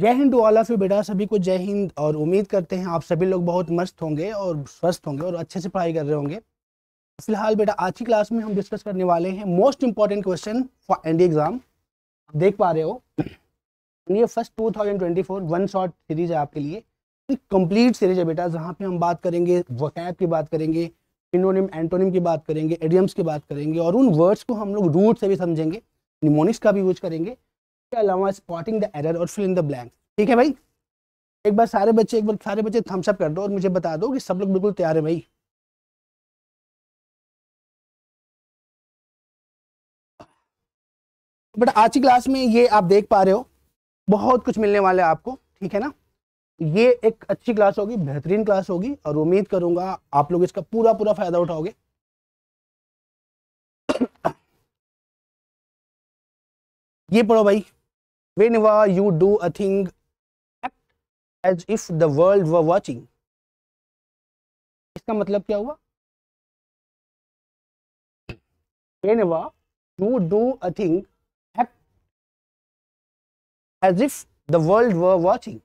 जय Hind to all of you बेटा सभी को जय हिंद और उम्मीद करते हैं आप सभी लोग बहुत मस्त होंगे और स्वस्थ होंगे और अच्छे से पढ़ाई कर रहे होंगे फिलहाल बेटा आज की क्लास में हम डिस्कस करने वाले हैं most important question for ND exam देख पा रहे हो ये फर्स्ट 2024 वन शॉट सीरीज है आपके लिए कंप्लीट सीरीज है बेटा जहाँ पे हम बात करेंगे वकैब की बात करेंगे इनोनिम एंटोनिम की बात करेंगे एडियम्स की बात करेंगे और उन वर्ड्स को हम लोग रूट से भी समझेंगे निमोनिक्स का भी यूज करेंगे इसके अलावा स्पॉटिंग द एरर और फिल इन द ब्लैंक ठीक है भाई एक बार सारे बच्चे एक बार सारे बच्चे थम्स अप कर दो और मुझे बता दो कि सब लोग बिल्कुल तैयार है भाई बट आज की क्लास में ये आप देख पा रहे हो बहुत कुछ मिलने वाला है आपको ठीक है ना ये एक अच्छी क्लास होगी बेहतरीन क्लास होगी और उम्मीद करूंगा आप लोग इसका पूरा पूरा फायदा उठाओगे ये पढ़ो भाई whenever you do a thing act as if the world were watching इसका मतलब क्या हुआ whenever you do a thing act as if the world were watching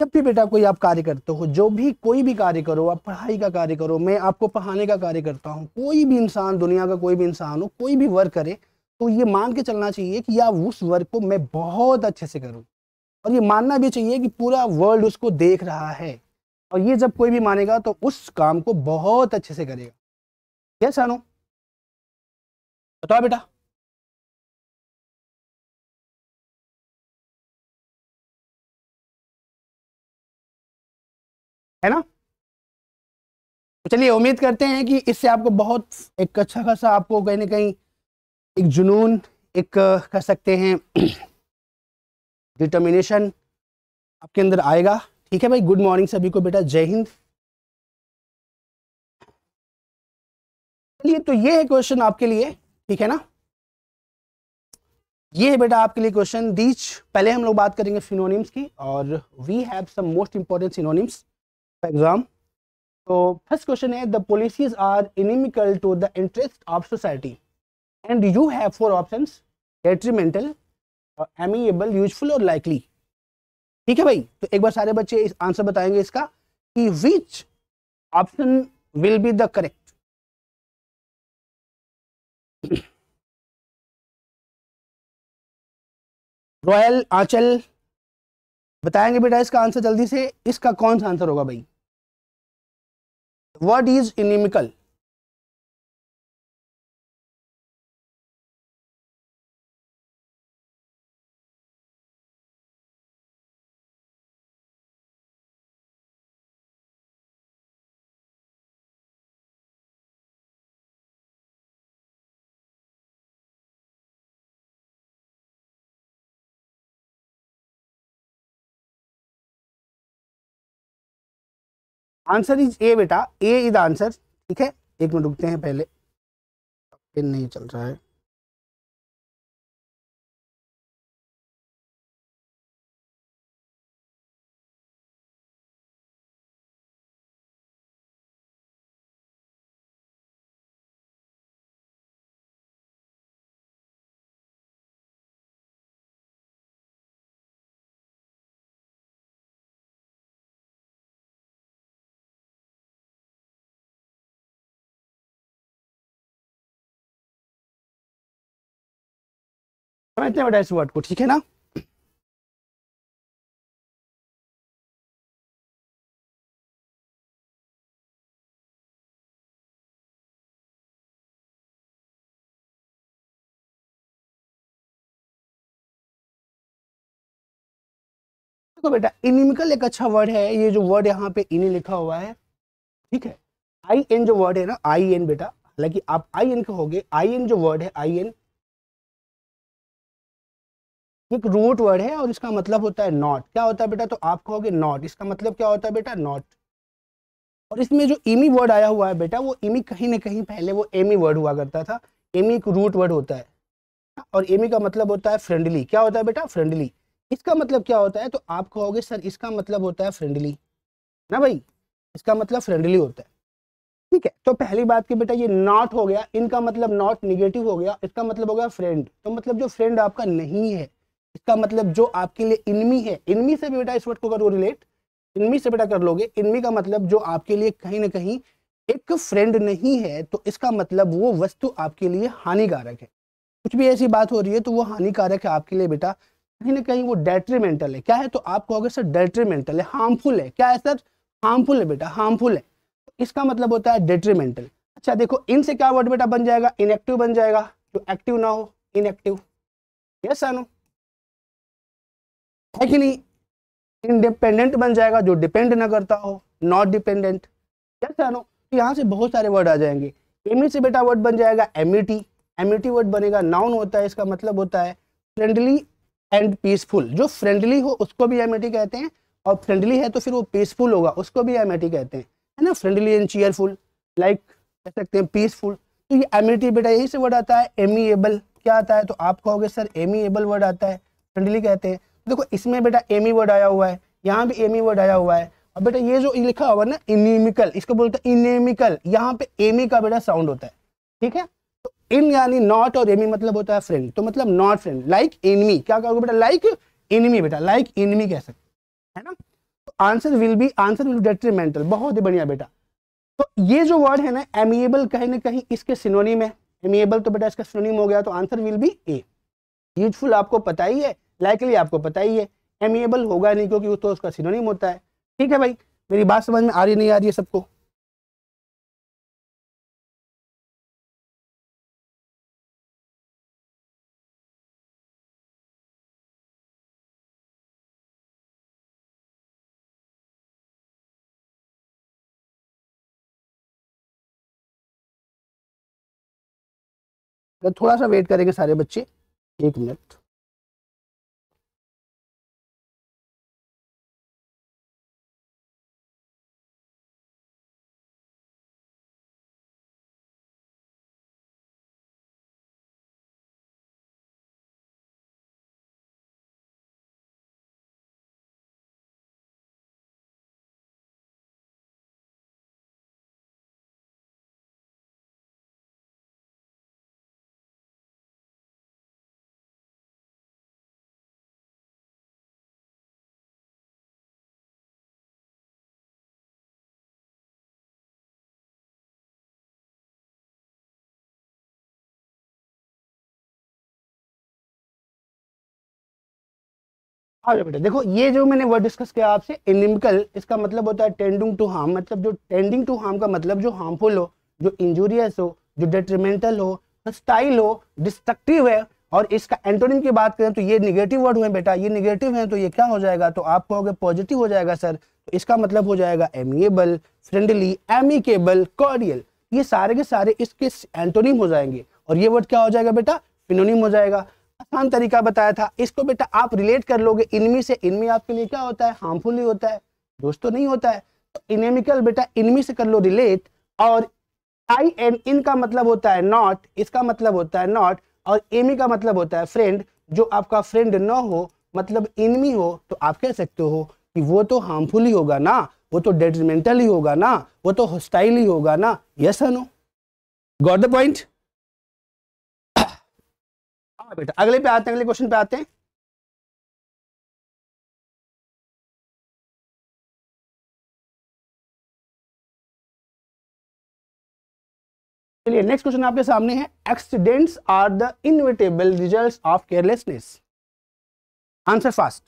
जब भी बेटा कोई आप कार्य करते हो जो भी कोई भी कार्य करो आप पढ़ाई का कार्य करो मैं आपको पढ़ाने का कार्य करता हूँ कोई भी इंसान दुनिया का कोई भी इंसान हो कोई भी वर्क करे तो ये मान के चलना चाहिए कि या उस वर्क को मैं बहुत अच्छे से करूँ और ये मानना भी चाहिए कि पूरा वर्ल्ड उसको देख रहा है और ये जब कोई भी मानेगा तो उस काम को बहुत अच्छे से करेगा क्या सानो बताओ बेटा है ना तो चलिए उम्मीद करते हैं कि इससे आपको बहुत एक अच्छा खासा आपको कहीं ना कहीं एक जुनून एक कह सकते हैं डिटर्मिनेशन आपके अंदर आएगा ठीक है भाई गुड मॉर्निंग सभी को बेटा जय हिंद चलिए तो ये है क्वेश्चन आपके लिए ठीक है ना ये है बेटा आपके लिए क्वेश्चन दीच पहले हम लोग बात करेंगे सिनोनिम्स की और we have some most important synonyms for exam तो फर्स्ट क्वेश्चन है the policies are inimical to the interest of society and you have four option detrimental amiable useful और लाइकली ठीक है भाई तो एक बार सारे बच्चे इस आंसर बताएंगे इसका कि which option will be the correct Royal Aanchal बताएंगे बेटा इसका आंसर जल्दी से इसका कौन सा आंसर होगा भाई word is inimical answer is A बेटा ए इज आंसर ठीक है एक मिनट रुकते हैं पहले नहीं चल रहा है समझते हैं बेटा इस वर्ड को ठीक है ना देखो बेटा इनिमिकल एक अच्छा वर्ड है ये जो वर्ड यहाँ पे इन लिखा हुआ है ठीक है आई एन जो वर्ड है ना आई एन बेटा हालांकि आप आई एन कहोगे आई एन जो वर्ड है आई एन एक रूट वर्ड है और इसका मतलब होता है नॉट क्या होता है बेटा तो आप कहोगे नॉट इसका मतलब क्या होता है बेटा नॉट और इसमें जो इमी वर्ड आया हुआ है बेटा वो इमी कहीं ना कहीं पहले वो एमी वर्ड हुआ करता था एमी एक रूट वर्ड होता है और एमी का मतलब होता है फ्रेंडली क्या होता है बेटा फ्रेंडली इसका मतलब क्या होता है तो आप कहोगे सर इसका मतलब होता है फ्रेंडली ना भाई इसका मतलब फ्रेंडली होता है ठीक है तो पहली बात की बेटा ये नॉट हो गया इनका मतलब नॉट निगेटिव हो गया इसका मतलब हो गया फ्रेंड तो मतलब जो फ्रेंड आपका नहीं है इसका मतलब जो आपके लिए इनमी है इनमी से भी बेटा इस वर्ड को करो रिलेट इनमी से बेटा कर लोगे इनमी का मतलब जो आपके लिए कहीं ना कहीं एक फ्रेंड नहीं है तो इसका मतलब वो वस्तु आपके लिए हानिकारक है कुछ भी ऐसी बात हो रही है तो वो हानिकारक है आपके लिए बेटा कहीं ना कहीं वो डेट्रीमेंटल है क्या है तो आप कहोगे सर डेट्रीमेंटल है हार्मफुल है क्या है सर हार्मफुल है बेटा हार्मफुल है तो इसका मतलब होता है डेट्रीमेंटल अच्छा देखो इनसे क्या वर्ड बेटा बन जाएगा इनएक्टिव बन जाएगा जो तो एक्टिव ना हो इनएक्टिव यस सानू है कि नहीं इंडिपेंडेंट बन जाएगा जो डिपेंड ना करता हो नॉट डिपेंडेंट क्या नो यहाँ से बहुत सारे वर्ड आ जाएंगे एमी से बेटा वर्ड बन जाएगा एमिटी एमिटी वर्ड बनेगा नाउन होता है इसका मतलब होता है फ्रेंडली एंड पीसफुल जो फ्रेंडली हो उसको भी एमिटी कहते हैं और फ्रेंडली है तो फिर वो पीसफुल होगा उसको भी एमिटी कहते हैं है ना फ्रेंडली एंड चेयरफुल लाइक कह सकते हैं पीसफुल तो ये एमिटी बेटा यही से वर्ड आता है एमीएबल क्या आता है तो आप कहोगे सर एमीएबल वर्ड आता है फ्रेंडली कहते हैं देखो इसमें बेटा एमी वर्ड e आया हुआ है यहाँ भी एमी वर्ड e आया हुआ है अब बेटा ये जो लिखा हुआ है ना इनिमिकल इसको बोलते हैं इनेमिकल यहाँ पे एमी e का बेटा साउंड होता है ठीक है तो इन यानी नॉट और एमी मतलब होता है फ्रेंड तो मतलब नॉट फ्रेंड लाइक इनमी क्या कहोगे बेटा लाइक इनमी बेटा लाइक इनमी कह सकते है ना तो answer will be answer will detrimental बहुत ही बढ़िया बेटा तो ये जो वर्ड है ना एमिएबल कहीं ना कहीं इसके सिनोनिम है एमिएबल तो बेटा इसका सिनोनिम हो गया तो answer will be A useful आपको पता ही है लाइकली आपको पता ही है एमिएबल होगा नहीं क्योंकि तो उसका सिनोनिम होता है ठीक है भाई मेरी बात समझ में आ रही नहीं आ रही है सबको तो थोड़ा सा वेट करेंगे सारे बच्चे एक मिनट आ हाँ बेटा देखो ये जो मैंने वर्ड डिस्कस किया आपसे इनिमिकल इसका मतलब होता है टेंडिंग टू हार्म मतलब जो टेंडिंग टू हार्म का मतलब जो हार्मफुल हो जो इंजूरियस हो जो डेट्रीमेंटल हो स्टाइल हो डिस्ट्रक्टिव है और इसका एंटोनिम की बात करें तो ये निगेटिव वर्ड हुए बेटा ये निगेटिव है तो ये क्या हो जाएगा तो आप कहोगे पॉजिटिव हो जाएगा सर तो इसका मतलब हो जाएगा एमिएबल फ्रेंडली एमिकेबल कॉर्डियल ये सारे के सारे इसके एंटोनिम हो जाएंगे और ये वर्ड क्या हो जाएगा बेटा फिनोनिम हो जाएगा आसान तरीका बताया था इसको बेटा आप रिलेट कर लोगे इनमी से इनमी आपके लिए क्या होता है हार्मफुल ही होता है दोस्तों नहीं होता है तो इनेमिकल बेटा इनमी से कर लो रिलेट और आई एन इन का मतलब होता है नॉट इसका मतलब होता है नॉट और एमी का मतलब होता है फ्रेंड मतलब जो आपका फ्रेंड न हो मतलब इनमी हो तो आप कह सकते हो कि वो तो हार्मफुल ही होगा ना वो तो डेट्रीमेंटल ही होगा ना वो तो हॉस्टाइल ही होगा ना yes no got the point हाँ बेटा अगले पे आते हैं अगले क्वेश्चन पे आते हैं चलिए नेक्स्ट क्वेश्चन आपके सामने है accidents are the inevitable results of carelessness answer fast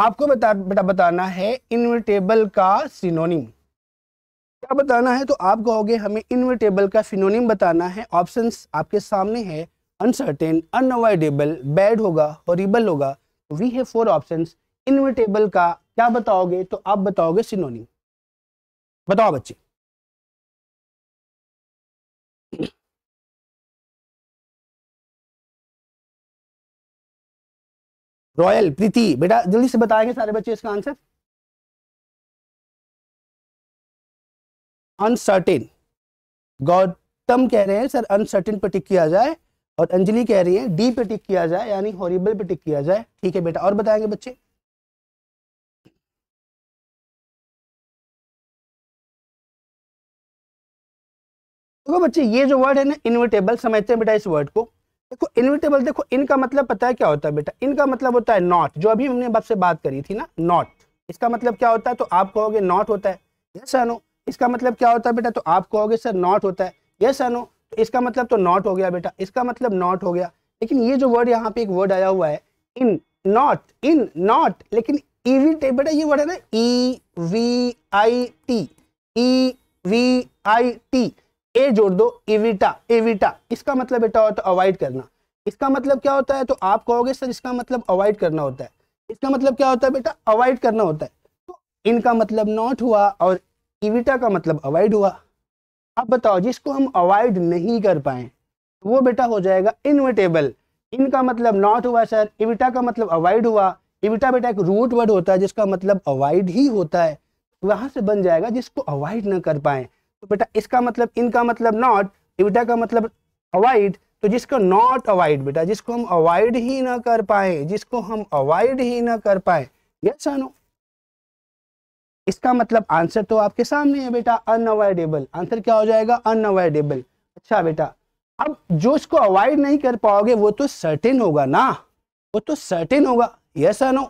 आपको बता बेटा बताना है इनविटेबल का सिनोनिम क्या बताना है तो आप कहोगे हमें इनविटेबल का सिनोनिम बताना है ऑप्शंस आपके सामने है अनसर्टेन अनअवॉइडेबल बैड होगा हॉरिबल होगा we have four options inevitable का क्या बताओगे तो आप बताओगे सिनोनिम बताओ बच्चे रॉयल प्रीति बेटा जल्दी से बताएंगे सारे बच्चे इसका आंसर अनसर्टेन गौतम कह रहे हैं सर अनसर्टेन पर टिक किया जाए और अंजलि कह रही है डी पे टिक किया जाए यानी हॉरिबल पे टिक किया जाए ठीक है बेटा और बताएंगे बच्चे देखो तो बच्चे ये जो वर्ड है ना इनविटेबल समझते हैं बेटा इस वर्ड को देखो इनविटेबल देखो इनका मतलब पता है क्या होता है बेटा इनका मतलब होता है नॉट जो अभी हमने आपसे बात करी थी ना नॉट इसका मतलब क्या होता है तो आप कहोगे नॉट होता है यस अनु इसका मतलब क्या होता है बेटा तो आप कहोगे सर नॉट होता है यस अनु तो इसका मतलब तो नॉट हो गया बेटा इसका मतलब नॉट हो गया लेकिन ये जो वर्ड यहाँ पे एक वर्ड आया हुआ है इन नॉट इन नॉट लेकिन ईवीटे बेटा ये वर्ड है ना E V I T E V I T A जोड़ दो इविटा एविटा इसका मतलब बेटा होता है अवॉइड करना इसका मतलब क्या होता है तो आप कहोगे सर इसका मतलब अवॉइड करना होता है इसका मतलब क्या होता है बेटा अवॉइड करना होता है तो इनका मतलब नॉट हुआ और इविटा का मतलब अवॉइड हुआ अब बताओ जिसको हम अवॉइड नहीं कर पाए वो बेटा हो जाएगा इनविटेबल इनका मतलब नॉट हुआ सर इविटा का मतलब अवॉइड हुआ इविटा बेटा एक रूट वर्ड होता है जिसका मतलब अवॉइड ही होता है वहां से बन जाएगा जिसको अवॉइड ना कर पाए तो बेटा इसका मतलब इनका मतलब नॉट इविटा का मतलब अवॉइड तो जिसको नॉट अवॉइड बेटा जिसको हम अवॉइड ही ना कर पाए जिसको हम अवॉइड ही ना कर पाए यस अनु इसका मतलब आंसर तो आपके सामने है बेटा अनअवॉइडेबल आंसर क्या हो जाएगा अनअवॉइडेबल अच्छा बेटा अब जो इसको अवॉइड नहीं कर पाओगे वो तो सर्टेन होगा ना वो तो सर्टेन होगा यस अनु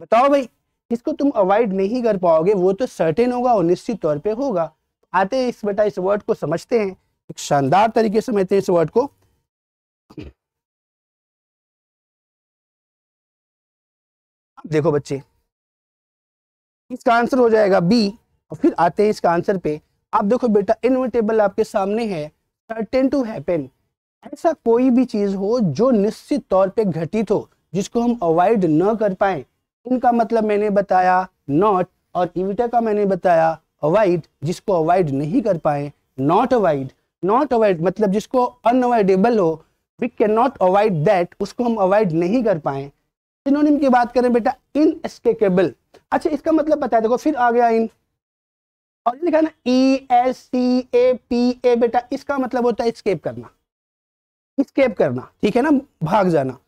बताओ भाई जिसको तुम अवॉइड नहीं कर पाओगे वो तो सर्टेन होगा और निश्चित तौर पे होगा आते हैं इस बेटा इस वर्ड को समझते हैं एक शानदार तरीके से समझते हैं इस वर्ड को देखो बच्चे इसका आंसर हो जाएगा बी और फिर आते हैं इसका आंसर पे आप देखो बेटा इनविटेबल आपके सामने है सर्टेन टू हैपन ऐसा कोई भी चीज हो जो निश्चित तौर पे घटित हो जिसको हम अवॉइड न कर पाए इनका मतलब मैंने बताया नॉट और इविटा का मैंने बताया अवॉइड जिसको अवॉइड नहीं कर पाए नॉट अवॉइड नॉट अवॉइड मतलब जिसको अनअवॉइडेबल हो we can not avoid that उसको हम अवॉइड नहीं कर पाए सिनोनिम की बात करें बेटा इनस्केकेबल अच्छा इसका मतलब बता देखो फिर आ गया इन और लिखा ना ई S C A P A बेटा इसका मतलब होता है स्केप करना स्केप करना ठीक है ना भाग जाना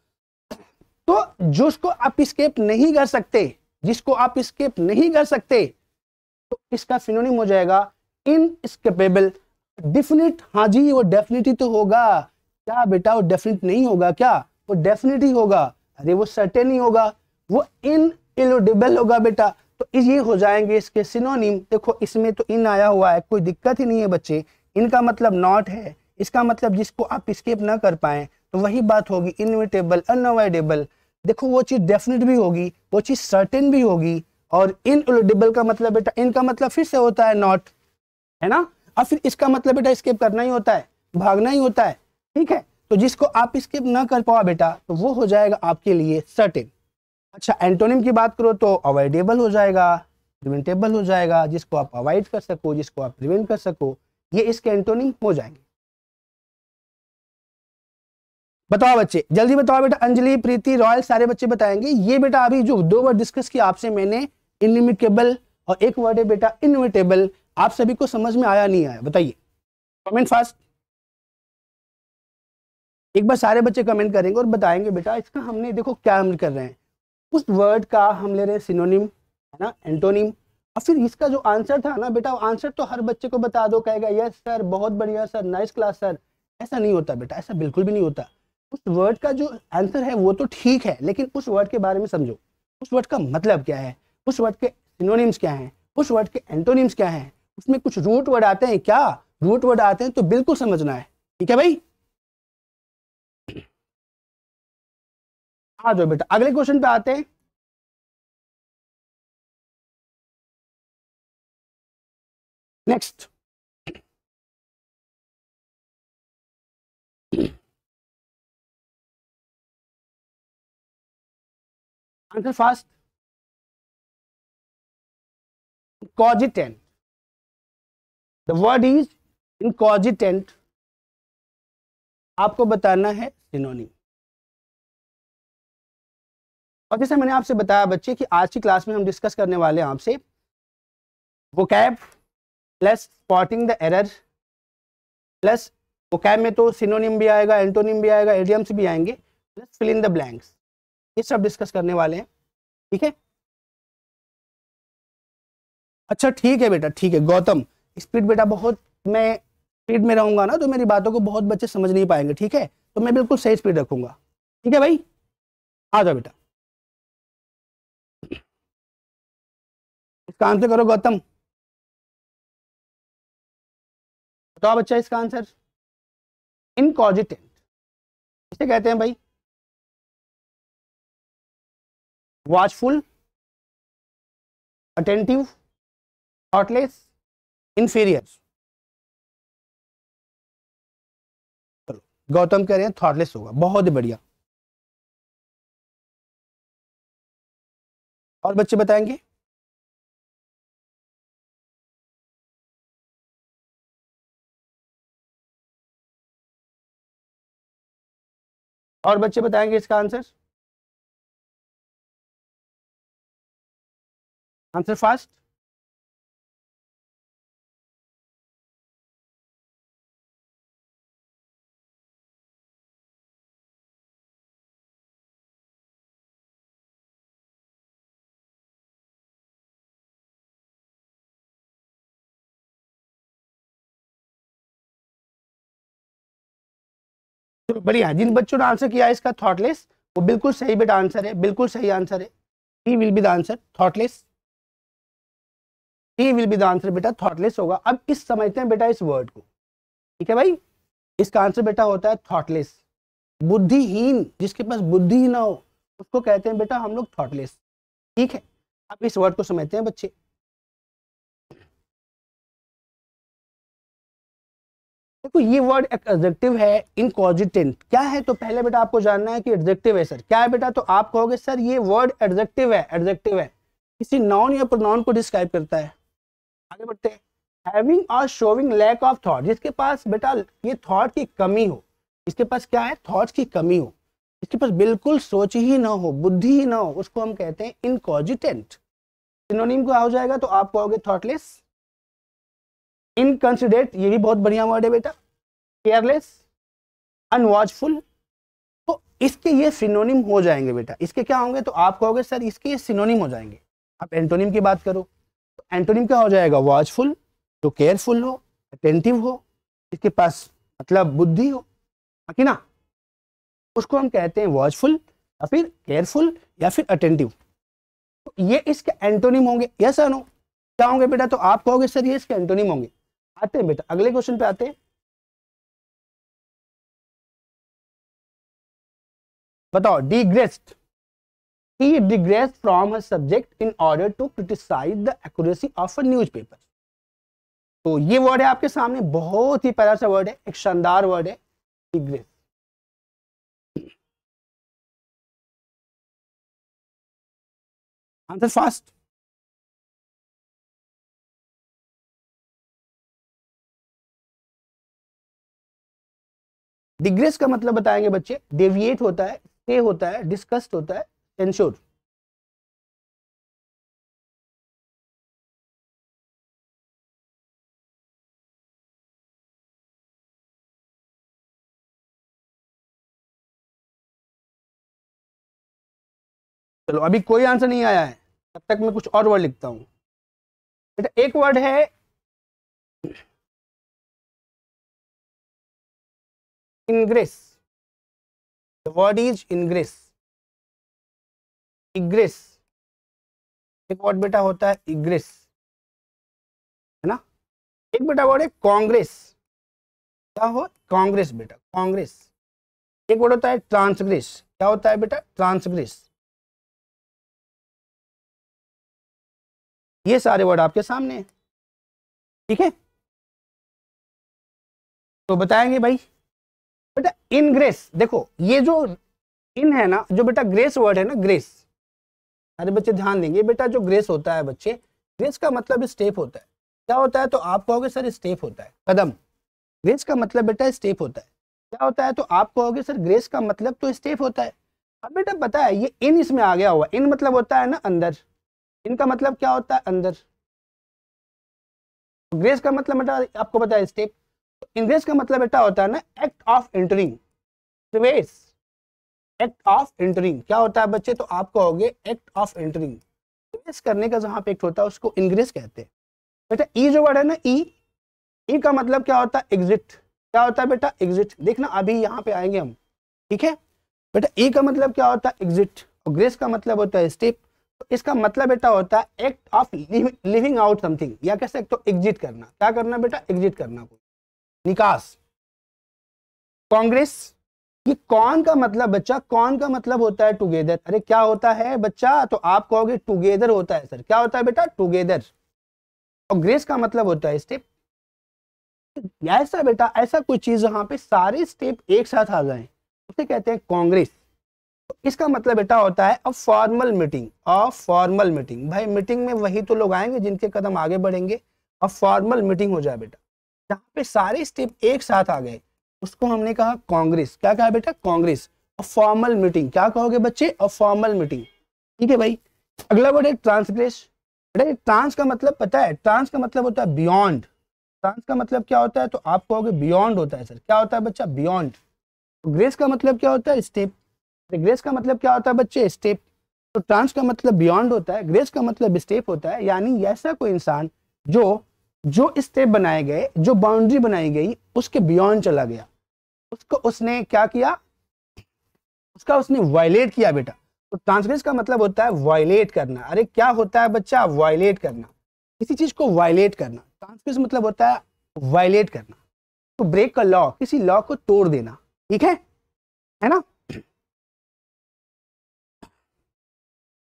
तो जिसको आप स्केप नहीं कर सकते जिसको आप स्केप नहीं कर सकते तो इसका फिनोनिम हो जाएगा इनस्केपेबल डिफिनिट हाँ जी वो डेफिनेटी तो होगा क्या बेटा वो डेफिनेट नहीं होगा क्या वो डेफिनेट ही होगा अरे वो सर्टेन ही होगा वो इन इलोडेबल होगा बेटा तो ये हो जाएंगे इसके सिनोनिम देखो इसमें तो इन आया हुआ है कोई दिक्कत ही नहीं है बच्चे इनका मतलब नॉट है इसका मतलब जिसको आप स्केप ना कर पाए तो वही बात होगी इनविटेबल अनबल देखो वो चीज़ डेफिनेट भी होगी वो चीज़ सर्टेन भी होगी और इन एलिडिबल का मतलब बेटा इनका मतलब फिर से होता है नॉट है ना और फिर इसका मतलब बेटा स्केप करना ही होता है भागना ही होता है ठीक है तो जिसको आप स्केप ना कर पाओ बेटा तो वो हो जाएगा आपके लिए सर्टेन अच्छा एंटोनिम की बात करो तो अवॉइडेबल हो जाएगा प्रिवेंटेबल हो जाएगा जिसको आप अवॉइड कर सको जिसको आप प्रिवेंट कर सको ये इसके एंटोनिम हो जाएंगे बताओ बच्चे जल्दी बताओ बेटा अंजलि प्रीति रॉयल सारे बच्चे बताएंगे ये बेटा अभी जो दो बार डिस्कस किया आपसे मैंने इनलिमिटेबल और एक वर्ड है बेटा इनविटेबल आप सभी को समझ में आया नहीं आया बताइए कमेंट फास्ट एक बार सारे बच्चे कमेंट करेंगे और बताएंगे बेटा इसका हमने देखो क्या हम कर रहे हैं उस वर्ड का हम ले रहे हैं सिनोनिम है ना एंटोनिम और फिर इसका जो आंसर था ना बेटा आंसर तो हर बच्चे को बता दो कहेगा यस सर बहुत बढ़िया सर नाइस क्लास सर ऐसा नहीं होता बेटा ऐसा बिल्कुल भी नहीं होता उस वर्ड का जो आंसर है वो तो ठीक है लेकिन उस वर्ड के बारे में समझो उस वर्ड का मतलब क्या है उस वर्ड के सिनोनिम्स क्या हैं उस वर्ड के एंटोनिम्स क्या हैं उसमें कुछ रूट वर्ड आते हैं क्या रूट वर्ड आते हैं तो बिल्कुल समझना है ठीक है भाई आ जाओ बेटा अगले क्वेश्चन पे आते हैं next answer fast cogitant the word is incogitant आपको बताना है सिनोनिम और जैसे मैंने आपसे बताया बच्चे कि आज की क्लास में हम डिस्कस करने वाले हैं आपसे vocab plus spotting the error plus vocab में तो सिनोनिम भी आएगा एंटोनिम भी आएगा एडियम्स भी आएंगे plus fill in the blanks ये सब डिस्कस करने वाले हैं ठीक है अच्छा ठीक है बेटा ठीक है गौतम स्पीड बेटा बहुत मैं स्पीड में रहूंगा ना तो मेरी बातों को बहुत बच्चे समझ नहीं पाएंगे ठीक है तो मैं बिल्कुल सही स्पीड रखूंगा ठीक है भाई आ जाओ बेटा इसका आंसर करो गौतम बताओ बच्चा इसका आंसर इनकॉजिटेंट इसे कहते हैं भाई वॉचफुल अटेंटिव थॉटलेस इंफीरियर चलो गौतम कह रहे हैं थॉटलेस होगा बहुत ही बढ़िया और बच्चे बताएंगे और बच्चे बताएंगे इसका आंसर आंसर फास्ट बढ़िया जिन बच्चों ने आंसर किया इसका थॉटलेस वो बिल्कुल सही बेटा आंसर है बिल्कुल सही आंसर है ही will be the answer thoughtless ही विल बी द आंसर बेटा थॉटलेस होगा अब इस समझते हैं बेटा इस वर्ड को ठीक है भाई इसका आंसर बेटा होता है थॉटलेस बुद्धिहीन जिसके पास बुद्धि ही ना हो उसको कहते हैं बेटा हम लोग थॉटलेस ठीक है अब इस वर्ड को समझते हैं बच्चे देखो ये वर्ड एक एडजेक्टिव है इनकॉजिटेंट क्या है तो पहले बेटा आपको जानना है कि एडजेक्टिव है सर क्या है बेटा तो आप कहोगे सर ये वर्ड एडजेक्टिव है एडजेक्टिव है किसी नॉन या प्रोनाउन को डिस्क्राइब करता है आगे बढ़ते हैं हैविंग और शोविंग लैक ऑफ थॉट जिसके पास बेटा ये थॉट की कमी हो इसके पास क्या है थॉट की कमी हो इसके पास बिल्कुल सोच ही ना हो बुद्धि ही ना हो उसको हम कहते हैं इनकॉजिटेंट सिनोनिम को हो जाएगा तो आप कहोगे थॉटलेस इनकंसिडरेट ये भी बहुत बढ़िया वर्ड है बेटा केयरलेस अनवॉचफुल तो इसके ये सिनोनिम हो जाएंगे बेटा इसके क्या होंगे तो आप कहोगे सर इसके ये सिनोनिम हो जाएंगे आप एंटोनिम की बात करो तो एंटोनिम क्या हो जाएगा वॉचफुल जो तो केयरफुल हो अटेंटिव हो इसके पास मतलब बुद्धि हो बाकी ना उसको हम कहते हैं वॉचफुल या फिर केयरफुल या फिर अटेंटिव तो ये इसके एंटोनिम होंगे यस नो क्या होंगे बेटा तो आप कहोगे सर ये इसके एंटोनिम होंगे आते हैं बेटा अगले क्वेश्चन पे आते हैं बताओ डिग्रेस्ड he digressed from her subject in order to criticize the accuracy of her newspaper. तो ये वर्ड है आपके सामने बहुत ही प्यारा सा वर्ड है एक शानदार वर्ड है डिग्रेस आंसर फास्ट डिग्रेस का मतलब बताएंगे बच्चे डेविएट होता है स्टे होता है डिस्कस्ट होता है एंश्योर चलो अभी कोई आंसर नहीं आया है तब तक मैं कुछ और वर्ड लिखता हूं बेटा अच्छा, एक वर्ड है ingress the word is ingress ingress एक वर्ड बेटा होता है इग्रेस है ना एक बेटा वर्ड है कांग्रेस क्या हो कांग्रेस बेटा कांग्रेस एक वर्ड होता है ट्रांसग्रेस क्या होता है बेटा ट्रांसग्रेस ये सारे वर्ड आपके सामने हैं ठीक है तो बताएंगे भाई बेटा इन ग्रेस देखो ये जो इन है ना जो बेटा ग्रेस वर्ड है ना ग्रेस अरे बच्चे ध्यान देंगे बेटा जो ग्रेस होता है बच्चे ग्रेस का मतलब स्टेप होता है क्या होता है तो आप कहोगे सर स्टेप होता है कदम ग्रेस का मतलब बेटा स्टेप होता है क्या होता है तो आप कहोगे सर ग्रेस का मतलब तो स्टेप होता है अब बेटा पता है ये इन इसमें आ गया हुआ इन मतलब होता है ना अंदर इनका मतलब क्या होता है अंदर ग्रेस तो का मतलब बेटा आपको पता है स्टेप इंग्रेस का मतलब बेटा होता है ना एक्ट ऑफ एंटरिंग प्रवेश एक्ट ऑफ एंटरिंग क्या होता है बच्चे तो आप कहोगे एक्ट ऑफ एंटरिंग प्रवेश करने का जहां पे एक्ट होता है उसको इंग्रेस कहते हैं बेटा ई e जो वर्ड है ना ई e, ई e का मतलब क्या होता है एग्जिट क्या होता है बेटा एग्जिट देखना अभी यहाँ पे आएंगे हम ठीक है बेटा ई का मतलब क्या होता है एग्जिट और ग्रेस का मतलब होता है स्टेप तो इसका मतलब बेटा होता है act of leaving out something या कह सकते हो एग्जिट करना क्या करना बेटा एग्जिट करना कोई निकास कांग्रेस ये कौन का मतलब बच्चा कौन का मतलब होता है टुगेदर अरे क्या होता है बच्चा तो आप कहोगे टुगेदर होता है सर क्या होता है बेटा टुगेदर कांग्रेस का मतलब होता है स्टेप ऐसा बेटा ऐसा कोई चीज यहाँ पे सारे स्टेप एक साथ आ जाए उसे कहते हैं कांग्रेस तो इसका मतलब बेटा होता है a formal meeting a formal meeting भाई मीटिंग में वही तो लोग आएंगे जिनके कदम आगे बढ़ेंगे अ फॉर्मल मीटिंग हो जाए बेटा जहाँ पे सारे स्टेप एक साथ आ गए उसको हमने कहा कांग्रेस क्या कहा बेटा कांग्रेस फॉर्मल मीटिंग क्या कहोगे बच्चे फॉर्मल मीटिंग ठीक है भाई अगला वर्ड है ट्रांसग्रेस बेटा ट्रांस का मतलब पता है ट्रांस का मतलब होता है बियॉन्ड ट्रांस का मतलब क्या होता है तो आप कहोगे बियॉन्ड होता है सर क्या होता है बच्चा बियॉन्ड ग्रेस तो का मतलब क्या होता है स्टेप ग्रेस तो का मतलब क्या होता है बच्चे स्टेप तो ट्रांस का मतलब बियॉन्ड होता है ग्रेस का मतलब स्टेप होता है यानी ऐसा कोई इंसान जो जो स्टेप बनाए गए जो बाउंड्री बनाई गई उसके बियॉन्ड चला गया उसको उसने क्या किया उसका उसने वायलेट किया बेटा तो ट्रांसग्रेस का मतलब होता है वायलेट करना अरे क्या होता है बच्चा वायलेट करना किसी चीज को वायलेट करना ट्रांसग्रेस मतलब होता है वायलेट करना तो ब्रेक का लॉ किसी लॉ को तोड़ देना ठीक है है ना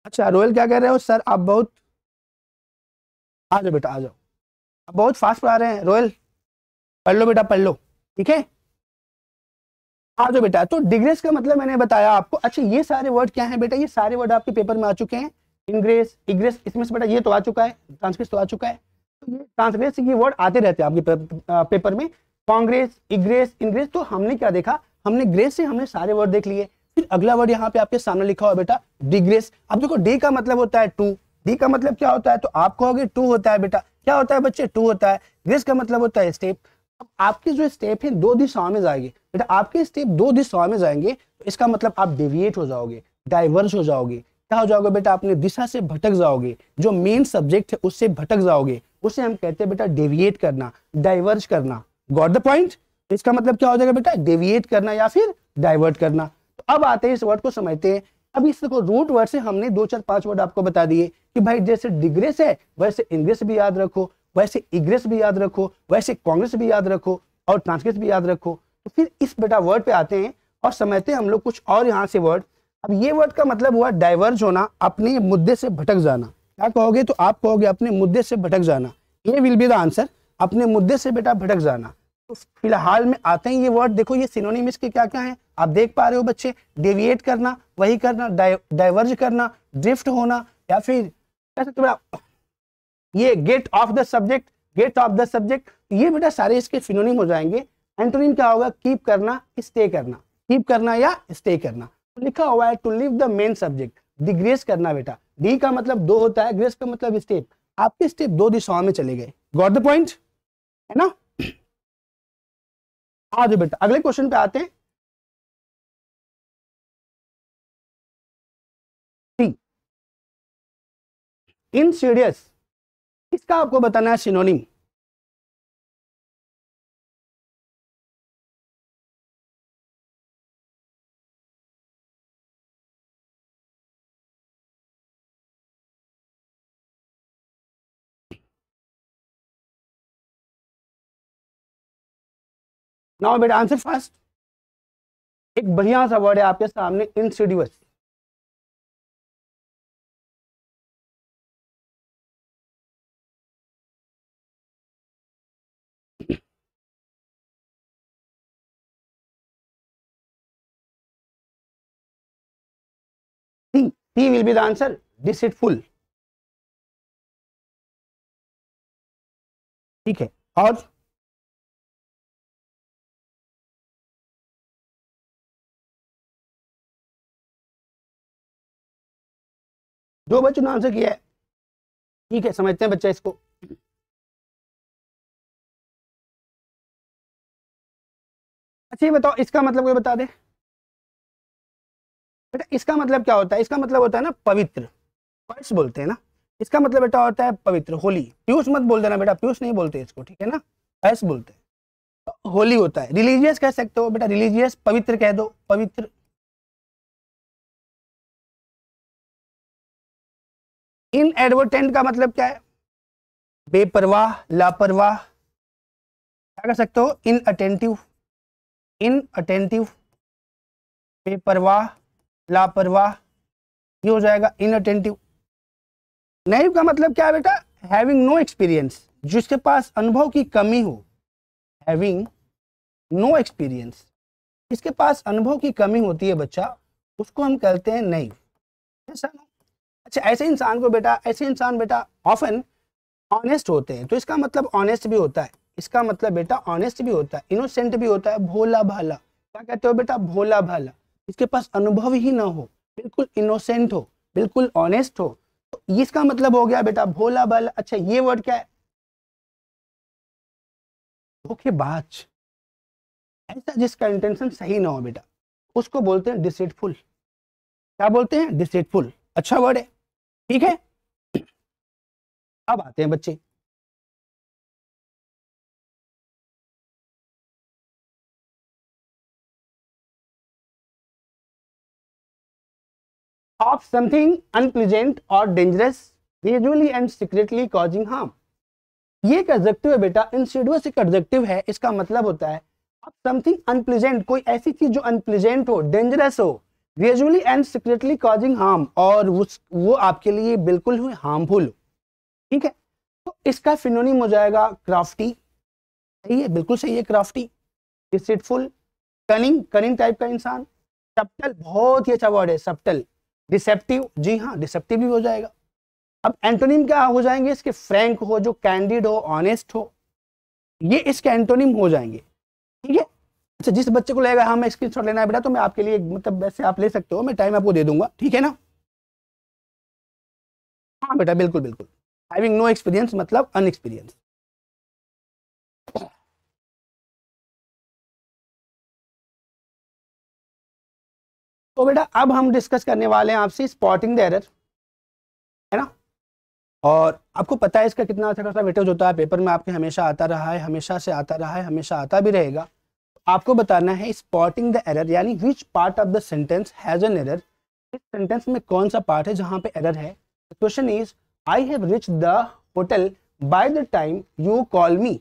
अच्छा रोयल क्या कह रहे हो सर आप बहुत आ जाओ बेटा आ जाओ बहुत फास्ट पढ़ा रहे हैं रॉयल पढ़ लो बेटा पढ़ लो ठीक है आ जाओ बेटा तो डिग्रेस का मतलब मैंने बताया आपको अच्छा ये सारे वर्ड क्या है बेटा ये सारे वर्ड आपके पेपर में आ चुके हैं इंग्रेस इग्रेस इसमें से बेटा ये तो आ चुका है ट्रांसग्रेस तो आ चुका है तो ये ट्रांसग्रेस ये वर्ड आते रहते हैं आपके पेपर में कांग्रेस इग्रेस इंग्रेस तो हमने क्या देखा हमने ग्रेस से हमने सारे वर्ड देख लिए फिर अगला वर्ड यहाँ पे आपके सामने लिखा हुआ बेटा डिग्रेस अब देखो डे का मतलब होता है टू डी का मतलब क्या होता है तो आप कहोगे टू होता है बेटा क्या होता है बच्चे टू होता है ग्रेस का मतलब होता है स्टेप अब आपकी जो स्टेप है दो दिशाओं में जाएगी बेटा आपके स्टेप दो दिशाओं में जाएंगे तो इसका मतलब आप डेविएट हो जाओगे डाइवर्स हो जाओगे क्या हो जाओगे बेटा आपने दिशा से भटक जाओगे जो मेन सब्जेक्ट है उससे भटक जाओगे उसे हम कहते हैं बेटा डेविएट करना डाइवर्स करना गॉट द पॉइंट इसका मतलब क्या हो जाएगा बेटा डेविएट करना या फिर डाइवर्ट करना तो अब आते हैं इस वर्ड को समझते हैं अब इस देखो रूट वर्ड से हमने दो चार पांच वर्ड आपको बता दिए कि भाई जैसे डिग्रेस है वैसे इंग्रेस भी याद रखो वैसे इग्रेस भी याद रखो वैसे कांग्रेस भी याद रखो और ट्रांसग्रेस भी याद रखो तो फिर इस बेटा वर्ड पे आते हैं और समझते हैं हम लोग कुछ और यहाँ से वर्ड अब ये वर्ड का मतलब हुआ डाइवर्ज होना अपने मुद्दे से भटक जाना क्या कहोगे तो आप कहोगे अपने मुद्दे से भटक जाना ये विल बी द आंसर अपने मुद्दे से बेटा भटक जाना फिलहाल में आते हैं ये वर्ड देखो ये सिनोनिमिस के क्या क्या है आप देख पा रहे हो बच्चे डेविएट करना वही करना डाइवर्ज करना ड्रिफ्ट होना या फिर कैसे सकते हो ये get off the subject get off the subject ये बेटा सारे इसके फिनोनिम हो जाएंगे एंटोनिम क्या होगा कीप करना स्टे करना कीप करना या स्टे करना तो लिखा हुआ है to leave the main subject digress करना बेटा डी का मतलब दो होता है ग्रेस का मतलब स्टेप आपके स्टेप दो दिशाओं में चले गए गॉट द पॉइंट है ना आज बेटा अगले क्वेश्चन पे आते हैं इन सीरियस इसका आपको बताना है सिनोनिम नाउ बेटा आंसर फास्ट एक बढ़िया सा वर्ड है आपके सामने insidious will be the answer deceitful ठीक है और दो बच्चों ने आंसर किया है ठीक है समझते हैं बच्चा इसको अच्छा बताओ इसका मतलब कोई बता दे बेटा इसका मतलब क्या होता है इसका मतलब होता है ना पवित्र पर्स बोलते हैं ना इसका मतलब बेटा होता है पवित्र होली प्यूस मत बोल देना बेटा प्यूस नहीं बोलते इसको ठीक है ना पर्स बोलते हैं होली होता है रिलीजियस कह सकते हो बेटा रिलीजियस पवित्र कह दो पवित्र इन एडवर्टेंट का मतलब क्या है बेपरवाह लापरवाह क्या कर सकते हो इन अटेंटिव इन अटेंटिव बेपरवाह लापरवाह ये हो जाएगा इन अटेंटिव नैव का मतलब क्या है बेटा हैविंग नो एक्सपीरियंस जिसके पास अनुभव की कमी हो हैविंग नो एक्सपीरियंस इसके पास अनुभव की कमी होती है बच्चा उसको हम कहते हैं नैव ऐसा अच्छा ऐसे इंसान को बेटा ऐसे इंसान बेटा ऑफन ऑनेस्ट होते हैं तो इसका मतलब ऑनेस्ट भी होता है इसका मतलब बेटा ऑनेस्ट भी होता है इनोसेंट भी होता है भोला भाला क्या कहते हो बेटा भोला भाला इसके पास अनुभव ही ना हो बिल्कुल इनोसेंट हो बिल्कुल ऑनेस्ट हो तो इसका मतलब हो गया बेटा भोला भाला अच्छा ये वर्ड क्या है धोखेबाज ऐसा जिसका इंटेंशन सही ना हो बेटा उसको बोलते हैं डिसेटफुल क्या बोलते हैं डिसेटफुल अच्छा वर्ड है ठीक है अब आते हैं बच्चे ऑफ समथिंग अनप्लीजेंट और dangerous gradually and secretly causing harm ये एक है बेटा इंसिडुअस एक एडजेक्टिव है इसका मतलब होता है ऑफ समथिंग अनप्लीजेंट कोई ऐसी चीज जो अनप्लीजेंट हो डेंजरस हो gradually and secretly causing harm और वो आपके लिए बिल्कुल ही हार्मफुल ठीक है तो इसका फिनोनिम हो जाएगा क्राफ्टी सही है बिल्कुल सही है crafty deceitful cunning cunning type का इंसान सप्टल बहुत ही अच्छा वर्ड है सप्टल डिसेप्टिव जी हाँ डिसेप्टिव भी हो जाएगा अब एंटोनिम क्या हो जाएंगे इसके फ्रैंक हो जो कैंडिड हो ऑनेस्ट हो ये इसके एंटोनिम हो जाएंगे अच्छा जिस बच्चे को लेगा हमें स्क्रीन शॉट लेना है बेटा तो मैं आपके लिए मतलब वैसे आप ले सकते हो मैं टाइम आपको दे दूंगा ठीक है ना हाँ बेटा बिल्कुल बिल्कुल हैविंग नो एक्सपीरियंस मतलब अनएक्सपीरियंस तो बेटा अब हम डिस्कस करने वाले हैं आपसे स्पॉटिंग द एरर है ना और आपको पता है इसका कितना अच्छा खासा वेटेज होता है पेपर में आपके हमेशा आता रहा है हमेशा से आता रहा है हमेशा आता भी रहेगा आपको बताना है स्पॉटिंग द एरर यानी which part of the sentence has an error इस सेंटेंस में कौन सा पार्ट है जहां पे एरर है question is I have reach the hotel by the time you call me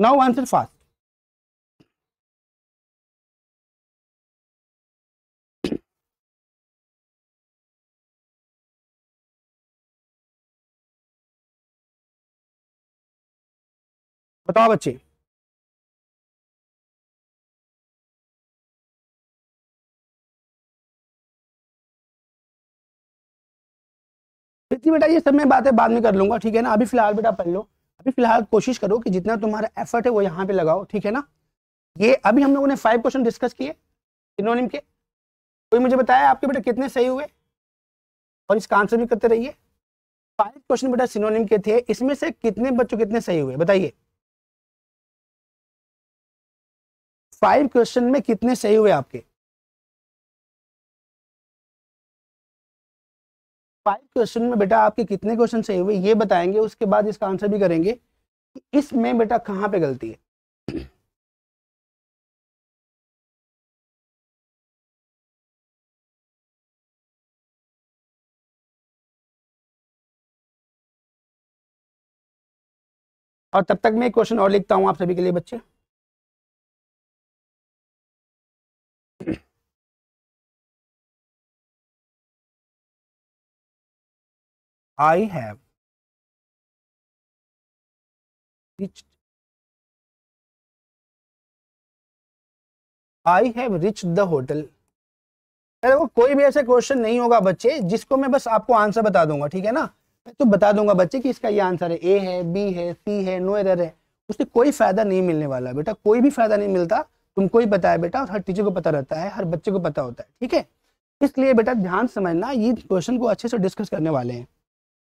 now answer fast बताओ बच्चे जितनी बेटा ये सब मैं बातें बाद में कर लूंगा ठीक है ना अभी फिलहाल बेटा पढ़ लो अभी फिलहाल कोशिश करो कि जितना तुम्हारा एफर्ट है वो यहाँ पे लगाओ ठीक है ना ये अभी हम लोगों ने फाइव क्वेश्चन डिस्कस किए इनोनिम के कोई मुझे बताया आपके बेटा कितने सही हुए और इसका आंसर भी करते रहिए फाइव क्वेश्चन बेटा सिनोनिम के थे इसमें से कितने बच्चों कितने सही हुए बताइए फाइव क्वेश्चन में कितने सही हुए आपके फाइव क्वेश्चन में बेटा आपके कितने क्वेश्चन सही हुए ये बताएंगे उसके बाद इसका आंसर भी करेंगे इसमें बेटा कहाँ पे गलती है और तब तक मैं एक क्वेश्चन और लिखता हूं आप सभी के लिए बच्चे I have reached I have reach the hotel देखो कोई भी ऐसा क्वेश्चन नहीं होगा बच्चे जिसको मैं बस आपको आंसर बता दूंगा ठीक है ना मैं तो बता दूंगा बच्चे कि इसका ये आंसर है ए है बी है सी है नो एरर है उससे कोई फायदा नहीं मिलने वाला बेटा कोई भी फायदा नहीं मिलता तुमको ही पता है बेटा हर टीचर को पता रहता है हर बच्चे को पता होता है ठीक है इसलिए बेटा ध्यान समझना ये क्वेश्चन को अच्छे से डिस्कस करने वाले हैं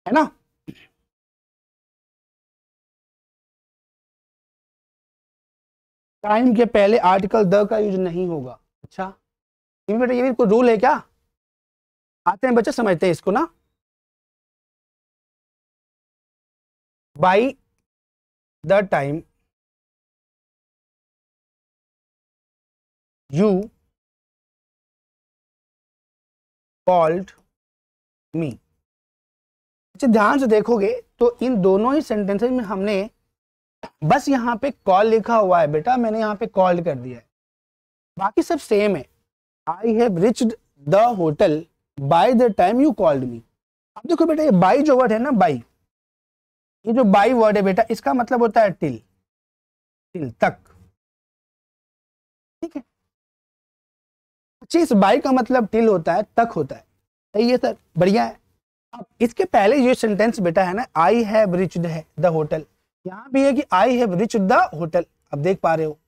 है ना टाइम के पहले आर्टिकल द का यूज नहीं होगा अच्छा ये बेटा ये भी कोई रूल है क्या आते हैं बच्चे समझते हैं इसको ना by the time you called me अच्छा ध्यान से देखोगे तो इन दोनों ही सेंटेंसेज में हमने बस यहाँ पे कॉल लिखा हुआ है बेटा मैंने यहाँ पे कॉल कर दिया है बाकी सब सेम है I have reached the hotel by the time you called me अब देखो बेटा ये बाई जो वर्ड है ना बाई ये जो बाई वर्ड है बेटा इसका मतलब होता है टिल टिल तक ठीक है अच्छा इस बाई का मतलब टिल होता है तक होता है सही है सर बढ़िया है इसके पहले ये सेंटेंस बेटा है ना I have reached the hotel यहां भी है कि I have reached the hotel अब देख पा रहे हो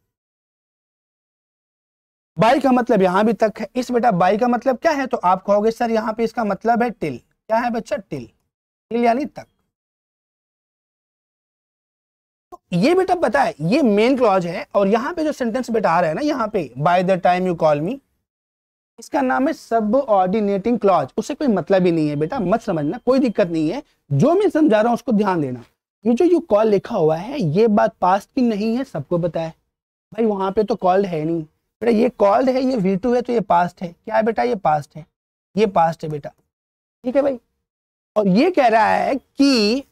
बाई का मतलब यहां भी तक है इस बेटा बाई का मतलब क्या है तो आप कहोगे सर यहाँ पे इसका मतलब है टिल क्या है बच्चा टिल टिल यानी तक तो ये बेटा बताए ये मेन क्लॉज है और यहाँ पे जो सेंटेंस बेटा आ रहा है ना यहाँ पे by the time you call me इसका नाम है सब ऑर्डिनेटिंग क्लॉज उसे कोई मतलब ही नहीं है बेटा मत समझना कोई दिक्कत नहीं है जो मैं समझा रहा हूँ उसको ध्यान देना ये जो यू कॉल लिखा हुआ है ये बात पास्ट की नहीं है सबको पता है भाई वहां पे तो कॉल्ड है नहीं बेटा ये कॉल्ड है ये वी टू है तो ये पास्ट है क्या है बेटा ये पास्ट है ये पास्ट है बेटा ठीक है भाई और ये कह रहा है कि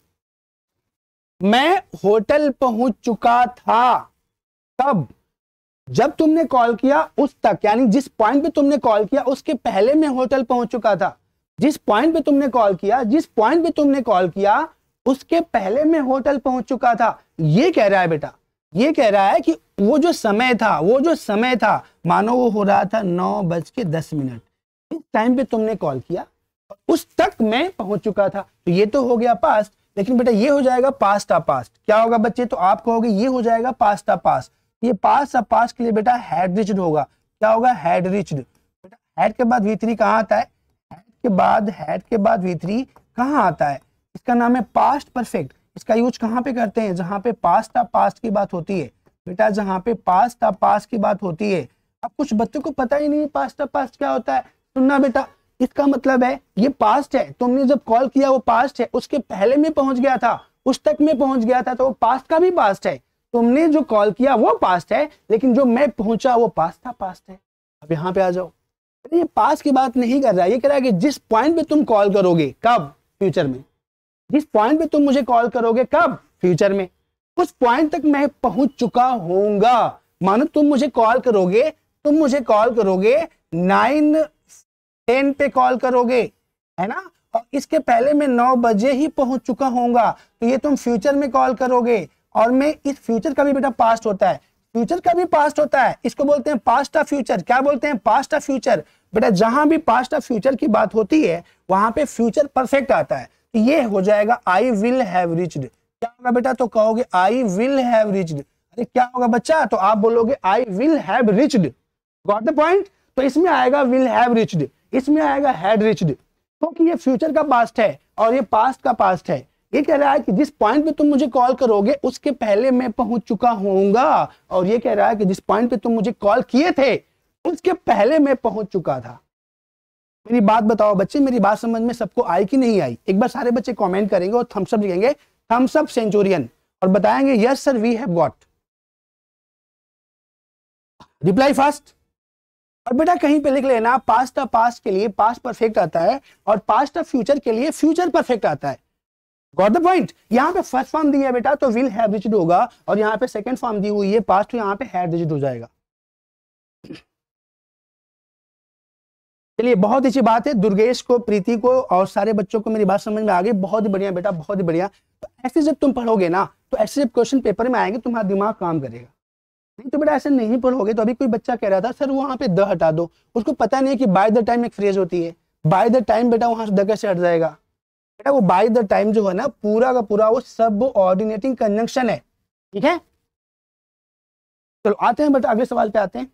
मैं होटल पहुंच चुका था तब जब तुमने कॉल किया उस तक यानी जिस पॉइंट पे तुमने कॉल किया उसके पहले मैं होटल पहुंच चुका था जिस पॉइंट पे तुमने कॉल किया जिस पॉइंट पे तुमने कॉल किया उसके पहले मैं होटल पहुंच चुका था ये कह रहा है बेटा ये कह रहा है कि वो जो समय था वो जो समय था मानो वो हो रहा था नौ बज के दस मिनट इस टाइम पे तुमने कॉल किया उस तक मैं पहुंच चुका था तो ये तो हो गया पास्ट लेकिन बेटा ये हो जाएगा पास्ट आ पास्ट क्या होगा बच्चे तो आप कहोगे ये हो जाएगा पास्ट आ पास्ट ये पास अब पास के लिए बेटा हेड रिच्ड होगा क्या होगा हेड रिच्ड बेटा हेड के बाद वी थ्री कहाँ आता है हेड के बाद हेड के बाद वी थ्री कहाँ आता है इसका नाम है पास्ट परफेक्ट इसका यूज कहाँ पे करते हैं जहाँ पे पास्ट ऑफ पास्ट की बात होती है बेटा जहाँ पे पास्ट ऑफ पास्ट की बात होती है अब कुछ बच्चों को पता ही नहीं पास्ट ऑफ पास्ट क्या होता है सुनना बेटा इसका मतलब है ये पास्ट है तुमने जब कॉल किया वो पास्ट है उसके पहले में पहुंच गया था उस तक में पहुंच गया था तो वो पास्ट का भी पास्ट है तुमने जो कॉल किया वो पास्ट है लेकिन जो मैं पहुंचा वो पास्ट था पास्ट है अब यहाँ पे आ जाओ ये पास की बात नहीं कर रहा ये कह रहा है कि जिस पॉइंट पे तुम कॉल करोगे कब फ्यूचर में जिस पॉइंट पे तुम मुझे कॉल करोगे कब फ्यूचर में उस पॉइंट तक मैं पहुंच चुका होऊंगा मानो तुम मुझे कॉल करोगे तुम मुझे कॉल करोगे नाइन टेन पे कॉल करोगे है ना और इसके पहले मैं नौ बजे ही पहुंच चुका होऊंगा तो ये तुम फ्यूचर में कॉल करोगे और में इस फ्यूचर का भी बेटा पास्ट होता है फ्यूचर का भी पास्ट होता है इसको बोलते हैं पास्ट ऑफ फ्यूचर क्या बोलते हैं पास्ट ऑफ फ्यूचर बेटा जहां भी पास्ट ऑफ फ्यूचर की बात होती है वहां पे फ्यूचर परफेक्ट आता है तो ये हो जाएगा आई विल हैव रिच्ड क्या होगा बेटा तो कहोगे आई विल हैव रिच्ड अरे क्या होगा बच्चा तो आप बोलोगे I will have reached got the point तो इसमें आएगा विल हैव रिच्ड इसमें आएगा हैड रिच्ड क्योंकि ये फ्यूचर का पास्ट है और ये पास्ट का पास्ट है ये कह रहा है कि जिस पॉइंट पे तुम मुझे कॉल करोगे उसके पहले मैं पहुंच चुका होऊंगा और ये कह रहा है कि जिस पॉइंट पे तुम मुझे कॉल किए थे उसके पहले मैं पहुंच चुका था मेरी बात बताओ बच्चे मेरी बात समझ में सबको आई कि नहीं आई एक बार सारे बच्चे कमेंट करेंगे और थम्सअप लिखेंगे थम्सअप सेंचुरियन और बताएंगे yes sir we have got reply fast और बेटा कहीं पे लिख लेना पास्ट ऑफ पास्ट के लिए पास्ट परफेक्ट आता है और पास्ट ऑफ फ्यूचर के लिए फ्यूचर परफेक्ट आता है गॉट द पॉइंट यहाँ पे फर्स्ट फॉर्म दिया है बेटा तो विल है और यहाँ पे सेकंड फॉर्म दी हुई है पास्ट तो यहाँ पे हैड विजिट हो जाएगा चलिए बहुत अच्छी बात है दुर्गेश को प्रीति को और सारे बच्चों को मेरी बात समझ में आ गई बहुत ही बढ़िया बेटा बहुत ही बढ़िया तो ऐसे जब तुम पढ़ोगे ना तो ऐसे जब क्वेश्चन पेपर में आएंगे तुम्हारा दिमाग काम करेगा नहीं तो बेटा ऐसे नहीं पढ़ोगे तो अभी कोई बच्चा कह रहा था सर वहाँ पे द हटा दो उसको पता नहीं है कि बाय द टाइम एक फ्रेज होती है बाय द टाइम बेटा वहां से द कैसे हट जाएगा এটা কো বাই দ্য টাইম যা হনা পুরা কা পুরা ও সব অর্ডিনেটিং কনজাংশন হ্যায় ঠিক হ্যায় চলো आते हैं बेटा अगले सवाल पे आते हैं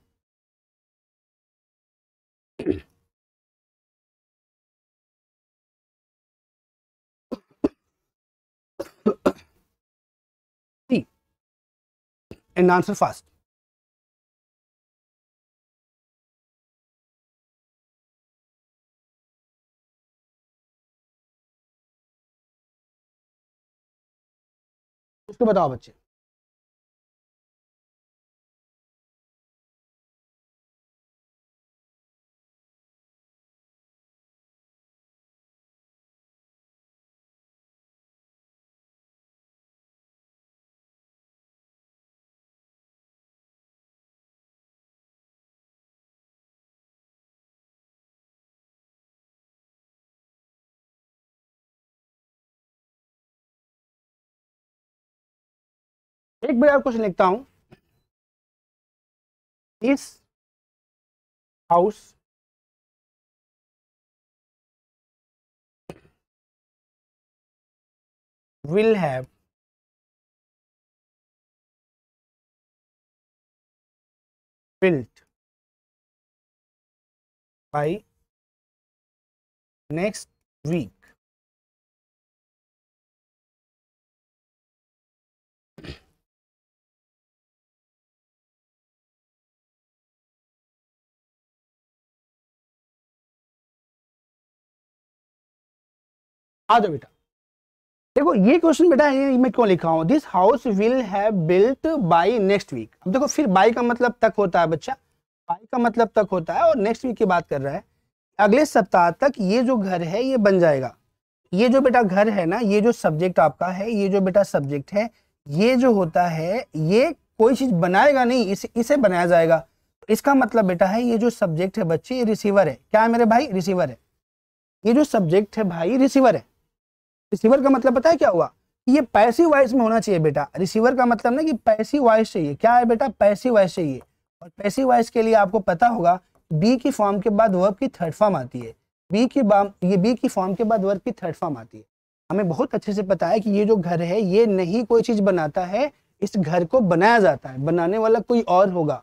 सी एंड आंसर फास्ट तो बताओ बच्चे एक बार क्वेश्चन लिखता हूं इस house will have built by next week आ जाओ बेटा देखो ये क्वेश्चन बेटा मैं क्यों लिखा हूं this house will have built by next week अब देखो फिर बाई का मतलब तक होता है बच्चा बाई का मतलब तक होता है और नेक्स्ट वीक की बात कर रहा है अगले सप्ताह तक ये जो घर है ये बन जाएगा ये जो बेटा घर है ना ये जो सब्जेक्ट आपका है ये जो बेटा सब्जेक्ट है ये जो होता है ये कोई चीज बनाएगा नहीं इस, इसे बनाया जाएगा इसका मतलब बेटा है ये जो सब्जेक्ट है बच्चे ये रिसीवर है क्या है मेरे भाई रिसीवर है ये जो सब्जेक्ट है भाई रिसीवर है रिसीवर का मतलब पता है क्या हुआ ये पैसिव वॉइस में होना चाहिए बेटा रिसीवर का मतलब ना कि पैसिव वॉइस चाहिए क्या है बेटा पैसिव वॉइस चाहिए और पैसिव वॉइस के लिए आपको पता होगा बी की फॉर्म के बाद वर्ब की थर्ड फॉर्म आती है बी की ये बी की फॉर्म के बाद वर्ब की थर्ड फॉर्म आती है हमें बहुत अच्छे से पता है कि ये जो घर है ये नहीं कोई चीज बनाता है इस घर को बनाया जाता है बनाने वाला कोई और होगा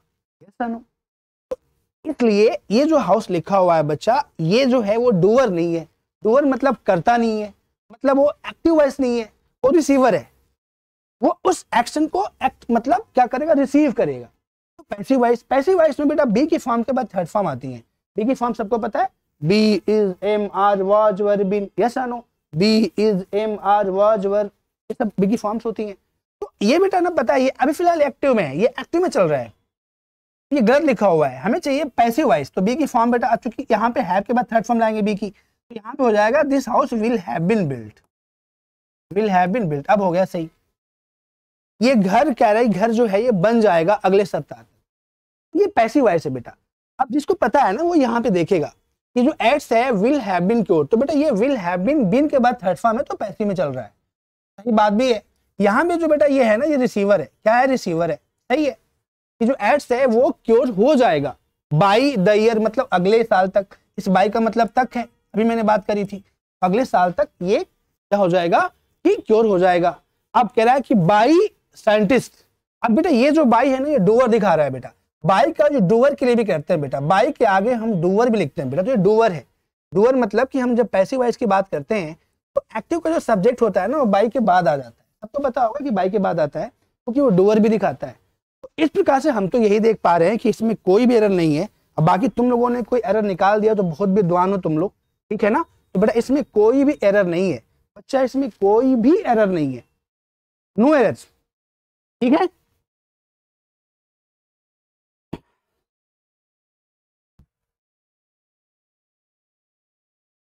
इसलिए ये जो हाउस लिखा हुआ है बच्चा ये जो है वो डूअर नहीं है डूअर मतलब करता नहीं है मतलब वो एक्टिव वॉइस नहीं है वो रिसीवर है वो उस एक्शन को एक्ट मतलब क्या करेगा रिसीव करेगा तो पैसिव वॉइस पैसिव वॉइस में बेटा बी की फॉर्म के बाद थर्ड फॉर्म आती है बी की फॉर्म सबको पता है be is am are was were been yes आनो be is am are was were ये सब बी की फॉर्म्स होती हैं तो ये बेटा ना पता है ये अभी फिलहाल एक्टिव में है ये एक्टिव में चल रहा है ये गलत लिखा हुआ है हमें चाहिए पैसिव वाइज तो बी की फॉर्म बेटा आ चुकी यहाँ पे हैव के बाद थर्ड फॉर्म लाएंगे बी की यहाँ पे हो जाएगा this house will have been built will have been built अब हो गया सही ये घर कह रहा है घर जो है ये बन जाएगा अगले सप्ताह तक ये पैसिव वॉइस है बेटा अब जिसको पता है ना वो यहाँ पे देखेगा कि जो एड्स है विल हैव बिन क्योर तो बेटा ये विल हैव बिन बिन के बाद थर्ड फॉर्म है तो पैसिव में चल रहा है सही बात भी है यहाँ पे जो बेटा ये है ना ये रिसीवर है क्या है रिसीवर है सही है कि जो एड्स है वो क्योर हो जाएगा बाई द ईयर मतलब अगले साल तक इस बाई का मतलब तक है अभी मैंने बात करी थी अगले साल तक ये क्या हो जाएगा कि क्योर हो जाएगा अब कह रहा है कि बाई साइंटिस्ट अब बेटा ये जो बाई है ना ये डोवर दिखा रहा है बेटा बाई का जो डोवर के लिए भी कहते हैं बेटा बाई के आगे हम डोवर भी लिखते हैं बेटा तो ये डोवर है डोवर मतलब कि हम जब पैसे वाइज की बात करते हैं तो एक्टिव का जो सब्जेक्ट होता है ना वो बाई के बाद आ जाता है सबको तो पता होगा कि बाई के बाद आता है क्योंकि तो वो डोवर भी दिखाता है तो इस प्रकार से हम तो यही देख पा रहे हैं कि इसमें कोई भी एरर नहीं है और बाकी तुम लोगों ने कोई एरर निकाल दिया तो बहुत भी दुआन हो तुम लोग ठीक है ना तो बेटा इसमें कोई भी एरर नहीं है बच्चा इसमें कोई भी एरर नहीं है नो एरर ठीक है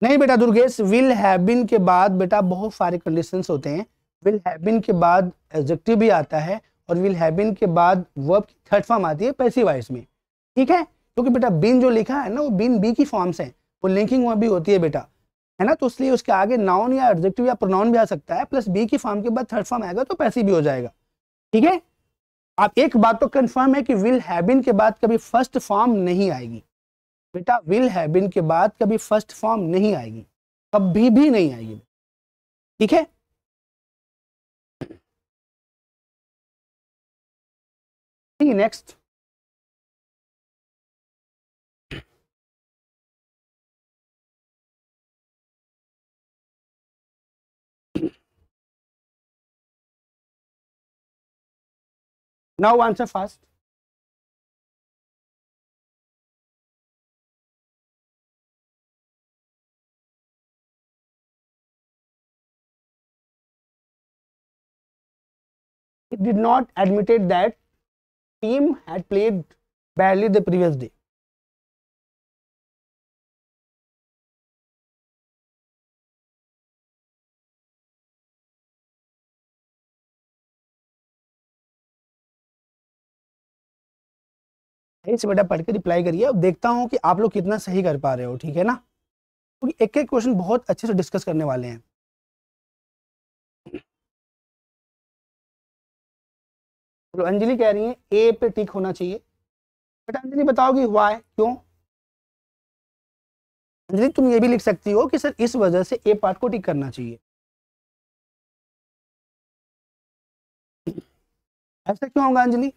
नहीं बेटा दुर्गेश विल हैव बिन के बाद बेटा बहुत सारे कंडीशंस होते हैं विल हैव बिन के बाद एडजेक्टिव भी आता है और विल हैव बिन के बाद वर्ब की थर्ड फॉर्म आती है पैसिव वाइस में ठीक है क्योंकि बेटा बिन जो लिखा है ना वो बिन बी की फॉर्म्स हैं वो लिंकिंग वहाँ भी होती है बेटा है ना तो इसलिए उसके आगे नाउन या एडजेक्टिव या प्रोनाउन भी आ सकता है प्लस बी की फॉर्म के बाद थर्ड फॉर्म आएगा तो पैसे भी हो जाएगा ठीक है आप एक बात तो कंफर्म है कि विल हैबिन के बाद कभी फर्स्ट फॉर्म नहीं आएगी बेटा विल हैबिन के बाद कभी फर्स्ट फॉर्म नहीं आएगी कभी भी नहीं आएगी ठीक है next Now answer fast. It did not admit that team had played badly the previous day. ठीक है बेटा पढ़ के रिप्लाई करिए अब देखता हूँ कि आप लोग कितना सही कर पा रहे हो ठीक है ना क्योंकि एक एक क्वेश्चन बहुत अच्छे से डिस्कस करने वाले हैं तो अंजलि कह रही है ए पे टिक होना चाहिए बेटा अंजलि बताओगी है क्यों अंजलि तुम ये भी लिख सकती हो कि सर इस वजह से ए पार्ट को टिक करना चाहिए ऐसा क्यों होगा अंजलि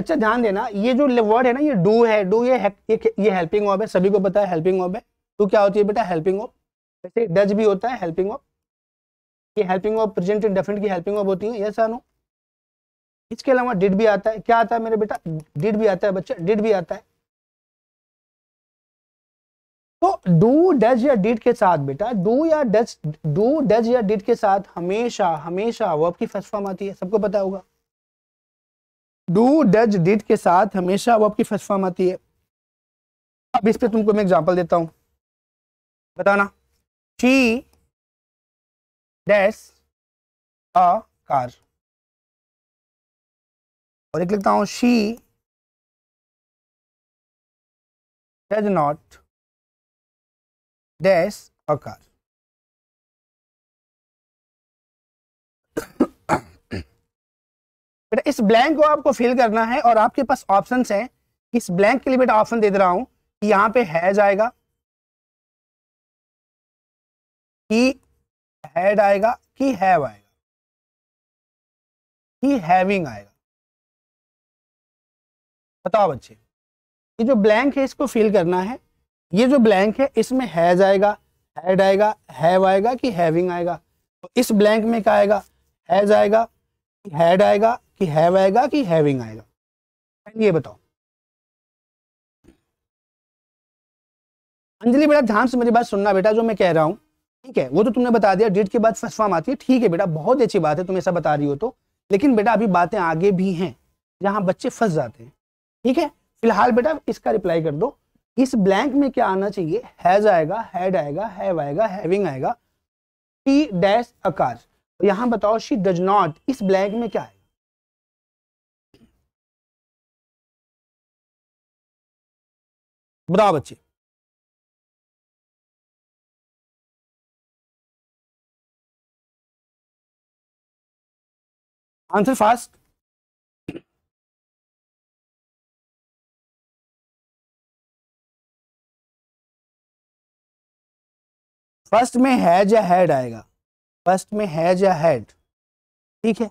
अच्छा ध्यान देना ये जो वर्ड है ना ये डू है डू ये ये हेल्पिंग ऑफ है सभी को पता है हेल्पिंग ऑफ है तो क्या होती है बेटा हेल्पिंग ऑफ वैसे डज भी होता है हेल्पिंग ऑफ ये हेल्पिंग ऑफ प्रेजेंट डेफिनेट की हेल्पिंग ऑफ होती है यस आनो इसके अलावा डिड भी आता है क्या आता है मेरे बेटा डिड भी आता है बच्चा डिड भी आता है तो डू डज या डिड के साथ बेटा डू या डज डू डज या डिड के साथ हमेशा हमेशा वर्ब की फर्स्ट फॉर्म आती है सबको पता होगा डू डज डिट के साथ हमेशा वो आपकी फर्स्ट फॉर्म आती है अब इस पे तुमको मैं एग्जांपल देता हूं बताना शी डैश अ कार और एक लिखता हूँ she does not dash a car बेटा इस ब्लैंक को आपको फिल करना है और आपके पास ऑप्शन हैं इस ब्लैंक के लिए बेटा ऑप्शन दे दे रहा हूं कि यहाँ पे हैज आएगा की हैड आएगा की हैव आएगा की हैविंग आएगा बताओ बच्चे ये जो ब्लैंक है इसको फिल करना है ये जो ब्लैंक है इसमें हैज आएगा हैड आएगा हैव आएगा कि हैविंग आएगा तो इस ब्लैंक में क्या आएगा हैज आएगा हैड आएगा कि हैव आएगा कि हैविंग आएगा ये बताओ अंजलि बेटा ध्यान से मेरी बात सुनना बेटा जो मैं कह रहा हूँ ठीक है वो तो तुमने बता दिया डेट के बाद फर्स्ट फॉर्म आती है ठीक है बेटा बहुत अच्छी बात है तुम ऐसा बता रही हो तो लेकिन बेटा अभी बातें आगे भी हैं जहाँ बच्चे फंस जाते हैं ठीक है फिलहाल बेटा इसका रिप्लाई कर दो इस ब्लैंक में क्या आना चाहिए हैज आएगा हैड आएगा हैव आएगा हैविंग आएगा टी डैश आकाश यहां बताओ शी डज नॉट इस ब्लैंक में क्या है बताओ बच्चे आंसर फास्ट फर्स्ट में हैज या हैड आएगा फर्स्ट में हैज या हैड ठीक है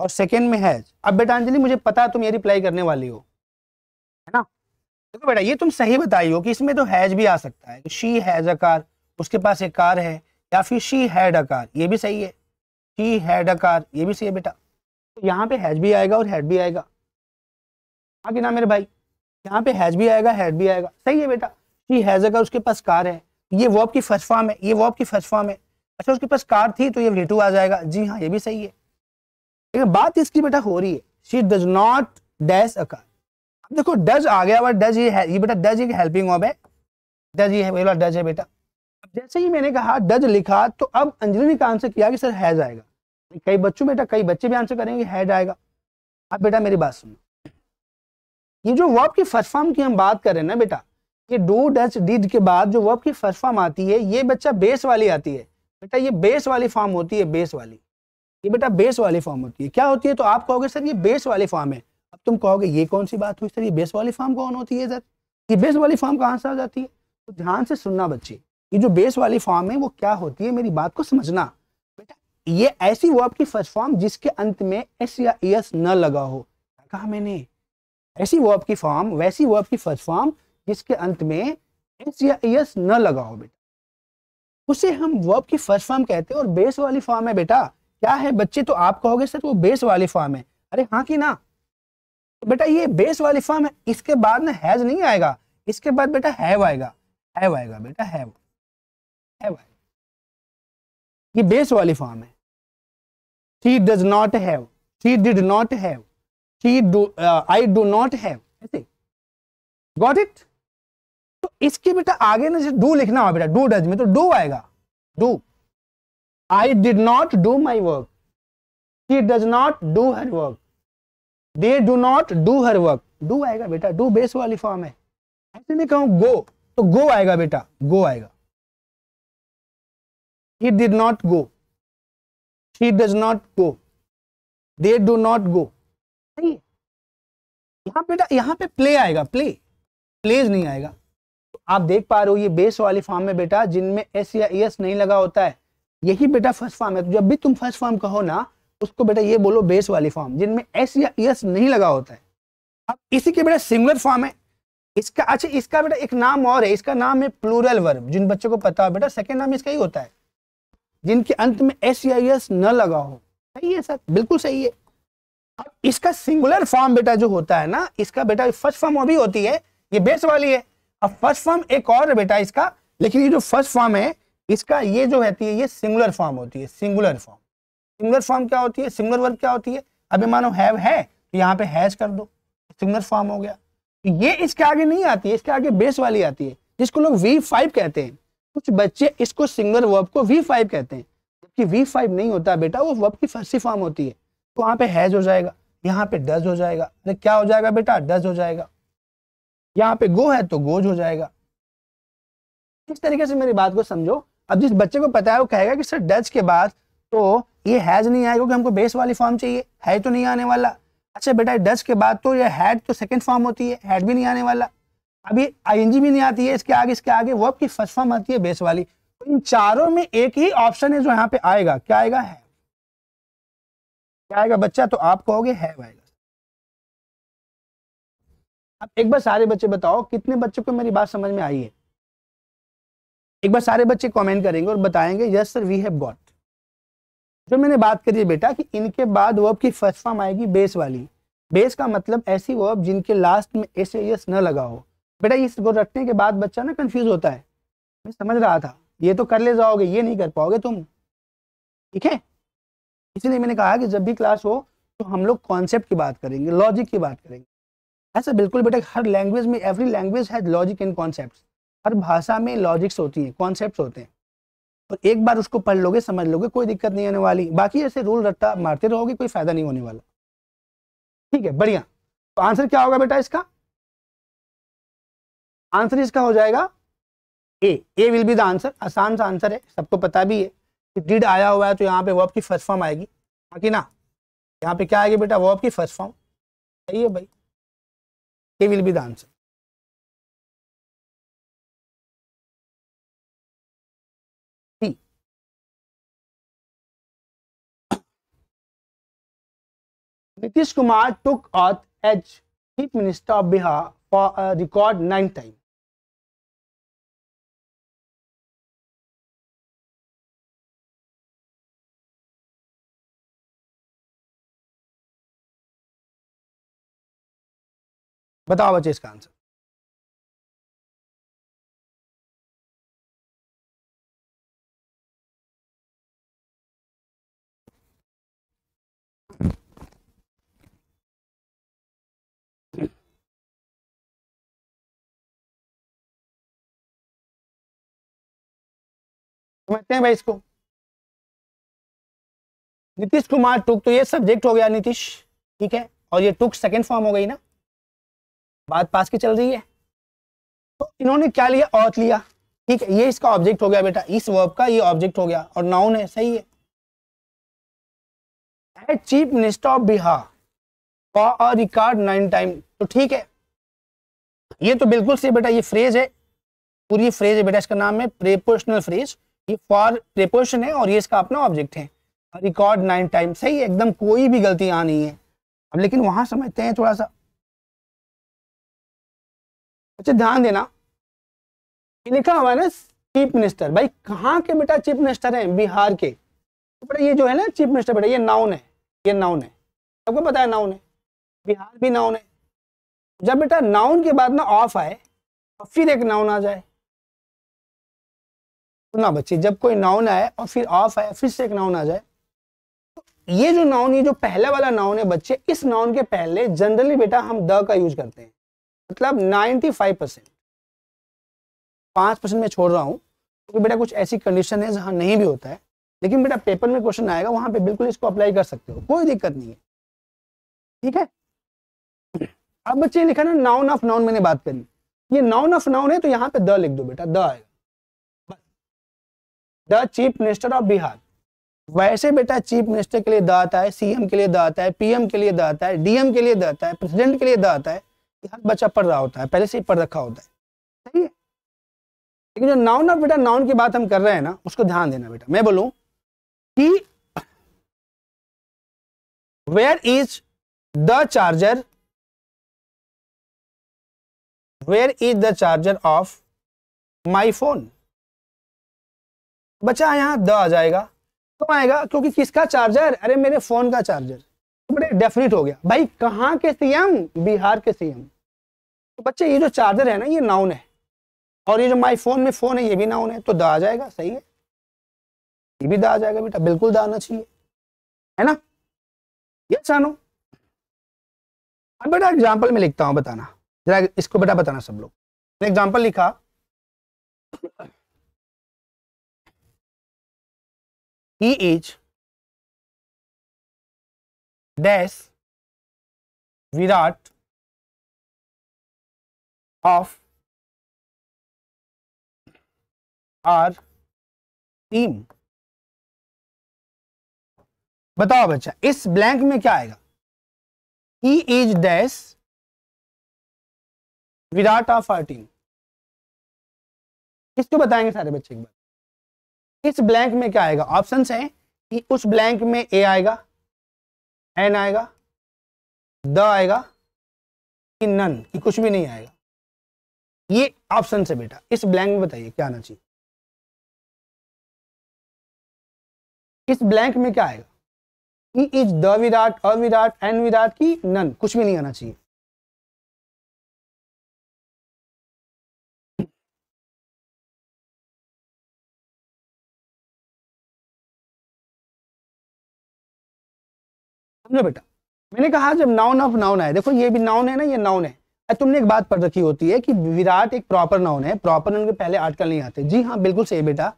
और सेकंड में हैज अब बेटा अंजलि मुझे पता है तुम ये रिप्लाई करने वाली हो देखो बेटा ये तुम सही बताई हो कि इसमें तो हैज भी आ सकता है शी हैज अ कार उसके पास एक कार है या फिर शी हैड अ कार ये भी सही है शी हैड अ कार ये भी सही है बेटा तो यहाँ पे हैज भी आएगा और हैड भी आएगा हाँ कि ना मेरे भाई यहाँ पे हैज भी आएगा हैड भी आएगा सही है बेटा शी हैज अ कार उसके पास कार है ये वॉब की फर्स्ट फॉर्म है ये वॉब की फर्स्ट फॉर्म है अच्छा उसके पास कार थी तो ये वी आ जाएगा जी हाँ ये भी सही है लेकिन बात इसकी बेटा हो रही है she does not dash a car देखो डज आ गया बट डज ये है ये बेटा डज एक हेल्पिंग ऑब है डज ये है डज है बेटा जैसे ही मैंने कहा डज लिखा तो अब अंजलि ने आंसर किया कि सर हैज आएगा कई बच्चों बेटा कई बच्चे भी आंसर करेंगे हैज आएगा अब बेटा मेरी बात सुनो ये जो वर्ब की फर्स्ट फॉर्म की हम बात कर रहे हैं ना बेटा ये डू डच डिड के बाद जो वर्ब की फर्स्ट फॉर्म आती है ये बच्चा बेस वाली आती है बेटा ये बेस वाली फॉर्म होती है बेस वाली ये बेटा बेस वाली फॉर्म होती है क्या होती है तो आप कहोगे सर ये बेस वाली फॉर्म है तुम कहोगे ये कौन सी बात हुई सर ये बेस वाली फॉर्म कौन होती है सर ये बेस वाली फॉर्म कहाँ से आ जाती है तो ध्यान से सुनना बच्चे ये जो बेस वाली फॉर्म है वो क्या होती है मेरी बात को समझना बेटा ये ऐसी वर्ब की फर्स्ट फॉर्म जिसके अंत में एस या एस न लगा हो कहा मैंने ऐसी वर्ब की फॉर्म वैसी वर्ब की फर्स्ट फॉर्म जिसके अंत में एस या एस न लगा हो बेटा उसे हम वर्ब की फर्स्ट फॉर्म कहते हैं और बेस वाली फॉर्म है बेटा क्या है बच्चे तो आप कहोगे सर वो बेस वाली फॉर्म है अरे हाँ कि ना बेटा ये बेस वाली फॉर्म है इसके बाद ना हैज नहीं आएगा इसके बाद बेटा हैव आएगा हैव आएगा बेटा हैव हैव ये बेस वाली फॉर्म है she does not have she did not have she do I do not have ऐसे गॉट इट तो इसके बेटा आगे ना डू लिखना हो बेटा डू डज में तो डू आएगा do I did not do my work she does not do her work they do not do her work do आएगा बेटा डू बेस वाली फॉर्म है ऐसे में कहूं गो तो गो आएगा बेटा गो आएगा he did not go she does not go they do not go सही बेटा यहां पे प्ले आएगा प्ले प्लेज नहीं आएगा तो आप देख पा रहे हो ये बेस वाली फॉर्म में बेटा जिनमें एस या एस नहीं लगा होता है यही बेटा फर्स्ट फॉर्म है तो जब भी तुम फर्स्ट फॉर्म कहो ना उसको बेटा ये बोलो बेस वाली फॉर्म जिनमें एस या यस नहीं लगा होता है अब इसी के बेटा सिंगुलर फॉर्म है इसका अच्छा इसका बेटा एक नाम और है इसका नाम है प्लूरल वर्ब जिन बच्चों को पता हो बेटा सेकेंड नाम इसका ही होता है जिनके अंत में एस या यस न लगा हो सही है सर बिल्कुल सही है अब इसका सिंगुलर फॉर्म बेटा जो होता है ना इसका बेटा फर्स्ट फॉर्म अभी होती है ये बेस वाली है अब फर्स्ट फॉर्म एक और है बेटा इसका लेकिन ये जो फर्स्ट फॉर्म है इसका ये जो रहती है ये सिंगुलर फॉर्म होती है सिंगुलर फॉर्म सिंगुलर फॉर्म क्या होती है सिंगुलर वर्ब क्या होती है अभी मानो हैव है तो यहाँ पे हैज कर दो सिंगुलर फॉर्म हो गया तो ये इसके आगे नहीं आती है इसके आगे बेस वाली आती है जिसको लोग वी फाइव कहते हैं कुछ बच्चे इसको सिंगुलर वर्ब को वी फाइव कहते हैं जबकि वी फाइव नहीं होता बेटा वो वर्ब की फर्सी फॉर्म होती है तो वहाँ पे हैज हो जाएगा यहाँ पे डज हो जाएगा अरे क्या हो जाएगा बेटा डज हो जाएगा यहाँ पे गो है तो गोज हो जाएगा इस तरीके से मेरी बात को समझो अब जिस बच्चे को पता है वो कहेगा कि सर डज के बाद तो ये हैज़ नहीं आया क्योंकि हमको बेस वाली फॉर्म चाहिए है तो नहीं आने वाला अच्छा बेटा डज के बाद तो ये हैड तो सेकेंड फॉर्म होती है हैड भी नहीं आने वाला अभी आईएनजी भी नहीं आती है इसके आगे इसके आगे वो आपकी फर्स्ट फॉर्म आती है बेस वाली तो इन चारों में एक ही ऑप्शन है जो यहाँ पे आएगा क्या आएगा है क्या आएगा बच्चा तो आप कहोगे है आएगा अब एक बार सारे बच्चे बताओ कितने बच्चों को मेरी बात समझ में आई है एक बार सारे बच्चे कमेंट करेंगे और बताएंगे yes sir we have got जो मैंने बात करी है बेटा कि इनके बाद वर्ब की फर्स्ट फॉर्म आएगी बेस वाली बेस का मतलब ऐसी वर्ब जिनके लास्ट में एस एस न लगा हो बेटा इसको रटने के बाद बच्चा ना कंफ्यूज होता है मैं समझ रहा था ये तो कर ले जाओगे ये नहीं कर पाओगे तुम ठीक है इसलिए मैंने कहा कि जब भी क्लास हो तो हम लोग कॉन्सेप्ट की बात करेंगे लॉजिक की बात करेंगे ऐसा बिल्कुल बेटा हर लैंग्वेज में every language has logic in concept हर भाषा में लॉजिक्स होती हैं कॉन्सेप्ट होते हैं और एक बार उसको पढ़ लोगे समझ लोगे कोई दिक्कत नहीं आने वाली बाकी ऐसे रूल रट्टा मारते रहोगे कोई फायदा नहीं होने वाला ठीक है बढ़िया तो आंसर क्या होगा बेटा इसका आंसर इसका हो जाएगा A A will be the answer आसान सा आंसर है सबको पता भी है कि डिड आया हुआ है तो यहाँ पे वर्ब की फर्स्ट फॉर्म आएगी बाकी हाँ ना यहाँ पे क्या आएगी बेटा वर्ब की फर्स्ट फॉर्म सही है भाई A will be the answer Nitish Kumar took oath as chief minister of Bihar for record nine time बताओ बच्चे इसका आंसर समझते हैं भाई इसको नीतीश कुमार टुक तो ये सब्जेक्ट हो गया नीतीश ठीक है और ये टुक सेकंड फॉर्म हो गई ना बात पास की चल रही है तो इन्होंने क्या लिया औत लिया ठीक है ये इसका ऑब्जेक्ट हो गया बेटा इस वर्ब का ये ऑब्जेक्ट हो गया और नाउन है सही है chief minister of Bihar for a record nine time तो ठीक है ये तो बिल्कुल सही बेटा ये फ्रेज है पूरी फ्रेज है बेटा इसका नाम है प्रेपोर्शनल फ्रेज ये फॉर प्रिपोशन है और ये इसका अपना ऑब्जेक्ट है रिकॉर्ड नाइन टाइम सही एकदम कोई भी गलती यहाँ नहीं है अब लेकिन वहां समझते हैं थोड़ा सा अच्छा ध्यान देना लिखा हुआ है ना चीफ मिनिस्टर भाई कहाँ के बेटा चीफ मिनिस्टर हैं बिहार के तो बेटा ये जो है ना चीफ मिनिस्टर बेटा ये नाउन है ये नाउन है सबको पता है नाउन है बिहार भी नाउन है जब बेटा नाउन के बाद ना ऑफ आए और तो फिर एक नाउन आ जाए ना बचे जब कोई नाउन आए और फिर ऑफ आए फिर से एक नाउन आ जाए तो ये जो नाउन ये जो पहले वाला नाउन है बच्चे इस नाउन के पहले जनरली बेटा हम द का यूज करते हैं मतलब 95 परसेंट पाँच परसेंट मैं छोड़ रहा हूँ क्योंकि तो बेटा कुछ ऐसी कंडीशन है जहाँ नहीं भी होता है लेकिन बेटा पेपर में क्वेश्चन आएगा वहाँ पे बिल्कुल इसको अप्लाई कर सकते हो कोई दिक्कत नहीं है ठीक है अब बच्चे लिखा ना नाउन ऑफ नाउन मैंने बात करी ये नाउन ऑफ नाउन है तो यहाँ पे द लिख दो बेटा द आएगा the chief minister of Bihar वैसे बेटा चीफ मिनिस्टर के लिए द आता है सीएम के लिए द आता है पीएम के लिए द आता है डीएम के लिए द आता है प्रेसिडेंट के लिए द आता है हर बच्चा पढ़ रहा होता है पहले से ही पढ़ रखा होता है सही है लेकिन जो नाउन और बेटा नाउन की बात हम कर रहे हैं ना उसको ध्यान देना बेटा मैं बोलूं कि where is the charger where is the charger of my phone बचा यहाँ द आ जाएगा तो आएगा क्योंकि किसका चार्जर अरे मेरे फोन का चार्जर तो बड़े डेफिनेट हो गया भाई कहाँ के सीएम बिहार के सीएम तो बच्चे ये जो चार्जर है ना ये नाउन है और ये जो माई फोन में फोन है ये भी नाउन है तो द आ जाएगा सही है ये भी द आ जाएगा बेटा बिल्कुल द आना चाहिए है ना ये जानो अब बेटा एग्जाम्पल में लिखता हूँ बताना जरा इसको बेटा बताना सब लोग एग्जाम्पल लिखा he is dash Virat of our team बताओ बच्चा इस ब्लैंक में क्या आएगा he is dash Virat of our team इसको बताएंगे सारे बच्चे एक बार इस ब्लैंक में क्या आएगा ऑप्शन है कि उस ब्लैंक में ए आएगा एन आएगा द आएगा कि नन कि कुछ भी नहीं आएगा ये ऑप्शन है बेटा इस ब्लैंक में बताइए क्या आना चाहिए इस ब्लैंक में क्या आएगा इज द विराट अविराट एन विराट की नन कुछ भी नहीं आना चाहिए समझो बेटा मैंने कहा जब नाउन ऑफ नाउन है देखो ये भी नाउन है ना ये नाउन है तुमने एक बात पढ़ रखी होती है कि विराट एक प्रॉपर नाउन है प्रॉपर नाउन के पहले आर्टिकल नहीं आते जी हाँ बिल्कुल सही बेटा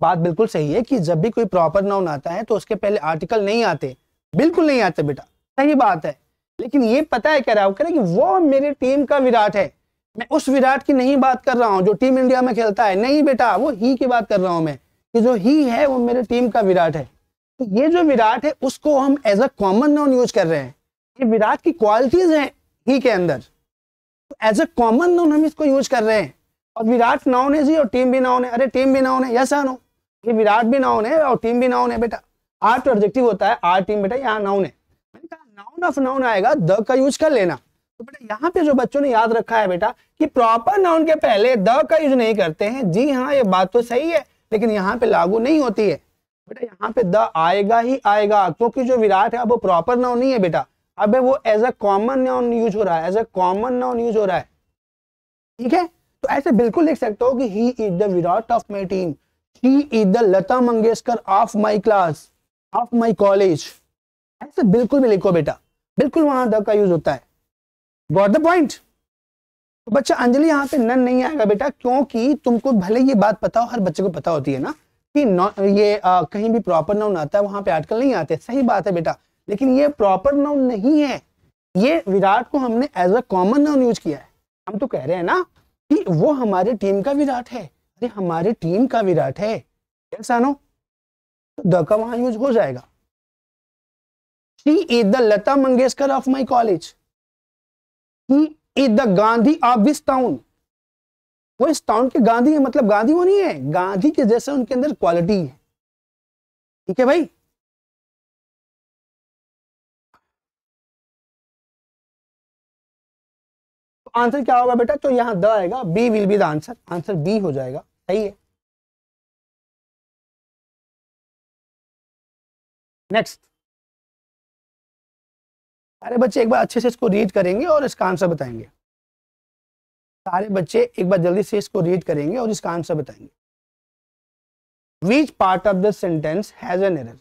बात बिल्कुल सही है कि जब भी कोई प्रॉपर नाउन आता है तो उसके पहले आर्टिकल नहीं आते बिल्कुल नहीं आते बेटा सही बात है लेकिन ये पता है कह रहा हूँ कि वो मेरे टीम का विराट है मैं उस विराट की नहीं बात कर रहा हूँ जो टीम इंडिया में खेलता है नहीं बेटा वो ही की बात कर रहा हूँ मैं कि जो ही है वो मेरे टीम का विराट है तो ये जो विराट है उसको हम as a common noun use कर रहे हैं ये विराट की क्वालिटीज हैं ही के अंदर तो एज अ कॉमन नाउन हम इसको यूज कर रहे हैं और विराट नाउन है जी और टीम भी नाउन है अरे टीम भी नाउन है यस नो ये विराट भी नाउन है और टीम भी नाउन है बेटा आर टू ऑब्जेक्टिव होता है आर टीम बेटा यहाँ नाउन है मैंने कहा नाउन ऑफ नाउन आएगा द का यूज कर लेना तो बेटा यहाँ पे जो बच्चों ने याद रखा है बेटा कि प्रॉपर नाउन के पहले द का यूज नहीं करते हैं जी हाँ ये बात तो सही है लेकिन यहाँ पे लागू नहीं होती है बेटा यहाँ पे द आएगा ही आएगा क्योंकि जो विराट है वो प्रॉपर नाउन नहीं है बेटा अब वो as a common noun use हो रहा है as a common noun use हो रहा है ठीक है तो ऐसे बिल्कुल लिख सकते हो कि he is the Virat of my team he is the Lata Mangeshkar of my class of my college ऐसे बिल्कुल भी लिखो बेटा बिल्कुल वहां द का यूज होता है गॉट द पॉइंट तो बच्चा अंजलि यहाँ पे नन नहीं आएगा बेटा क्योंकि तुमको भले ये बात पता हो हर बच्चे को पता होती है ना कि ये आ, कहीं भी प्रॉपर नाउन आता है वहां पे आर्टिकल नहीं आते सही बात है बेटा लेकिन ये प्रॉपर नाउन नहीं है ये विराट को हमने as a common noun use किया है हम तो कह रहे हैं ना कि वो हमारे टीम का विराट है अरे हमारे टीम का विराट है सानो तो द का वहां यूज हो जाएगा she is the Lata Mangeshkar of my college he is the Gandhi of this town वो इस टाउन के गांधी है मतलब गांधी वो नहीं है गांधी के जैसे उनके अंदर क्वालिटी है ठीक है भाई आंसर तो क्या होगा बेटा तो यहां द आएगा B will be the answer answer B हो जाएगा सही है नेक्स्ट अरे बच्चे एक बार अच्छे से इसको रीड करेंगे और इसका आंसर बताएंगे सारे बच्चे एक बार जल्दी से इसको रीड करेंगे और इसका आंसर बताएंगे which part of the sentence has an error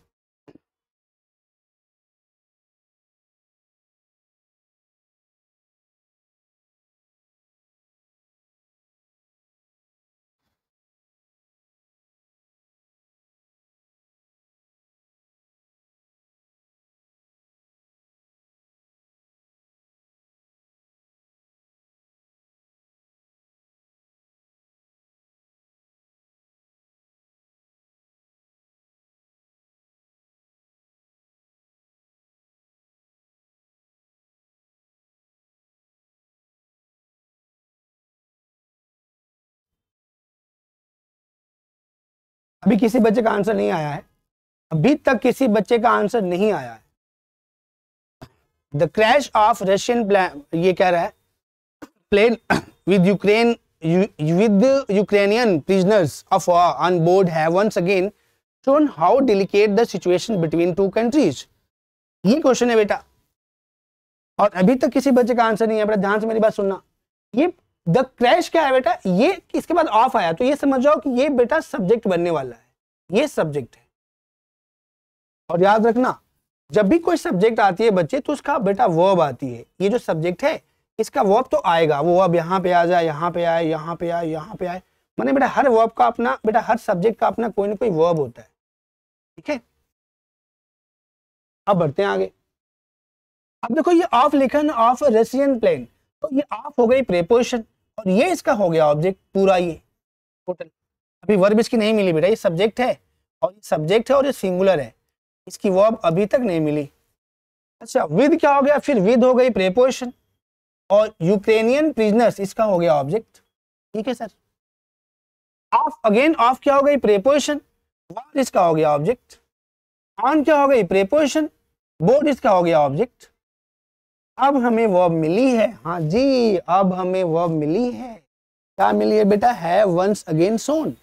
अभी किसी बच्चे का आंसर नहीं आया है अभी तक किसी बच्चे का आंसर नहीं आया है द क्रैश ऑफ रशियन ये कह रहा है plane with Ukraine with Ukrainian prisoners of of war on board have once again shown how delicate the situation between two ये क्वेश्चन है बेटा और अभी तक किसी बच्चे का आंसर नहीं है बेटा ध्यान से मेरी बात सुनना ये द क्रैश क्या है बेटा ये इसके बाद ऑफ आया तो ये समझ जाओ कि ये बेटा सब्जेक्ट बनने वाला है ये सब्जेक्ट है और याद रखना जब भी कोई सब्जेक्ट आती है बच्चे तो उसका बेटा वर्ब आती है ये जो सब्जेक्ट है इसका वर्ब तो आएगा वो अब यहाँ पे आ जाए यहाँ पे आए यहाँ पे आए यहाँ पे आए मैंने बेटा हर वर्ब का अपना बेटा हर सब्जेक्ट का अपना कोई ना कोई वर्ब होता है ठीक है अब बढ़ते हैं आगे अब देखो ये ऑफ लिखन ऑफ रशियन प्लेन तो ये ऑफ हो गई प्रेपोजिशन और ये इसका हो गया ऑब्जेक्ट पूरा ये टोटल अभी वर्ब इसकी नहीं मिली बेटा ये सब्जेक्ट है और ये सब्जेक्ट है और ये सिंगुलर है इसकी वर्ब अभी तक नहीं मिली अच्छा विद क्या हो गया फिर विद हो गई प्रेपोजिशन और यूक्रेनियन प्रिजनर्स इसका हो गया ऑब्जेक्ट ठीक है सर ऑफ अगेन ऑफ क्या हो गई प्रेपोजिशन वार इसका हो गया ऑब्जेक्ट ऑन क्या हो गई प्रेपोजिशन बोर्ड इसका हो गया ऑब्जेक्ट अब हमें वर्ब मिली है हाँ जी अब हमें वर्ब मिली है क्या मिली है बेटा है वंस अगेन सोन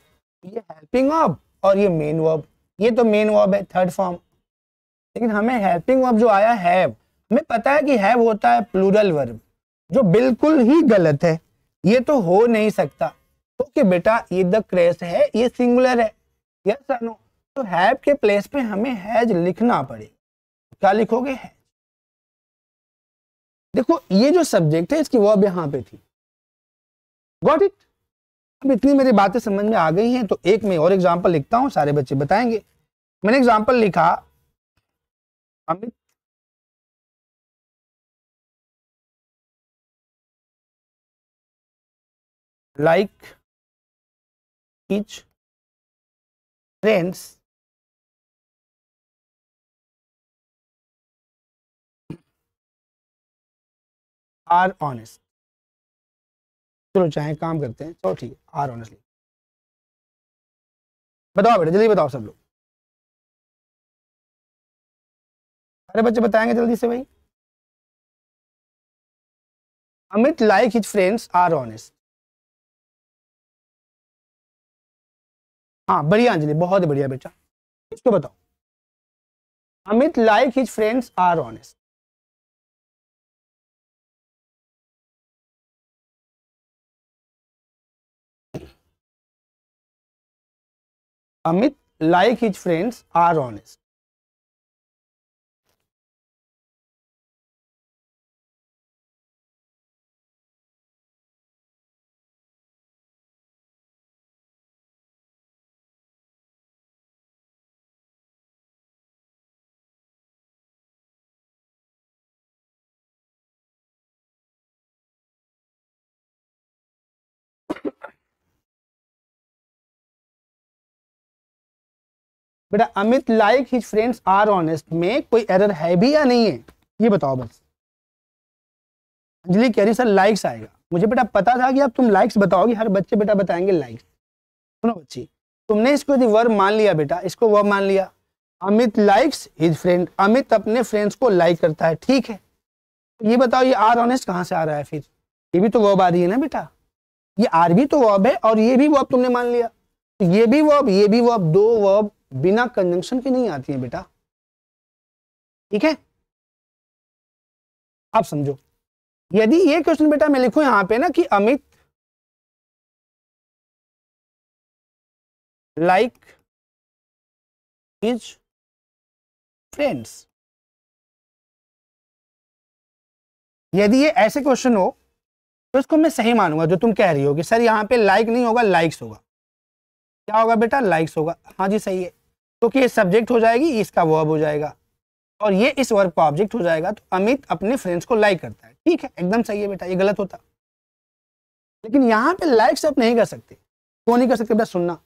ये हेल्पिंग वर्ब और ये मेन वर्ब ये तो मेन वर्ब है थर्ड फॉर्म लेकिन हमें हेल्पिंग वर्ब जो आया है हमें पता है कि हैव होता है प्लूरल वर्ब जो बिल्कुल ही गलत है ये तो हो नहीं सकता ओके तो बेटा ये द क्रेस है ये सिंगुलर है यस नो तो हैव के प्लेस पे हमें हैज लिखना पड़ेगा क्या लिखोगे है देखो ये जो सब्जेक्ट है इसकी वर्ब यहां पे थी गॉट इट अब इतनी मेरी बातें समझ में आ गई हैं तो एक मैं और एग्जाम्पल लिखता हूं सारे बच्चे बताएंगे मैंने एग्जाम्पल लिखा Amit each friends like are honest चलो चाहे काम करते हैं चलो ठीक है आर ऑनेस्टली बताओ बेटा जल्दी बताओ सब लोग अरे बच्चे बताएंगे जल्दी से भाई Amit like his friends are honest हाँ बढ़िया अंजलि बहुत बढ़िया बेटा इसको बताओ Amit like his friends are honest Amit, like his friends, are honest. बेटा Amit like his friends are honest में कोई एरर है भी या नहीं है ये बताओ बस अंजलि कह रही सर लाइक्स आएगा मुझे बेटा पता था कि आप तुम लाइक्स बताओगे हर बच्चे बेटा बताएंगे लाइक्स सुनो बच्ची तुमने इसको यदि वर्ब मान लिया बेटा इसको वर्ब मान लिया Amit likes his friend Amit अपने फ्रेंड्स को लाइक करता है ठीक है तो ये बताओ ये आर ऑनेस्ट कहाँ से आ रहा है फिर ये भी तो वर्ब आ रही है ना बेटा ये आर भी तो वर्ब है और ये भी वर्ब तुमने मान लिया तो ये भी वर्ब ये भी वर्ब दो वर्ब बिना कंजंक्शन के नहीं आती है बेटा ठीक है आप समझो यदि ये क्वेश्चन बेटा मैं लिखूं यहां पे ना कि अमित लाइक इज फ्रेंड्स यदि ये ऐसे क्वेश्चन हो तो इसको मैं सही मानूंगा जो तुम कह रही होगी सर यहां पे लाइक नहीं होगा लाइक्स होगा क्या होगा बेटा लाइक्स होगा हाँ जी सही है क्योंकि तो ये सब्जेक्ट हो जाएगी इसका वर्ब हो जाएगा और ये इस वर्ब का ऑब्जेक्ट हो जाएगा तो अमित अपने फ्रेंड्स को लाइक करता है ठीक है एकदम सही है बेटा ये गलत होता लेकिन यहाँ पे लाइक सब नहीं कर सकते क्यों नहीं कर सकते बेटा सुनना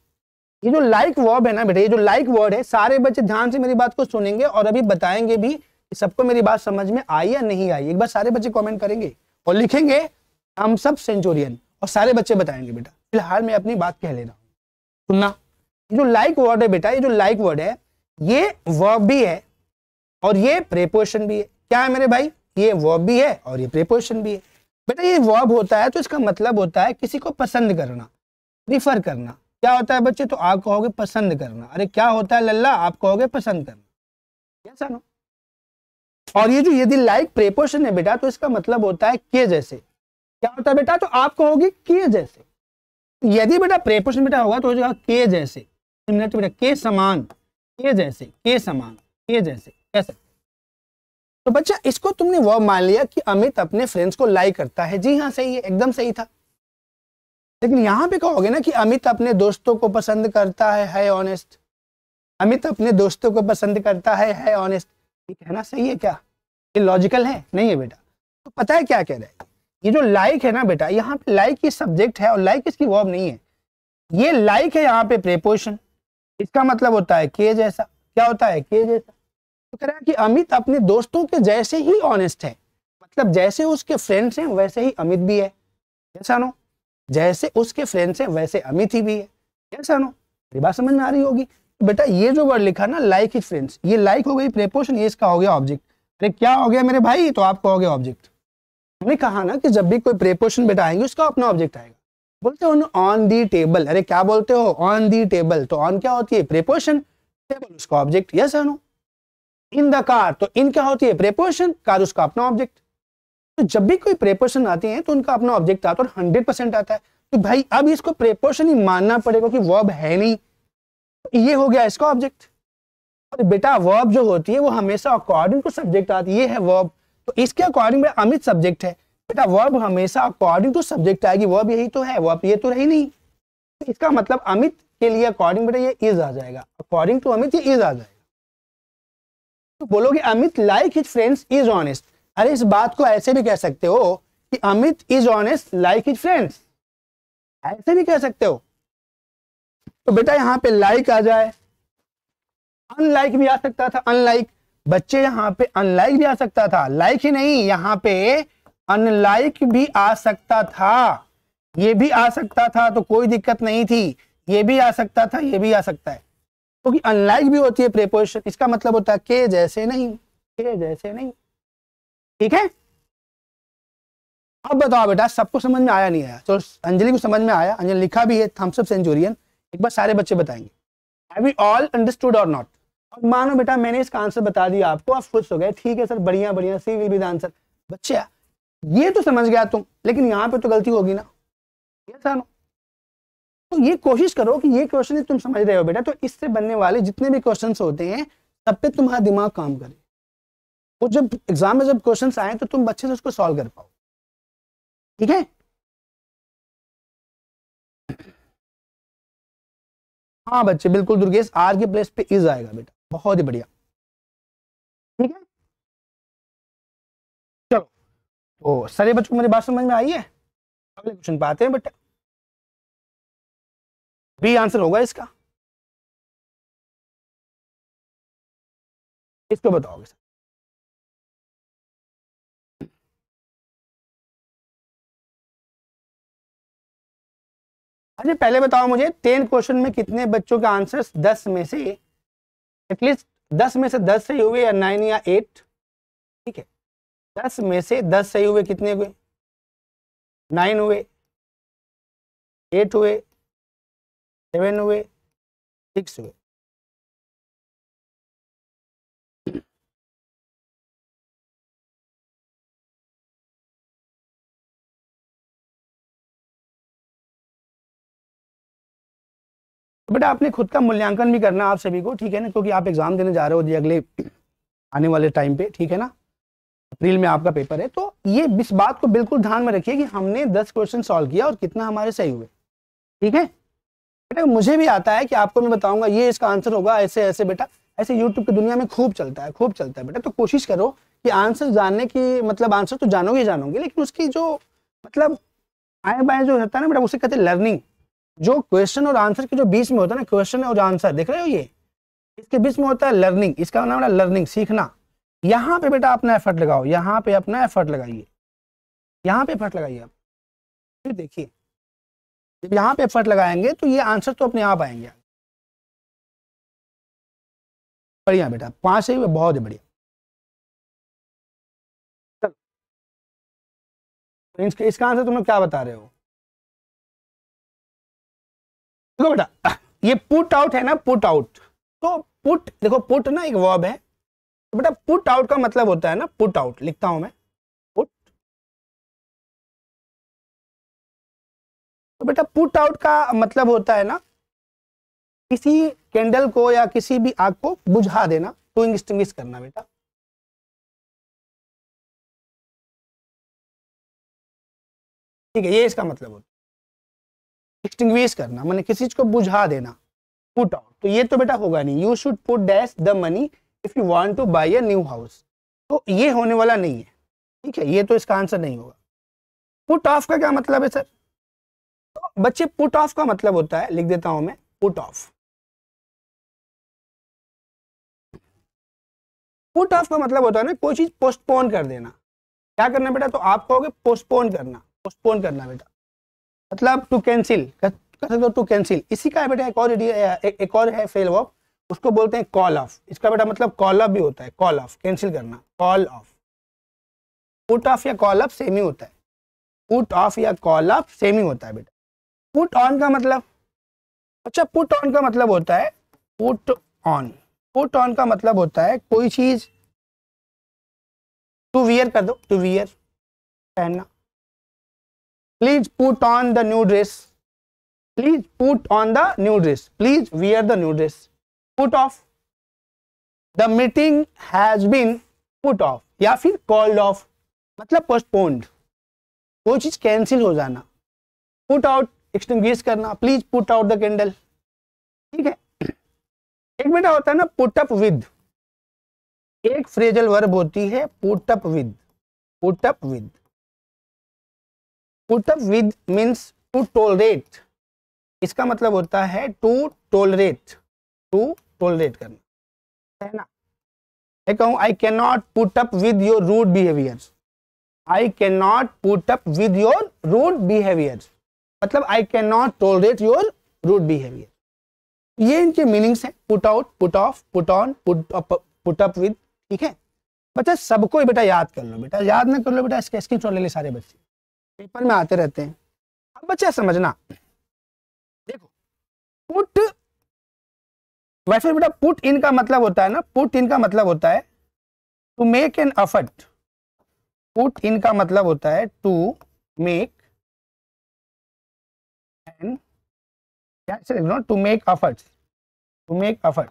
ये जो लाइक वर्ब है ना बेटा ये जो लाइक वर्ड है सारे बच्चे ध्यान से मेरी बात को सुनेंगे और अभी बताएंगे भी कि सबको मेरी बात समझ में आई या नहीं आई एक बार सारे बच्चे कमेंट करेंगे और लिखेंगे हम सब सेंचुरियन और सारे बच्चे बताएंगे बेटा फिलहाल मैं अपनी बात कह ले रहा हूँ सुनना जो लाइक like वर्ड है बेटा ये जो लाइक like वर्ड है ये वर्ब भी है और ये प्रेपोजिशन भी है क्या है मेरे भाई ये वर्ब भी है और ये प्रेपोजिशन भी है बेटा ये वर्ब होता है तो इसका मतलब होता है किसी को पसंद करना प्रीफर करना क्या होता है बच्चे तो आप कहोगे पसंद करना अरे क्या होता है लल्ला आप कहोगे पसंद करना ऐसा नो और ये जो यदि लाइक प्रेपोशन है बेटा तो इसका मतलब होता है के जैसे क्या होता है बेटा तो आप कहोगे के जैसे यदि बेटा प्रेपोशन बेटा होगा तो हो जाएगा के जैसे सिमिलर टू बेटा के समान के जैसे के समान के जैसे कैसे तो बच्चा इसको तुमने वो मान लिया कि अमित अपने फ्रेंड्स को लाइक करता है जी हाँ सही है एकदम सही था लेकिन यहां पे कहोगे ना कि अमित अपने दोस्तों को पसंद करता है है ऑनेस्ट अमित अपने दोस्तों को पसंद करता है है ऑनेस्ट ये कहना सही है क्या ये लॉजिकल है नहीं है बेटा तो पता है क्या कह रहा है ये जो लाइक है ना बेटा यहाँ पे लाइक ये सब्जेक्ट है और लाइक इसकी वॉब नहीं है ये लाइक है यहाँ पे प्रेपोशन इसका मतलब होता है के जैसा क्या होता है के जैसा तो कह रहा है कि अमित अपने दोस्तों के जैसे ही ऑनेस्ट है मतलब जैसे उसके फ्रेंड्स हैं वैसे ही अमित भी है जैसा नो जैसे उसके फ्रेंड्स हैं वैसे अमित ही भी है जैसा नो बात समझ में आ रही होगी तो बेटा ये जो वर्ड लिखा ना लाइक ही फ्रेंड्स ये लाइक हो गई प्रेपोशन ये इसका हो गया ऑब्जेक्ट अरे क्या हो गया मेरे भाई तो आपको हो गया ऑब्जेक्ट हमने कहा ना कि जब भी कोई प्रेपोशन बेटा आएंगे उसका अपना ऑब्जेक्ट आएगा बोलते हो ऑन दी टेबल अरे क्या बोलते हो ऑन दी टेबल तो ऑन क्या होती है प्रेपोशन टेबल उसका ऑब्जेक्ट यस है नो इन द कार तो इन क्या होती है प्रेपोशन कार उसका अपना ऑब्जेक्ट तो जब भी कोई प्रेपोशन आती है तो उनका अपना ऑब्जेक्ट आता है और हंड्रेड परसेंट आता है तो भाई अब इसको प्रेपोशन ही मानना पड़ेगा कि वर्ब है नहीं तो ये हो गया इसका ऑब्जेक्ट और बेटा वर्ब जो होती है वो हमेशा अकॉर्डिंग टू सब्जेक्ट आती है ये है वर्ब तो इसके अकॉर्डिंग में अमित सब्जेक्ट है बेटा वर्ब हमेशा अकॉर्डिंग टू सब्जेक्ट आएगी वर्ब यही तो है वर्ब ये तो रही नहीं इसका मतलब अमित के लिए अकॉर्डिंग बेटा ये इज आ जाएगा अकॉर्डिंग टू अमित ये इज आ जाएगा तो बोलोगे Amit like his friends is honest अरे इस बात को ऐसे भी कह सकते हो कि Amit is honest like his friends ऐसे भी कह सकते हो तो बेटा यहाँ पे लाइक आ जाए अनलाइक भी आ सकता था अनलाइक बच्चे यहाँ पे अनलाइक भी आ सकता था लाइक ही नहीं यहाँ पे अनलाइक भी आ सकता था ये भी आ सकता था तो कोई दिक्कत नहीं थी ये भी आ सकता था ये भी आ सकता है क्योंकि तो अनलाइक भी होती है प्रेपोजिशन इसका मतलब होता है के जैसे नहीं के जैसे नहीं ठीक है अब बताओ बेटा सबको समझ में आया नहीं आया तो अंजलि को समझ में आया अंजलि लिखा भी है थम्सअप सेंचुरियन एक बार सारे बच्चे बताएंगे आई वी ऑल अंडरस्टूड और नॉट अब मानो बेटा मैंने इसका आंसर बता दिया आपको आप खुश हो गए ठीक है सर बढ़िया बढ़िया C will be the answer बच्चे ये तो समझ गया तुम लेकिन यहां पे तो गलती होगी ना ये सानो तो ये कोशिश करो कि ये क्वेश्चन तुम समझ रहे हो बेटा तो इससे बनने वाले जितने भी क्वेश्चन होते हैं सब पे तुम्हारा दिमाग काम करे और जब एग्जाम में जब क्वेश्चन आए तो तुम अच्छे से उसको सॉल्व कर पाओ ठीक है हाँ बच्चे बिल्कुल दुर्गेश आर के प्लेस पे इज आएगा बेटा बहुत ही बढ़िया तो सारे बच्चों को मेरी बात समझ में आई है अगले क्वेश्चन पे आते हैं बट बी आंसर होगा इसका इसको बताओगे सर अरे पहले बताओ मुझे टेन क्वेश्चन में कितने बच्चों के आंसर्स दस में से एटलीस्ट दस में से दस सही हुए या नाइन या एट ठीक है दस में से दस सही हुए कितने हुए नाइन हुए एट हुए सेवन हुए सिक्स हुए बेटा आपने खुद का मूल्यांकन भी करना आप सभी को ठीक है ना क्योंकि आप एग्जाम देने जा रहे हो जी अगले आने वाले टाइम पे ठीक है ना अप्रैल में आपका पेपर है तो ये इस बात को बिल्कुल ध्यान में रखिए कि हमने दस क्वेश्चन सॉल्व किया और कितना हमारे सही हुए ठीक है बेटा मुझे भी आता है कि आपको मैं बताऊंगा ये इसका आंसर होगा ऐसे ऐसे बेटा ऐसे यूट्यूब की दुनिया में खूब चलता है खूब चलता है बेटा तो कोशिश करो कि आंसर जानने की मतलब आंसर तो जानोगे ही जानोगे लेकिन उसकी जो मतलब आए बाएं जो रहता है ना बेटा उसे कहते हैं लर्निंग जो क्वेश्चन और आंसर के जो बीच में होता है ना क्वेश्चन और आंसर देख रहे हो ये इसके बीच में होता है लर्निंग इसका नाम है लर्निंग सीखना यहां पे बेटा अपना एफर्ट लगाओ यहां पे अपना एफर्ट लगाइए यहां पे एफर्ट लगाइए आप फिर देखिए जब यहां पे एफर्ट लगाएंगे तो ये आंसर तो अपने आप आएंगे बढ़िया बेटा पांच सही बहुत ही बढ़िया तो इसका आंसर तुम लोग क्या बता रहे हो देखो बेटा ये पुट आउट है ना पुट आउट तो पुट देखो पुट ना एक वर्ब है तो बेटा पुट आउट का मतलब होता है ना पुट आउट लिखता हूं मैं पुट तो बेटा पुट आउट का मतलब होता है ना किसी कैंडल को या किसी भी आग को बुझा देना टू इंस्टिंग्विश करना बेटा ठीक है ये इसका मतलब होता है एक्सटिंग्विश करना मैंने किसी चीज को बुझा देना पुट आउट तो ये तो बेटा होगा नहीं you should put dash the money if you want to buy a new house तो ये होने वाला नहीं है ठीक है ये तो इसका आंसर नहीं होगा पुट ऑफ का क्या मतलब है सर तो बच्चे पुट ऑफ का मतलब होता है लिख देता हूं मैं पुट ऑफ पुट ऑफ का मतलब होता है ना कोई चीज पोस्टपोन कर देना क्या करना बेटा तो आप कहोगे पोस्टपोन करना पोस्टपोन करना बेटा मतलब टू कैंसिल कर सकते हो टू कैंसिल इसी का है बेटा एक और एक, एक और है फेल वॉप उसको बोलते हैं कॉल ऑफ इसका बेटा मतलब कॉल ऑफ भी होता है कॉल ऑफ कैंसिल करना कॉल ऑफ पुट ऑफ या कॉल ऑफ सेम ही होता है पुट ऑफ या कॉल ऑफ सेम ही होता है बेटा पुट ऑन का मतलब अच्छा पुट ऑन का मतलब होता है पुट ऑन पुट ऑन का मतलब होता है कोई चीज टू वियर कर दो टू वियर पहनना please put on the new dress please put on the new dress please wear the new dress put off the meeting has been put off या फिर called off मतलब postponed वो चीज cancel हो जाना put out extinguish करना please put out the candle ठीक है एक बेटा होता है ना पुट अप विद एक फ्रेजल वर्ब होती है put up with put up with put up with means to tolerate इसका मतलब होता है टू टोलरेट टू टोलरेट करना है ना मैं कहूँ I can not put up with your rude behaviour I can not put up with your rude behaviour मतलब I can not tolerate your rude behaviour ये इनके मीनिंग्स हैं put out put off put on put up with ठीक है बच्चा सबको ही बेटा याद कर लो बेटा याद ना कर लो बेटा इसके स्क्रीन ले ले सारे बच्चे पेपर में आते रहते हैं अब बच्चा समझना देखो पुट वैसे बेटा पुट इन का मतलब होता है ना पुट इन का मतलब होता है to make an effort put in का मतलब होता है टू मेक एन क्या to make efforts to make effort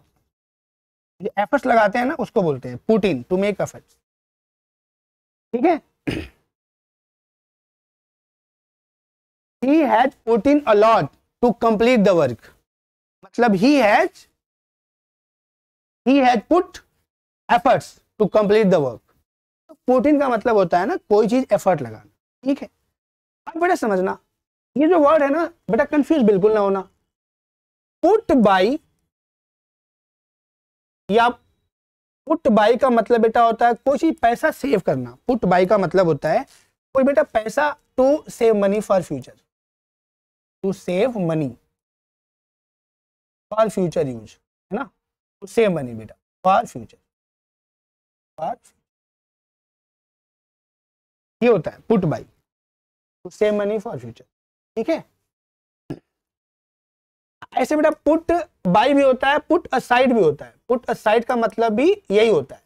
efforts लगाते हैं ना उसको बोलते हैं put in to make effort ठीक है he has put in a lot to complete the मतलब he has he has put efforts to complete the work put in का मतलब होता है ना कोई चीज एफर्ट लगाना ठीक है अब बेटा समझना ये जो वर्ड है ना बेटा कंफ्यूज बिल्कुल ना होना पुट बाई या पुट बाई का मतलब बेटा होता है कोई चीज पैसा सेव करना पुट बाई का मतलब होता है कोई बेटा पैसा to save money for future to save money for future use same money बेटा फॉर फ्यूचर फॉर फ्यूचर ये होता है put by to save money for future ठीक है ऐसे बेटा पुट बाई भी होता है पुट असाइड भी होता है पुट असाइड का मतलब भी यही होता है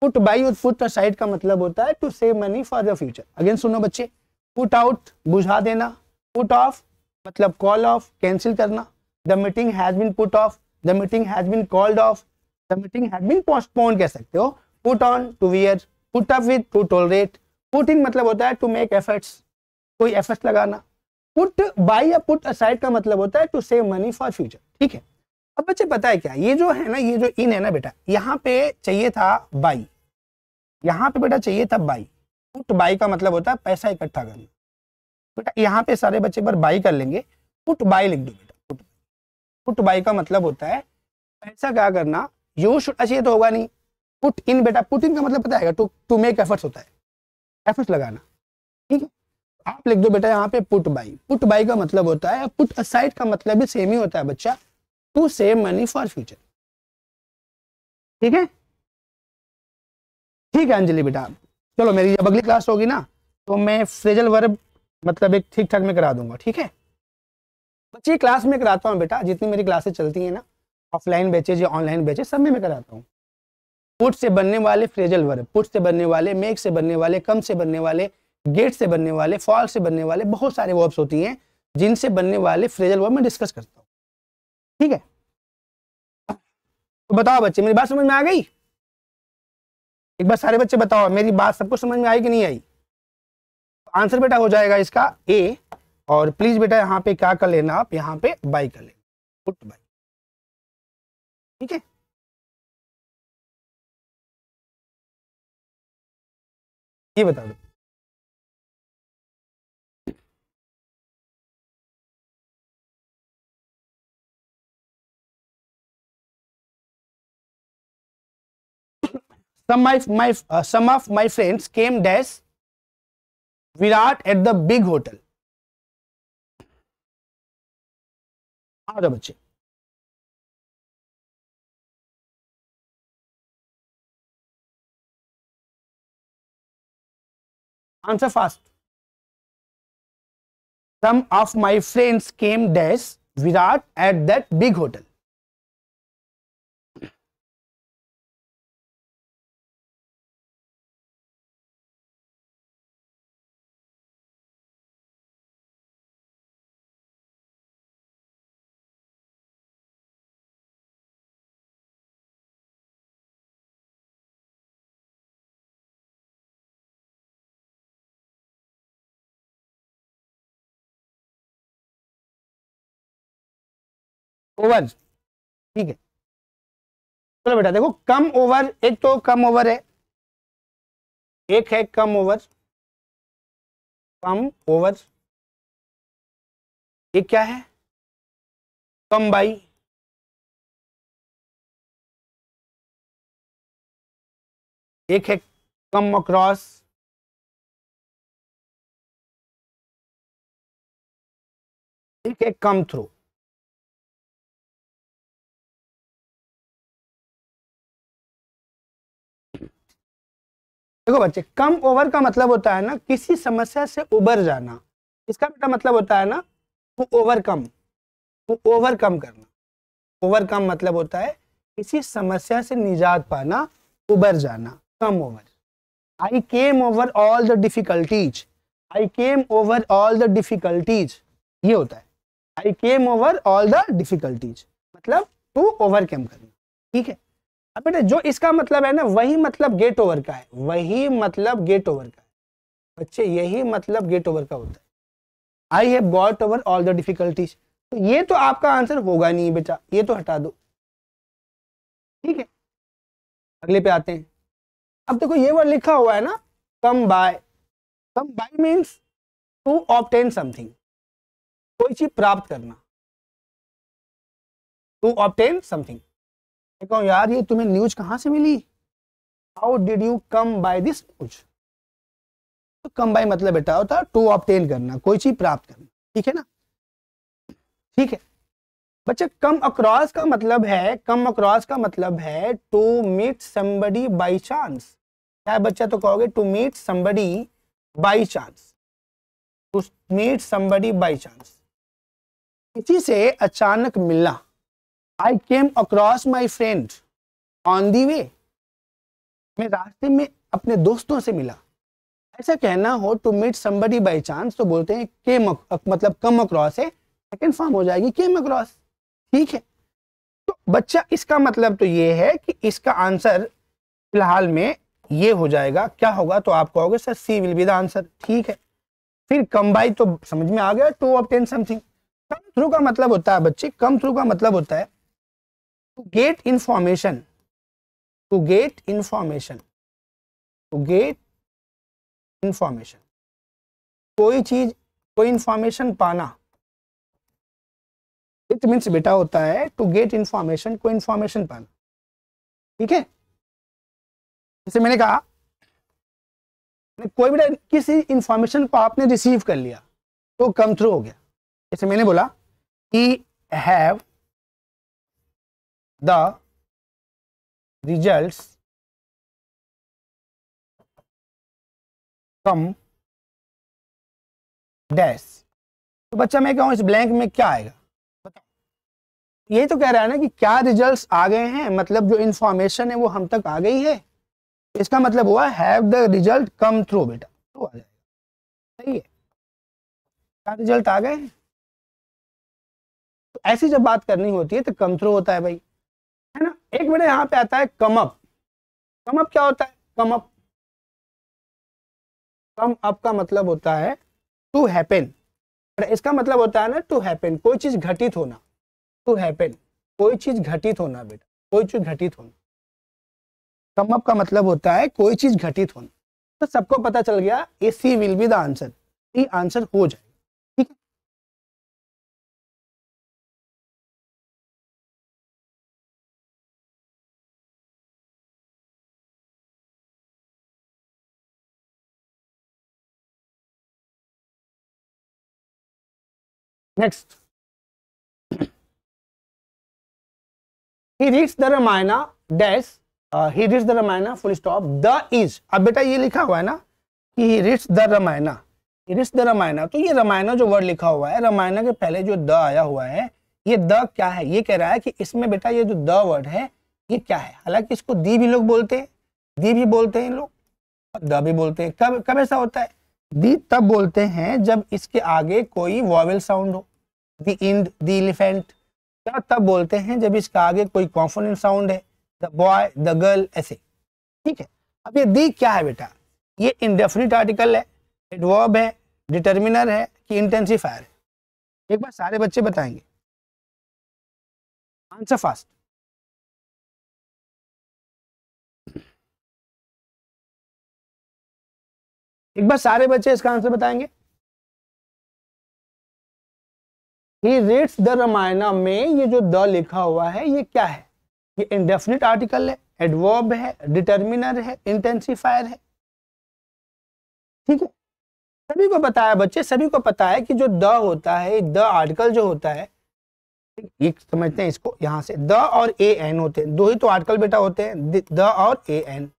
पुट बाई और पुट असाइड का मतलब होता है to save money for the future again सुनो बच्चे पुट आउट बुझा देना पुट ऑफ मतलब कॉल ऑफ कैंसिल करना the meeting has been put off the meeting has been called off the meeting has been postpone कह सकते हो put on to wear put up with to tolerate put in मतलब होता है to make efforts कोई efforts लगाना put by या put aside का मतलब होता है to save money for future ठीक है अब बच्चे पता है क्या ये जो है ना ये जो इन है ना बेटा यहाँ पे चाहिए था बाई यहाँ पे बेटा चाहिए था बाई पुट बाई का मतलब होता है पैसा इकट्ठा करना बेटा यहाँ पे सारे बच्चे पर बाई कर लेंगे पुट बाई लिख दो पुट बाई का मतलब होता है पैसा क्या करना यू शुड अच्छा तो होगा नहीं पुट इन बेटा पुट इन का मतलब पता है टू टू मेक एफर्ट्स होता है एफर्ट्स लगाना ठीक है आप लिख दो बेटा यहाँ पे पुट बाई पुट बाई का मतलब होता है पुट असाइड का मतलब भी सेम ही होता है बच्चा to save money for future ठीक है ठीक है अंजलि बेटा चलो मेरी जब अगली क्लास होगी ना तो मैं फ्रेजल वर्ब मतलब एक ठीक ठाक में करा दूंगा ठीक है बच्चे तो क्लास में कराता हूँ बेटा जितनी मेरी क्लासेस चलती हैं ना ऑफलाइन बैचेज या ऑनलाइन बैचेज सब में मैं कराता हूँ पुट से बनने वाले फ्रेजल वर्ब पुट से बनने वाले मेक से बनने वाले कम से बनने वाले गेट से बनने वाले फॉल से बनने वाले बहुत सारे वर्ब्स होती हैं जिनसे बनने वाले फ्रेजल वर्ब मैं डिस्कस करता हूँ ठीक है तो बताओ बच्चे मेरी बात समझ में आ गई एक बार सारे बच्चे बताओ मेरी बात सबको समझ में आई कि नहीं आई आंसर बेटा हो जाएगा इसका ए और प्लीज बेटा यहाँ पे क्या कर लेना आप यहाँ पे बाई कर लेना पुट बाई ठीक है ये बता दो some my my uh, some of my friends came dash virat at the big hotel आ जाओ बच्चे answer fast some of my friends came dash virat at that big hotel over ठीक है चलो बेटा देखो कम ओवर एक तो come over है एक है कम ओवर कम ओवर ये क्या है कम बाई एक है कम अक्रॉस एक है कम थ्रू देखो बच्चे कम ओवर का मतलब होता है ना किसी समस्या से उबर जाना इसका बेटा मतलब होता है ना टू ओवरकम टू ओवरकम करना ओवरकम मतलब होता है किसी समस्या से निजात पाना उबर जाना come over I came over all the difficulties I came over all the difficulties ये होता है I came over all the difficulties मतलब टू ओवरकम करना ठीक है अब बेटे जो इसका मतलब है ना वही मतलब गेट ओवर का है वही मतलब गेट ओवर का बच्चे यही मतलब गेट ओवर का होता है I have got over all the difficulties तो ये तो आपका आंसर होगा नहीं बेटा ये तो हटा दो ठीक है अगले पे आते हैं अब देखो ये वर्ड लिखा हुआ है ना come by come by means to obtain something कोई चीज प्राप्त करना टू ऑप्टेन समथिंग मैं यार ये तुम्हें न्यूज कहाँ से मिली how did you come by this news तो कम बाय मतलब बेटा होता टू ऑप्टेन करना कोई चीज प्राप्त करना ठीक है ना ठीक है बच्चे कम अक्रॉस का मतलब है कम अक्रॉस का मतलब है to meet somebody by chance क्या बच्चा तो कहोगे to meet somebody by chance to meet somebody by chance किसी से अचानक मिलना I came across my friend on the way मैं रास्ते में अपने दोस्तों से मिला ऐसा कहना हो to meet somebody by chance तो बोलते हैं केम मतलब कम अक्रॉस है सेकेंड फॉर्म हो जाएगी केम अक्रॉस ठीक है तो बच्चा इसका मतलब तो ये है कि इसका आंसर फिलहाल में ये हो जाएगा क्या होगा तो आप कहोगे sir C will be the answer ठीक है फिर कम बाई तो समझ में आ गया to of something come through का मतलब होता है बच्चे कम थ्रू का मतलब होता है to get information to get information to get information कोई चीज कोई इंफॉर्मेशन पाना इट मीन्स बेटा होता है टू गेट इंफॉर्मेशन कोई इंफॉर्मेशन पाना ठीक है जैसे मैंने कहा कोई भी किसी इंफॉर्मेशन को आपने रिसीव कर लिया तो कम थ्रू हो गया जैसे मैंने बोला ई have the results come dash तो बच्चा मैं कहूँ इस ब्लैंक में क्या आएगा बताओ यही तो कह रहा है ना कि क्या रिजल्ट्स आ गए हैं मतलब जो इंफॉर्मेशन है वो हम तक आ गई है इसका मतलब हुआ have the result come through बेटा तो आ जाएगा सही है क्या रिजल्ट आ गए हैं तो ऐसी जब बात करनी होती है तो कम थ्रू होता है भाई एक बेटे यहां पे आता है कमअप कमअप क्या होता है कमअप कम अप का मतलब होता है टू हैपन इसका मतलब होता है ना टू हैपन कोई चीज घटित होना टू हैपन कोई चीज घटित होना बेटा कोई चीज घटित होना कम अप का मतलब होता है कोई चीज घटित होना तो सबको पता चल गया A C will be the answer C answer हो जाए Next, he reads the Ramayana dash uh, he reads the Ramayana full stop the अब बेटा ये लिखा हुआ है ना कि he reads the Ramayana he reads the Ramayana तो ये रामायण जो वर्ड लिखा हुआ है रामायण के पहले जो द आया हुआ है ये द क्या है ये कह रहा है कि इसमें बेटा ये जो द वर्ड है ये क्या है हालांकि इसको दी भी लोग बोलते हैं दी भी बोलते हैं लोग द भी बोलते हैं कब कब ऐसा होता है दी तब बोलते हैं जब इसके आगे कोई वॉवल साउंड हो द इंड द क्या तब बोलते हैं जब इसके आगे कोई कॉन्फोनेंट साउंड है द बॉय द गर्ल ऐसे ठीक है अब ये दी क्या है बेटा ये इनडेफिनिट आर्टिकल है एडवर्ब है डिटर्मिनर है कि इंटेंसिफायर है एक बार सारे बच्चे बताएंगे आंसर फास्ट एक बार सारे बच्चे इसका आंसर बताएंगे ही रीड्स द रामायणा में ये जो द लिखा हुआ है ये क्या है ये इंडेफिनिट आर्टिकल है एडवर्ब है डिटर्मिनर है इंटेंसिफायर है ठीक है सभी को पता है बच्चे सभी को पता है कि जो द होता है द आर्टिकल जो होता है एक समझते हैं इसको यहाँ से द और ए एन होते हैं दो ही तो आर्टिकल बेटा होते हैं द और ए एन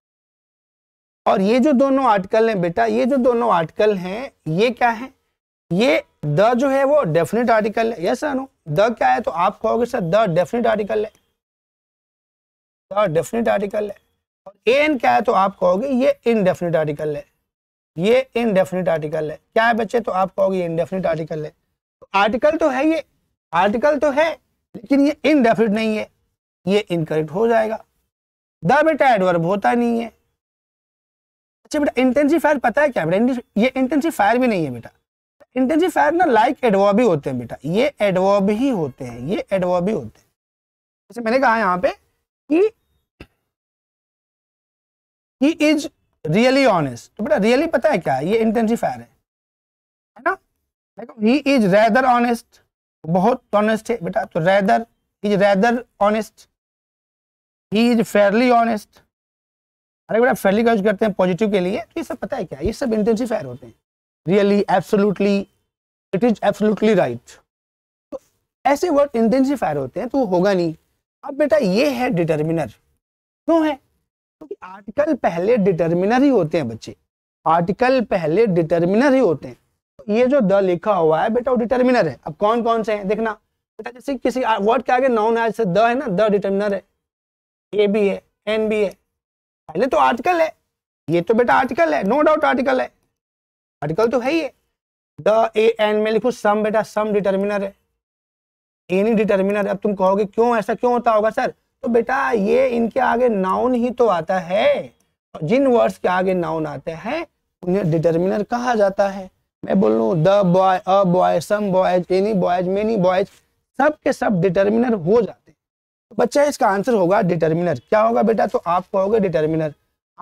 और ये जो दोनों आर्टिकल हैं बेटा ये जो दोनों आर्टिकल हैं ये क्या है ये द जो है वो डेफिनेट आर्टिकल है यस अनु द क्या है तो आप कहोगे सर द डेफिनेट आर्टिकल है द डेफिनेट आर्टिकल है और ए एन क्या है तो आप कहोगे ये इनडेफिनेट आर्टिकल है ये इनडेफिनेट आर्टिकल है क्या है बच्चे तो आप कहोगे इनडेफिनेट आर्टिकल है तो आर्टिकल तो है ये आर्टिकल तो है लेकिन ये इनडेफिनेट नहीं है ये इनकरेक्ट हो जाएगा द बेटा एडवर्ब होता नहीं है अच्छा बेटा इंटेंसीफायर पता है क्या बेटा ये इंटेंसीफायर भी नहीं है बेटा इंटेंसीफायर ना लाइक एडवॉब ही होते हैं बेटा ये एडवॉब ही होते हैं ये एडवॉब ही होते हैं जैसे मैंने कहा यहाँ पे कि ही इज रियली ऑनेस्ट तो बेटा रियली पता है क्या ये इंटेंसीफायर है है ना देखो ही इज रेदर ऑनेस्ट बहुत ऑनेस्ट है बेटा तो rather is rather honest he is fairly honest और अगर आप फ्रेंडली कर्ज करते हैं पॉजिटिव के लिए तो ये सब पता है क्या ये सब इंटेंसिफायर होते हैं really absolutely it is absolutely right तो ऐसे वर्ड इंटेंसिफायर होते हैं तो होगा नहीं अब बेटा ये है डिटर्मिनर क्यों है क्योंकि तो आर्टिकल पहले डिटर्मिनर ही होते हैं बच्चे आर्टिकल पहले डिटर्मिनर ही होते हैं तो ये जो द लिखा हुआ है बेटा वो डिटर्मिनर है अब कौन कौन से हैं देखना बेटा जैसे किसी वर्ड के आगे नाउन है जैसे द है ना द डिटर्मिनर है ए भी है एन भी है पहले तो आर्टिकल है ये तो बेटा आर्टिकल है नो डाउट आर्टिकल है आर्टिकल तो है ही है द ए एन में लिखू सम बेटा सम डिटर्मिनर है एनी डिटर्मिनर अब तुम कहोगे क्यों ऐसा क्यों होता होगा सर तो बेटा ये इनके आगे नाउन ही तो आता है जिन वर्ड्स के आगे नाउन आते हैं उन्हें डिटर्मिनर कहा जाता है मैं बोल लू the boy a boy some boys any boys many boys सब के सब डिटर्मिनर हो जाते बच्चा इसका आंसर होगा डिटर्मिनर क्या होगा बेटा तो आप कहोगे determiner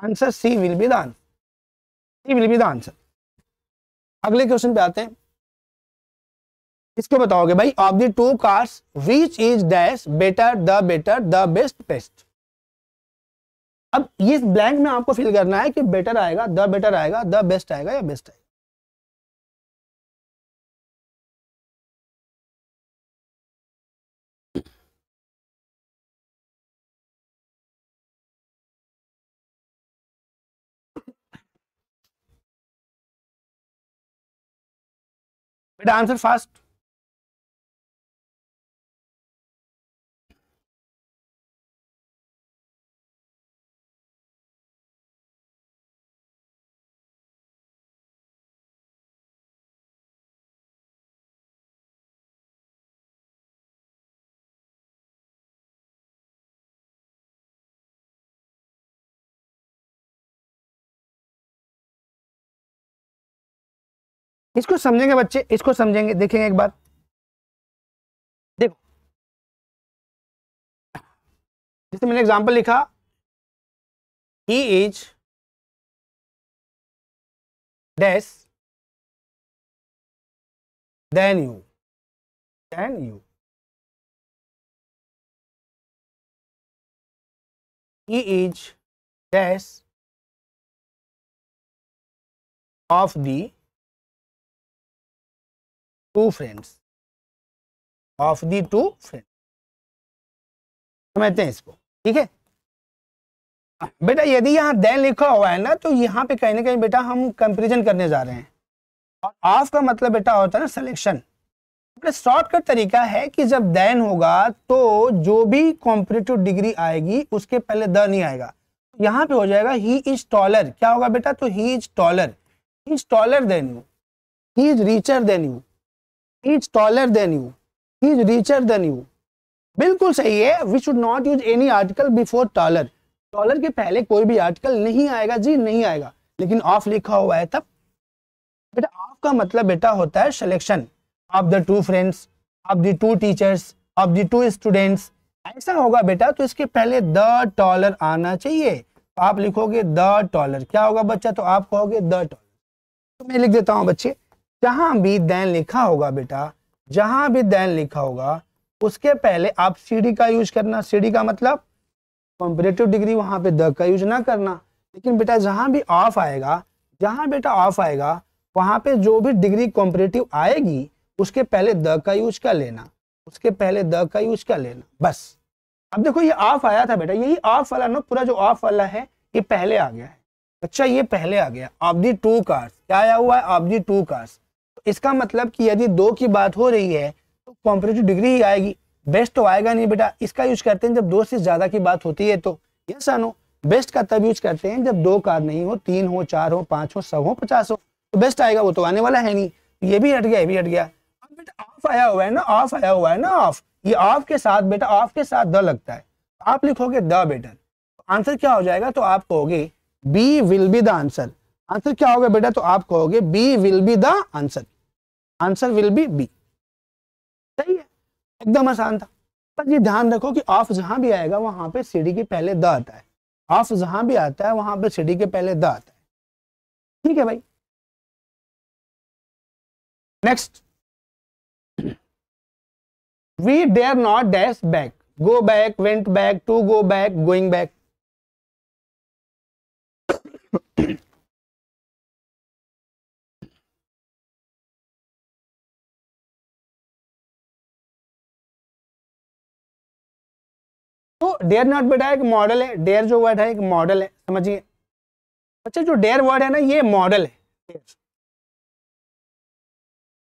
answer C will be the answer C will be the answer अगले क्वेश्चन पे आते हैं इसको बताओगे भाई of the two cars which is dash better the better the best best अब ये ब्लैंक में आपको फिल करना है कि बेटर आएगा द बेटर आएगा द बेस्ट आएगा या बेस्ट आएगा Better answer fast. इसको समझेंगे बच्चे इसको समझेंगे देखेंगे एक बार देखो जैसे मैंने एग्जाम्पल लिखा he is dash then you then you he is dash of the two friends of the two friends समझते हैं इसको ठीक है बेटा यदि यहाँ देन लिखा हुआ है ना तो यहाँ पे कहीं ना कहीं बेटा हम कंपेरिजन करने जा रहे हैं और ऑफ का मतलब बेटा होता है ना सिलेक्शन शॉर्टकट तरीका है कि जब देन होगा तो जो भी कॉम्पिटेटिव डिग्री आएगी उसके पहले द नहीं आएगा यहाँ पे हो जाएगा ही इज टॉलर क्या होगा बेटा तो he is taller he is taller than you he is richer than you is taller than you he is richer than you बिल्कुल सही है we should not use any article before taller taller के पहले कोई भी article नहीं आएगा जी नहीं आएगा लेकिन ऑफ लिखा हुआ है तब बेटा ऑफ का मतलब बेटा होता है selection of the two friends of the two teachers of the two students ऐसा होगा बेटा तो इसके पहले द टॉलर आना चाहिए आप लिखोगे द टॉलर क्या होगा बच्चा तो आप कहोगे द टॉलर तो मैं लिख देता हूँ बच्चे जहां भी दैन लिखा होगा बेटा जहां भी दैन लिखा होगा उसके पहले आप सीडी का यूज करना सीडी का मतलब कॉम्परेटिव डिग्री वहां पे द का यूज ना करना लेकिन बेटा जहां भी ऑफ आएगा जहां बेटा ऑफ आएगा वहां पे जो भी डिग्री कॉम्परेटिव आएगी उसके पहले द का यूज कर लेना उसके पहले द का यूज कर लेना बस अब देखो ये ऑफ आया था बेटा यही ऑफ वाला ना पूरा जो ऑफ वाला है ये पहले आ गया है अच्छा ये पहले आ गया ऑफ दी टू कार्स क्या आया हुआ है ऑफ दी टू कार्स इसका मतलब कि यदि दो की बात हो रही है तो कॉम्पिटेटिव डिग्री ही आएगी बेस्ट तो आएगा नहीं बेटा इसका यूज करते हैं जब दो से ज्यादा की बात होती है तो ये सानो बेस्ट का तब यूज करते हैं जब दो कार नहीं हो तीन हो चार हो पांच हो सब हो पचास हो तो बेस्ट आएगा वो तो आने वाला है नहीं ये भी हट गया ये भी हट गया ऑफ आया हुआ है ना ऑफ आया हुआ है ना ऑफ ये ऑफ के साथ बेटा ऑफ के साथ द लगता है आप लिखोगे द बेटर आंसर क्या हो जाएगा तो आप कहोगे B will be the answer answer क्या होगा बेटा तो आप कहोगे B will be the answer answer will be B सही है एकदम आसान था पर ये ध्यान रखो कि ऑफ जहां भी आएगा वहां पे सीढ़ी के पहले द आता है ऑफ जहां भी आता है वहां पे सीढ़ी के पहले द आता है ठीक है भाई next we dare not dash back go back went back to go back going back dare not बेटा एक मॉडल है डेयर जो वर्ड है एक मॉडल है समझिए अच्छा जो डेयर वर्ड है ना ये मॉडल है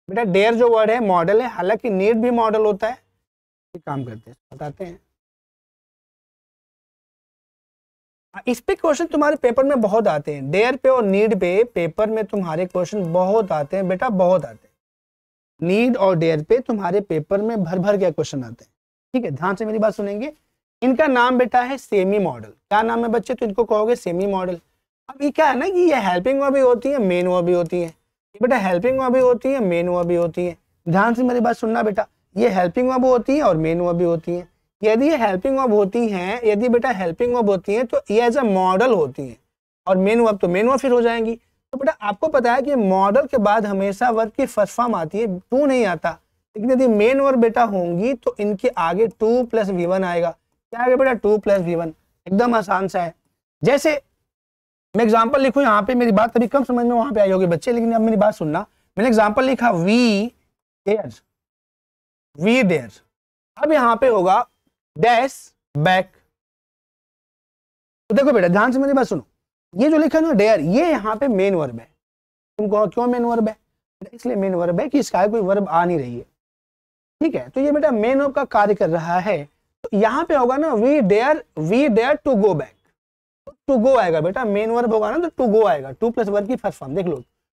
बेटा डेयर जो वर्ड है मॉडल है हालांकि नीड भी मॉडल होता है ये काम करते हैं बताते हैं हाँ, इस पे क्वेश्चन तुम्हारे पेपर में बहुत आते हैं डेयर पे और नीड पे पेपर में तुम्हारे क्वेश्चन बहुत आते हैं बेटा बहुत आते हैं नीड और डेयर पे तुम्हारे पेपर में भर भर के क्वेश्चन आते हैं ठीक है ध्यान से मेरी बात सुनेंगे इनका नाम बेटा है सेमी मॉडल क्या नाम है बच्चे तो इनको कहोगे सेमी मॉडल अब ये क्या है ना कि ये हेल्पिंग वा भी होती है मेन वॉ भी होती है बेटा हेल्पिंग वर्ब भी होती है मेन वर्ब भी होती है ध्यान से मेरी बात सुनना बेटा ये हेल्पिंग वर्ब होती है और मेन वॉ भी होती है यदि ये हेल्पिंग वर्ब होती हैं यदि बेटा हेल्पिंग वर्ब होती हैं तो ये एज अ मॉडल होती हैं और मेन वर्ब तो मेन वर्ब फिर हो जाएंगी तो बेटा आपको पता है कि मॉडल के बाद हमेशा वर्ब की फर्स्ट फॉर्म आती है टू नहीं आता लेकिन यदि मेन वर्ब बेटा होंगी तो इनके आगे टू प्लस वी वन आएगा क्या गया बेटा टू प्लस वी वन एकदम आसान सा है जैसे मैं एग्जाम्पल लिखू यहाँ पे मेरी बात कभी कम समझ में वहां पे आई होगी बच्चे लेकिन अब मेरी बात सुनना मैंने एग्जाम्पल लिखा वी देयर वी देयर अब यहाँ पे होगा डैश बैक तो देखो बेटा ध्यान से मेरी बात सुनो ये जो लिखा ना डेयर ये यहाँ पे मेन वर्ब है तुम कहो क्यों मेन वर्ब है इसलिए मेन वर्ब है कि इसका कोई वर्ब आ नहीं रही है ठीक है तो ये बेटा मेन वर्ब का कार्य कर रहा है तो यहां पे होगा ना we dare we dare to go back to go आएगा बेटा मेन वर्ब होगा ना तो टू गो आएगा टू प्लस वर्ब की फर्स्ट फॉर्म देख लो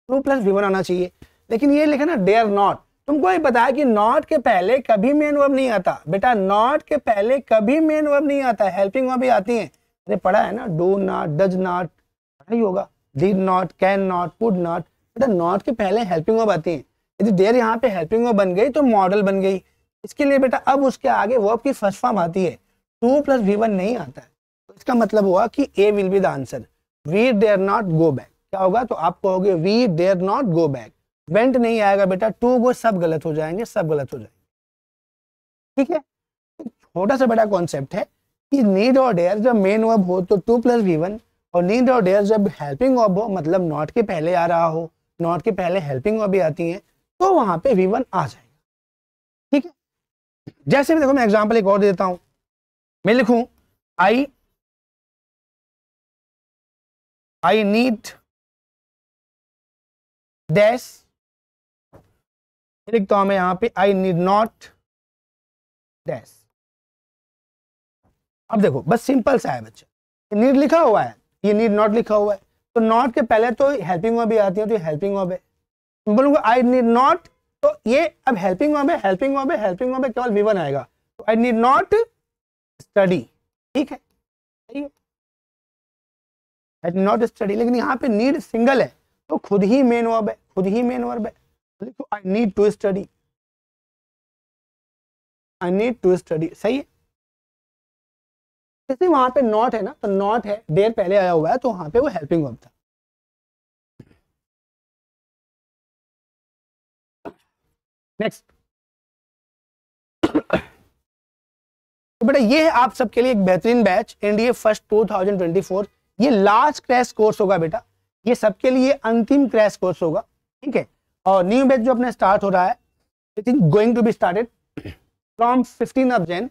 टू प्लस वी आना चाहिए लेकिन ये लिखा ना डेयर नॉट तुमको ये बताया कि नॉट के पहले कभी मेन वर्ब नहीं आता बेटा नॉट के पहले कभी मेन वर्ब नहीं आता हेल्पिंग वर्ब भी आती है अरे पढ़ा है ना डो नॉट डज नॉट पढ़ा ही होगा did not can not could not बेटा नॉट के पहले हेल्पिंग वर्ब आती है यदि देर यहाँ पे हेल्पिंग वर्ब बन गई तो मॉडल बन गई इसके लिए बेटा अब उसके आगे वर्ब की फर्स्ट फॉर्म आती है टू प्लस वी वन नहीं आता है तो इसका मतलब हुआ कि A will be the answer we dare not go back क्या होगा तो आप कहोगे we dare not go back went नहीं आएगा बेटा टू गो सब गलत हो जाएंगे सब गलत हो जाएंगे ठीक है छोटा सा बड़ा कॉन्सेप्ट है कि नीड और डेयर जब मेन वर्ब हो तो टू प्लस वी वन और नीड और डेयर जब हेल्पिंग वर्ब हो मतलब नॉट के पहले आ रहा हो नॉट के पहले हेल्पिंग वर्ब भी आती है तो वहां पे वी वन आ जाएगा जैसे भी देखो मैं एग्जाम्पल एक और देता हूं मैं लिखूं आई आई नीड डैश लिखता हूं मैं यहां पे आई नीड नॉट डैश अब देखो बस सिंपल सा है बच्चा नीड लिखा हुआ है ये नीड नॉट लिखा हुआ है तो नॉट के पहले तो हेल्पिंग वर्ब भी आती है तो हेल्पिंग वर्ब है बोलूंगा आई नीड नॉट तो ये अब हेल्पिंग वर्ब है हेल्पिंग वर्ब है हेल्पिंग वर्ब है केवल वी वन आएगा तो आई नीड नॉट स्टडी ठीक है आई नीड नॉट स्टडी लेकिन यहाँ पे नीड सिंगल है तो खुद ही मेन वर्ब है खुद ही मेन वर्ब है तो लिखो I need to study I need to study सही है वहां पे नॉट है ना तो नॉट है देर पहले आया हुआ है तो वहां पे वो हेल्पिंग वर्ब था नेक्स्ट तो बेटा ये है आप सबके लिए एक बेहतरीन बैच एनडीए फर्स्ट 2024 ये लास्ट क्रैश कोर्स होगा बेटा ये सबके लिए अंतिम क्रैश कोर्स होगा ठीक है और न्यू बैच जो अपना स्टार्ट हो रहा है I think going to be started from 15 of Jan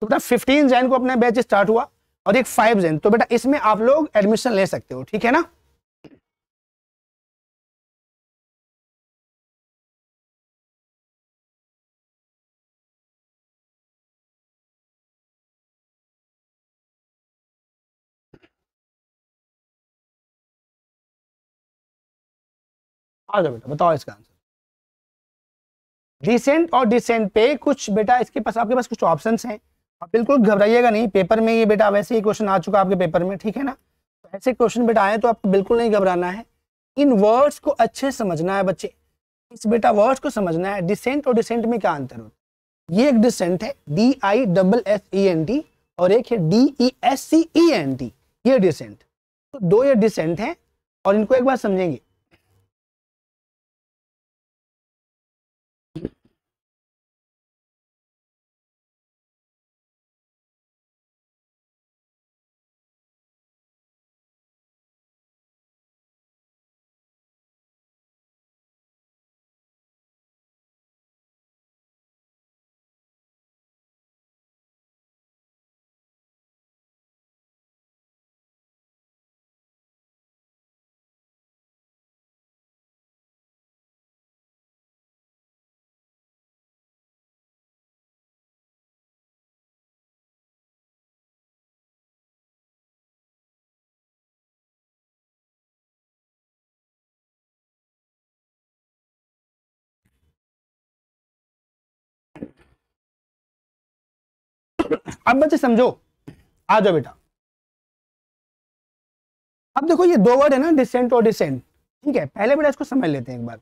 तो बेटा फिफ्टीन जैन को अपना बैच स्टार्ट हुआ और एक फाइव जैन तो बेटा इसमें आप लोग एडमिशन ले सकते हो ठीक है ना बेटा बताओ इसका आंसर डिसेंट और डिसेंट पे कुछ बेटा इसके पास आपके पास कुछ ऑप्शंस हैं आप बिल्कुल घबराइएगा नहीं पेपर में ये बेटा वैसे ही क्वेश्चन आ चुका आपके पेपर में ठीक है ना तो ऐसे क्वेश्चन बेटा आए तो आपको बिल्कुल नहीं घबराना है इन वर्ड्स को अच्छे समझना है बच्चे इस बेटा वर्ड्स को समझना है डिसेंट और डिसेंट में क्या अंतर होता है ये एक डिसेंट है D I double S E N T और एक है D E S C E N T ये डिसेंट तो दो ये डिसेंट है और इनको एक बार समझेंगे अब बच्चे समझो आ जाओ बेटा अब देखो ये दो वर्ड है ना डिसेंट और डिसेंट ठीक है पहले बेटा इसको समझ लेते हैं एक बार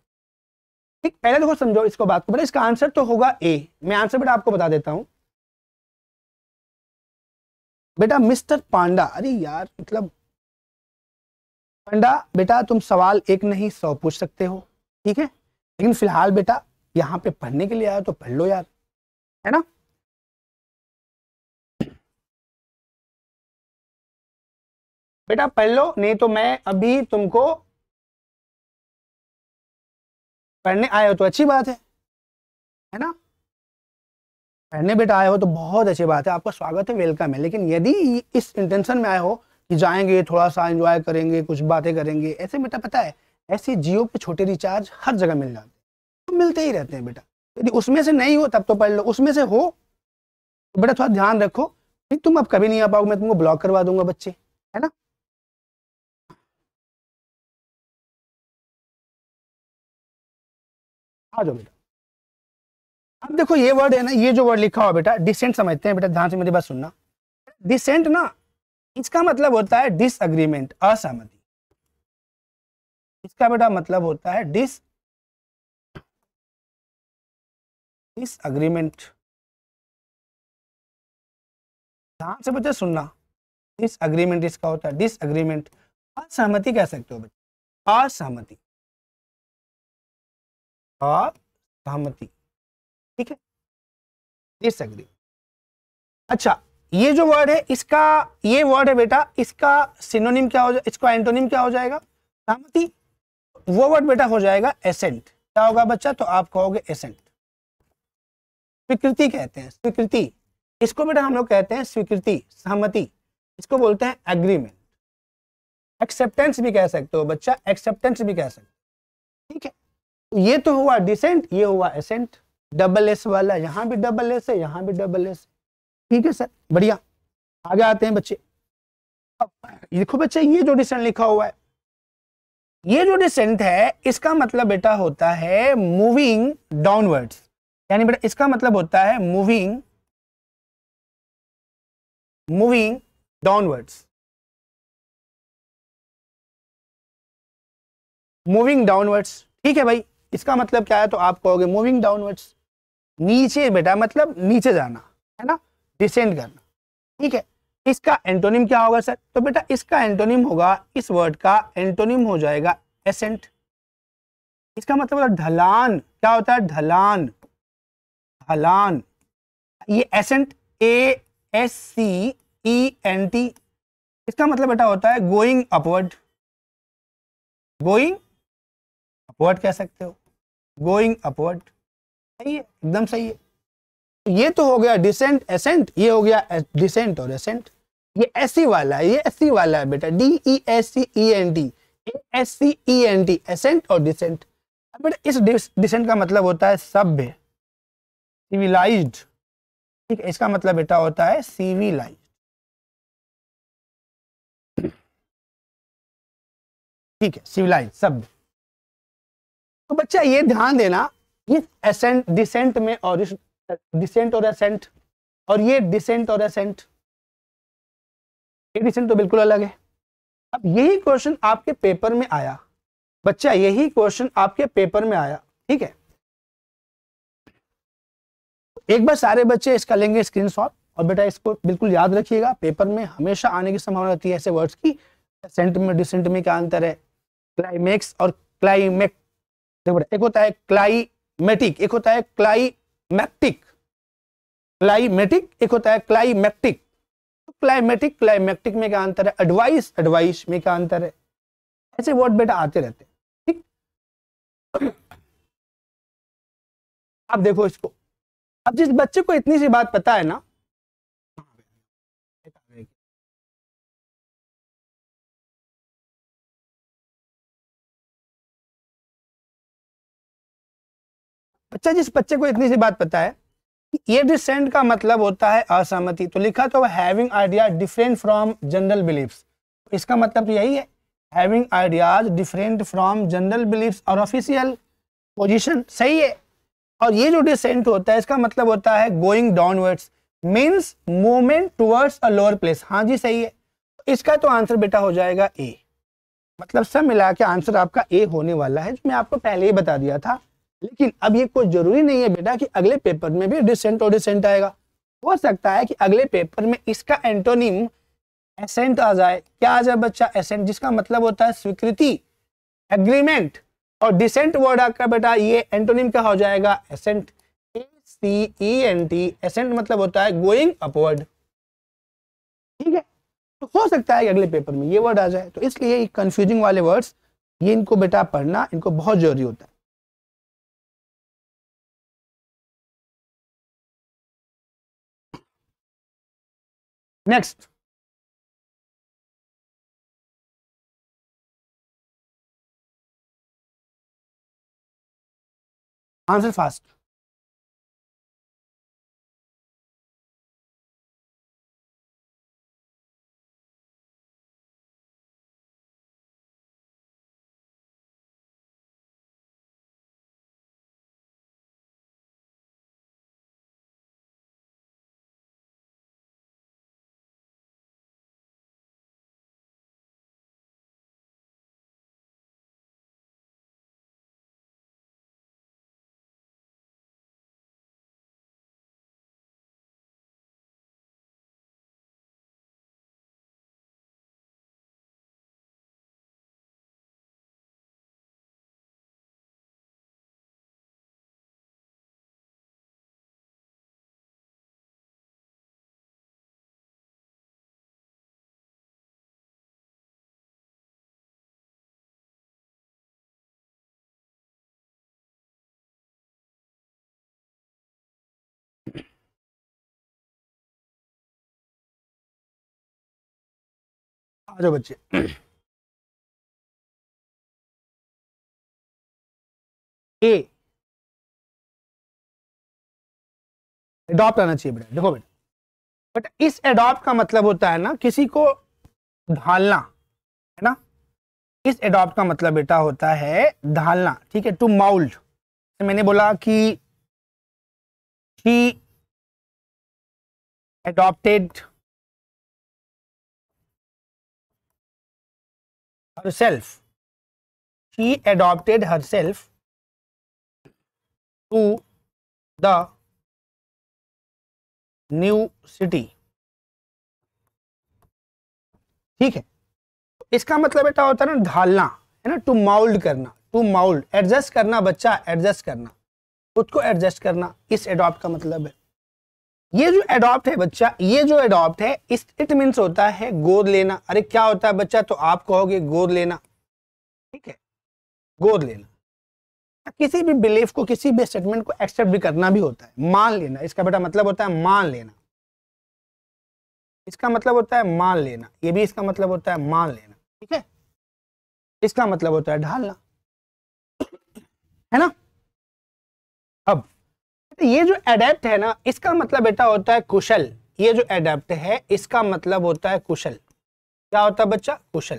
ठीक पहले देखो समझो इसको बात को बेटा इसका आंसर तो होगा ए मैं आंसर बेटा आपको बता देता हूं बेटा मिस्टर पांडा अरे यार मतलब पांडा बेटा तुम सवाल एक नहीं सौ पूछ सकते हो ठीक है लेकिन फिलहाल बेटा यहाँ पे पढ़ने के लिए आया तो पढ़ लो यार है ना बेटा पढ़ लो नहीं तो मैं अभी तुमको पढ़ने आए हो तो अच्छी बात है है ना पढ़ने बेटा आए हो तो बहुत अच्छी बात है आपका स्वागत है वेलकम है लेकिन यदि इस इंटेंशन में आए हो कि जाएंगे थोड़ा सा एंजॉय करेंगे कुछ बातें करेंगे ऐसे बेटा पता है ऐसे जियो पे छोटे रिचार्ज हर जगह मिल जाते हैं तो मिलते ही रहते हैं बेटा यदि उसमें से नहीं हो तब तो पढ़ लो उसमें से हो तो बेटा थोड़ा ध्यान रखो तुम अब कभी नहीं आ पाओगे मैं तुमको ब्लॉक करवा दूंगा बच्चे है ना आ जाओ बेटा अब देखो ये वर्ड है ना ये जो वर्ड लिखा हुआ बेटा डिसेंट समझते हैं बेटा ध्यान से मेरी बात सुनना डिसेंट ना इसका मतलब होता है डिसअग्रीमेंट असहमति इसका बेटा मतलब होता है डिस डिसअग्रीमेंट ध्यान से बच्चे सुनना डिसअग्रीमेंट इसका होता है डिसअग्रीमेंट असहमति कह सकते हो बच्चे असहमति सहमति ठीक है डिसएग्री अच्छा ये जो वर्ड है इसका ये वर्ड है बेटा इसका सिनोनिम क्या हो जाए इसका एंटोनिम क्या हो जाएगा सहमति वो वर्ड बेटा हो जाएगा एसेंट क्या होगा बच्चा तो आप कहोगे एसेंट स्वीकृति कहते हैं स्वीकृति इसको बेटा हम लोग कहते हैं स्वीकृति सहमति इसको बोलते हैं एग्रीमेंट एक्सेप्टेंस भी कह सकते हो बच्चा एक्सेप्टेंस भी कह सकते हो ठीक है ये तो हुआ डिसेंट ये हुआ एसेंट डबल एस वाला यहां भी डबल एस है यहां भी डबल एस ठीक है सर बढ़िया आगे आते हैं बच्चे अब देखो बच्चे ये जो डिसेंट लिखा हुआ है ये जो डिसेंट है इसका मतलब बेटा होता है मूविंग डाउनवर्ड्स यानी बेटा इसका मतलब होता है moving moving downwards moving downwards ठीक है भाई इसका मतलब क्या है तो आप कहोगे मूविंग डाउनवर्ड्स नीचे बेटा मतलब नीचे जाना है ना डिसेंड करना ठीक है इसका एंटोनिम क्या होगा सर तो बेटा इसका एंटोनिम होगा इस वर्ड का एंटोनिम हो जाएगा एसेंट इसका मतलब ढलान क्या होता है ढलान ढलान ये ascent A S C E N T इसका मतलब बेटा होता है गोइंग अपवर्ड गोइंग अपवर्ड कह सकते हो गोइंग अपवर्ड सही है एकदम सही है तो ये तो हो गया डिसेंट एसेंट ये हो गया डिसेंट और एसेंट ये एसी वाला है ये एसी वाला है बेटा D E S C E N T S C E N T ascent और डिसेंट बेटा इस डिसेंट का मतलब होता है सभ्य सिविलाइज ठीक है इसका मतलब बेटा होता है सिविलाइज ठीक है सिविलाइज सभ्य तो बच्चा ये ध्यान देना इस एसेंट डिसेंट में और इस डिसेंट और एसेंट और ये डिसेंट और एसेंट ये डिसेंट तो बिल्कुल अलग है अब यही क्वेश्चन आपके पेपर में आया बच्चा यही क्वेश्चन आपके पेपर में आया ठीक है एक बार सारे बच्चे इसका लेंगे स्क्रीनशॉट और बेटा इसको बिल्कुल याद रखिएगा पेपर में हमेशा आने की संभावना रहती है ऐसे वर्ड्स की सेंट में डिसेंट में क्या अंतर है क्लाइमेक्स और क्लाइमेक देखो एक होता है क्लाइमेटिक एक होता है क्लाइमैक्टिक क्लाइमेटिक एक होता है क्लाइमैक्टिक क्लाइमेटिक क्लाइमैक्टिक में क्या अंतर है एडवाइस एडवाइस में क्या अंतर है ऐसे वर्ड बेटा आते रहते हैं ठीक आप देखो इसको अब जिस बच्चे को इतनी सी बात पता है ना बच्चा जिस बच्चे को इतनी सी बात पता है ये डिसेंट का मतलब होता है असहमति तो लिखा तो having idea different from general belief इसका मतलब तो यही है having ideas different from general belief और ऑफिशियल पोजिशन सही है और ये जो डिसेंट होता है इसका मतलब होता है going downwards means movement towards a lower place हाँ जी सही है इसका तो आंसर बेटा हो जाएगा ए मतलब सब मिला के आंसर आपका ए होने वाला है जो मैं आपको पहले ही बता दिया था लेकिन अब ये कोई जरूरी नहीं है बेटा कि अगले पेपर में भी डिसेंट और डिसेंट आएगा हो सकता है कि अगले पेपर में इसका एंटोनिम एसेंट आ जाए क्या आ जाए बच्चा एसेंट जिसका मतलब होता है स्वीकृति एग्रीमेंट और डिसेंट वर्ड आपका बेटा ये एंटोनिम क्या हो जाएगा ascent A C E N T ascent मतलब होता है गोइंग अपवर्ड ठीक है तो हो सकता है कि अगले पेपर में ये वर्ड आ जाए तो इसलिए कंफ्यूजिंग वाले वर्ड्स ये इनको बेटा पढ़ना इनको बहुत जरूरी होता है Next. Answer fast. आ जाओ बच्चे ए एडॉप्ट आना चाहिए बेटा देखो बेटा बट इस एडॉप्ट का मतलब होता है ना किसी को ढालना है ना इस एडॉप्ट का मतलब बेटा होता है ढालना ठीक है टू माउल्ड मैंने बोला कि he adopted herself. She adopted herself to the new city ठीक है इसका मतलब बेटा होता है ना ढालना है ना टू माउल्ड करना टू माउल्ड एडजस्ट करना बच्चा एडजस्ट करना खुद को एडजस्ट करना इस एडॉप्ट का मतलब है ये जो एडॉप्ट है बच्चा ये जो एडॉप्ट है इस इट मीन्स होता है गोद लेना अरे क्या होता है बच्चा तो आप कहोगे गोद लेना ठीक है गोद लेना किसी भी बिलीफ को किसी भी स्टेटमेंट को एक्सेप्ट भी करना भी होता है मान लेना इसका बेटा मतलब होता है मान लेना इसका मतलब होता है मान लेना ये भी इसका मतलब होता है मान लेना ठीक है इसका मतलब होता है ढालना है ना तो ये जो एडेप्ट है ना इसका मतलब बेटा होता है कुशल ये जो एडेप्ट है इसका मतलब होता है कुशल क्या होता है बच्चा कुशल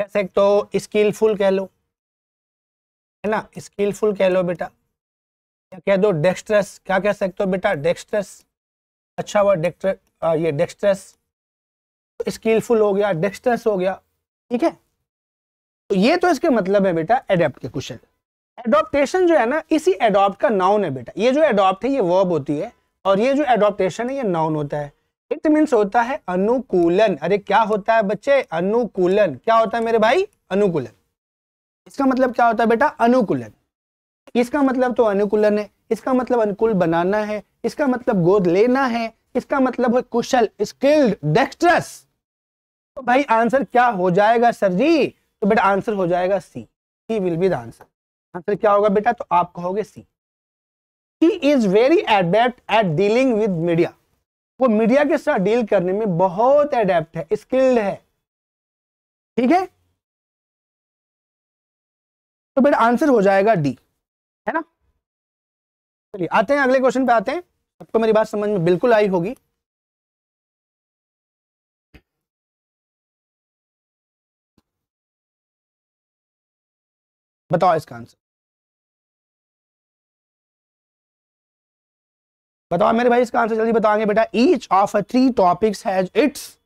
कैसे तो स्किलफुल कह लो है ना स्किलफुल कह लो बेटा क्या कह दो डेक्स्ट्रस क्या कह सकते हो बेटा डेक्स्ट्रस अच्छा हुआ डेक्टर ये डेक्स्ट्रेस स्किलफुल तो हो गया डेक्स्ट्रस हो गया ठीक है तो ये तो इसके मतलब है बेटा एडेप्ट के कुशल एडोप्टेशन जो है ना इसी एडॉप्ट का नाउन है बेटा ये जो एडोप्ट है ये वर्ब होती है और ये जो एडोप्टेशन है ये नाउन होता है इट मीन्स होता है अनुकूलन अरे क्या होता है बच्चे अनुकूलन क्या होता है मेरे भाई अनुकूलन इसका मतलब क्या होता है बेटा अनुकूलन इसका मतलब तो अनुकूलन है इसका मतलब अनुकूल बनाना है इसका मतलब गोद लेना है इसका मतलब है कुशल स्किल्ड डेक्स्ट्रस तो भाई आंसर क्या हो जाएगा सर जी तो बेटा आंसर हो जाएगा C C will be the answer answer हाँ, क्या होगा बेटा तो आप कहोगे C he is very adept at dealing with media वो मीडिया के साथ डील करने में बहुत एडेप्ट है स्किल्ड है ठीक है तो बेटा आंसर हो जाएगा डी है ना चलिए आते हैं अगले क्वेश्चन पे आते हैं तो मेरी बात समझ में बिल्कुल आई होगी बताओ इसका आंसर बताओ मेरे भाई इसका आंसर जल्दी बताओगे बेटा each of three topics has its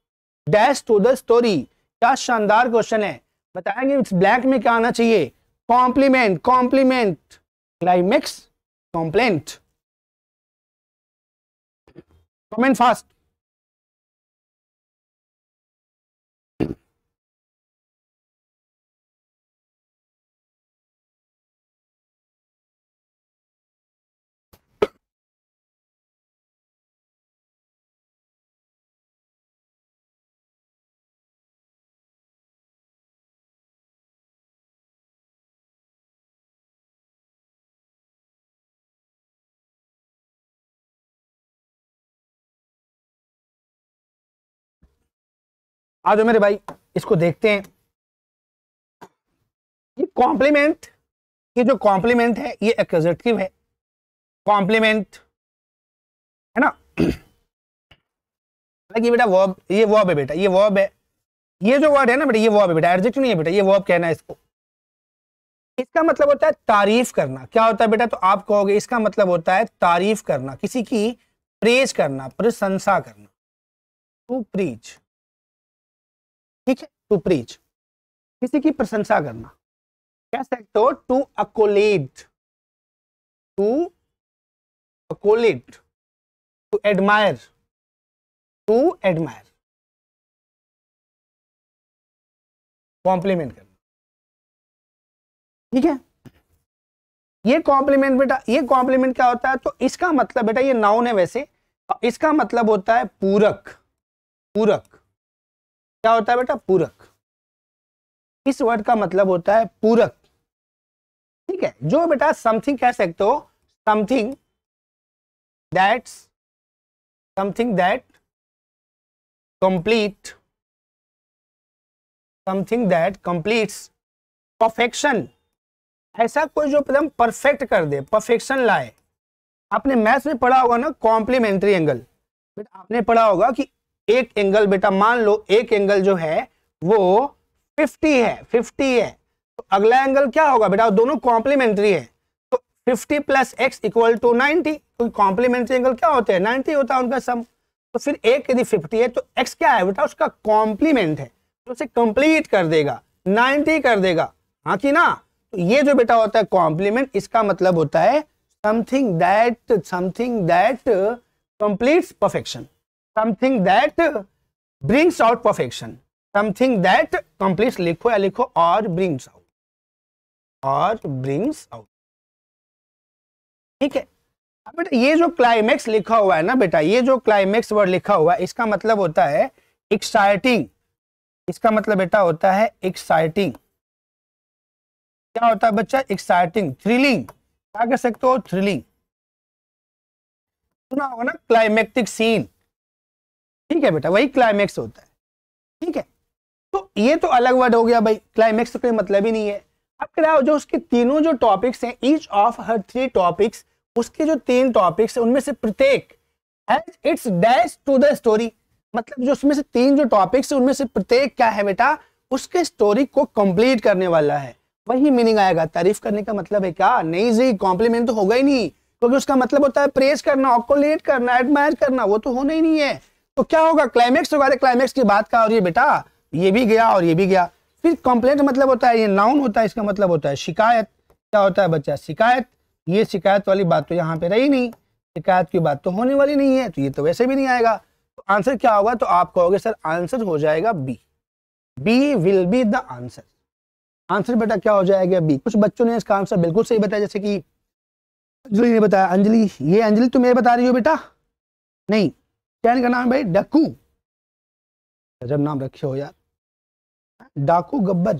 dash to the story क्या शानदार क्वेश्चन है बताएंगे इट्स ब्लैक में क्या आना चाहिए complement complement climax complaint comment fast आ जाओ मेरे भाई इसको देखते हैं ये कॉम्प्लीमेंट ये जो कॉम्प्लीमेंट है ये एक्जेक्टिव है कॉम्प्लीमेंट है ना हालांकि बेटा वर्ब ये वर्ब है बेटा ये वर्ब है ये जो वर्ड है ना बेटा ये वर्ब है बेटा एडजेक्टिव नहीं है बेटा ये वर्ब कहना है इसको इसका मतलब होता है तारीफ करना क्या होता है बेटा तो आप कहोगे इसका मतलब होता है तारीफ करना किसी की प्रेज करना प्रशंसा करना टू प्रीच ठीक है टू प्रीच किसी की प्रशंसा करना कह सकते हो to accolade to accolade to admire to admire complement करना ठीक है ये कॉम्प्लीमेंट बेटा ये कॉम्प्लीमेंट क्या होता है तो इसका मतलब बेटा ये नाउन है वैसे इसका मतलब होता है पूरक पूरक क्या होता है बेटा पूरक इस वर्ड का मतलब होता है पूरक ठीक है जो बेटा समथिंग कह सकते हो something that's something that complete something that completes perfection ऐसा कोई जो एकदम परफेक्ट कर दे परफेक्शन लाए आपने मैथ्स में पढ़ा होगा ना कॉम्प्लीमेंट्री एंगल बट आपने पढ़ा होगा कि एक एंगल बेटा मान लो एक एंगल जो है वो 50 है 50 है तो अगला एंगल क्या होगा बेटा दोनों कॉम्प्लीमेंट्री है तो 50 plus X equal to ninety complementary angle क्या होते हैं नाइनटी होता है उनका सम तो फिर एक यदि फिफ्टी है तो एक्स क्या है बेटा उसका कॉम्प्लीमेंट है तो उसे कंप्लीट कर देगा नाइनटी कर देगा हाँ कि ना तो ये जो बेटा होता है कॉम्प्लीमेंट इसका मतलब होता है something that something that complete perfection something that brings out perfection something that complete लिखो या लिखो और ब्रिंग्स आउट और ब्रिंग्स आउट ठीक है अब बेटा ये जो क्लाइमेक्स लिखा हुआ है ना बेटा ये जो क्लाइमेक्स वर्ड लिखा हुआ है इसका मतलब होता है एक्साइटिंग इसका मतलब बेटा होता है एक्साइटिंग क्या होता है बच्चा एक्साइटिंग थ्रिलिंग क्या कह सकते हो थ्रिलिंग सुना होगा ना क्लाइमेक्टिक सीन ठीक है बेटा वही क्लाइमैक्स होता है ठीक है तो ये तो अलग वर्ड हो गया भाई क्लाइमैक्स तो कोई मतलब ही नहीं है अब क्या जो उसके तीनों जो टॉपिक्स हैं ईच ऑफ हर थ्री टॉपिक्स उसके जो तीन टॉपिक्स हैं उनमें से प्रत्येक has its dash to the story मतलब जो उसमें से तीन जो टॉपिक्स हैं उनमें से प्रत्येक क्या है बेटा उसके स्टोरी को कंप्लीट करने वाला है वही मीनिंग आएगा तारीफ करने का मतलब है क्या नहीं जी कॉम्प्लीमेंट तो होगा ही नहीं क्योंकि उसका मतलब होता है प्रेज करना ऑकोलेट करना एडमायर करना वो तो होना ही नहीं है तो क्या होगा क्लाइमेक्स होगा अरे क्लाइमेक्स की बात का और ये बेटा ये भी गया और ये भी गया फिर कंप्लेंट मतलब होता है ये नाउन होता है इसका मतलब होता है शिकायत क्या होता है बच्चा शिकायत ये शिकायत वाली बात तो यहाँ पे रही नहीं शिकायत की बात तो होने वाली नहीं है तो ये तो वैसे भी नहीं आएगा तो आंसर क्या होगा तो आप कहोगे सर आंसर हो जाएगा B B will be the answer answer बेटा क्या हो जाएगा बी कुछ बच्चों ने इसका आंसर बिल्कुल सही बताया जैसे कि अंजलि ने बताया अंजलि ये अंजलि तुम्हें बता रही हो बेटा नहीं चैन का नाम है भाई डकू जब नाम रखे हो यार डाकू गब्बर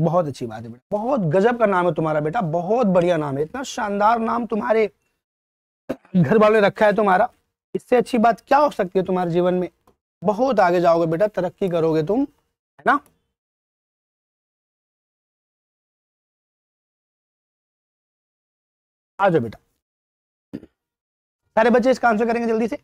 बहुत अच्छी बात है बेटा बहुत गजब का नाम है तुम्हारा बेटा बहुत बढ़िया नाम है इतना शानदार नाम तुम्हारे घर वालों ने रखा है तुम्हारा इससे अच्छी बात क्या हो सकती है तुम्हारे जीवन में बहुत आगे जाओगे बेटा तरक्की करोगे तुम है ना आ जाओ बेटा सारे बच्चे इसका आंसर करेंगे जल्दी से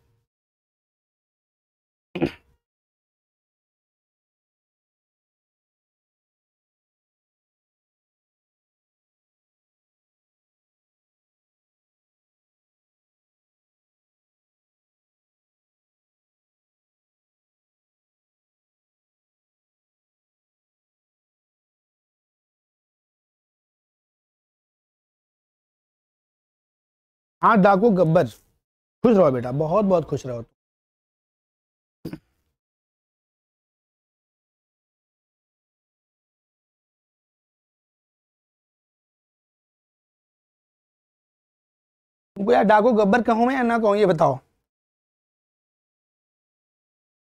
हाँ डाकू गब्बर खुश रहो बेटा बहुत बहुत खुश रहो यार डाकू गब्बर कहूँ मैं या ना कहूँ ये बताओ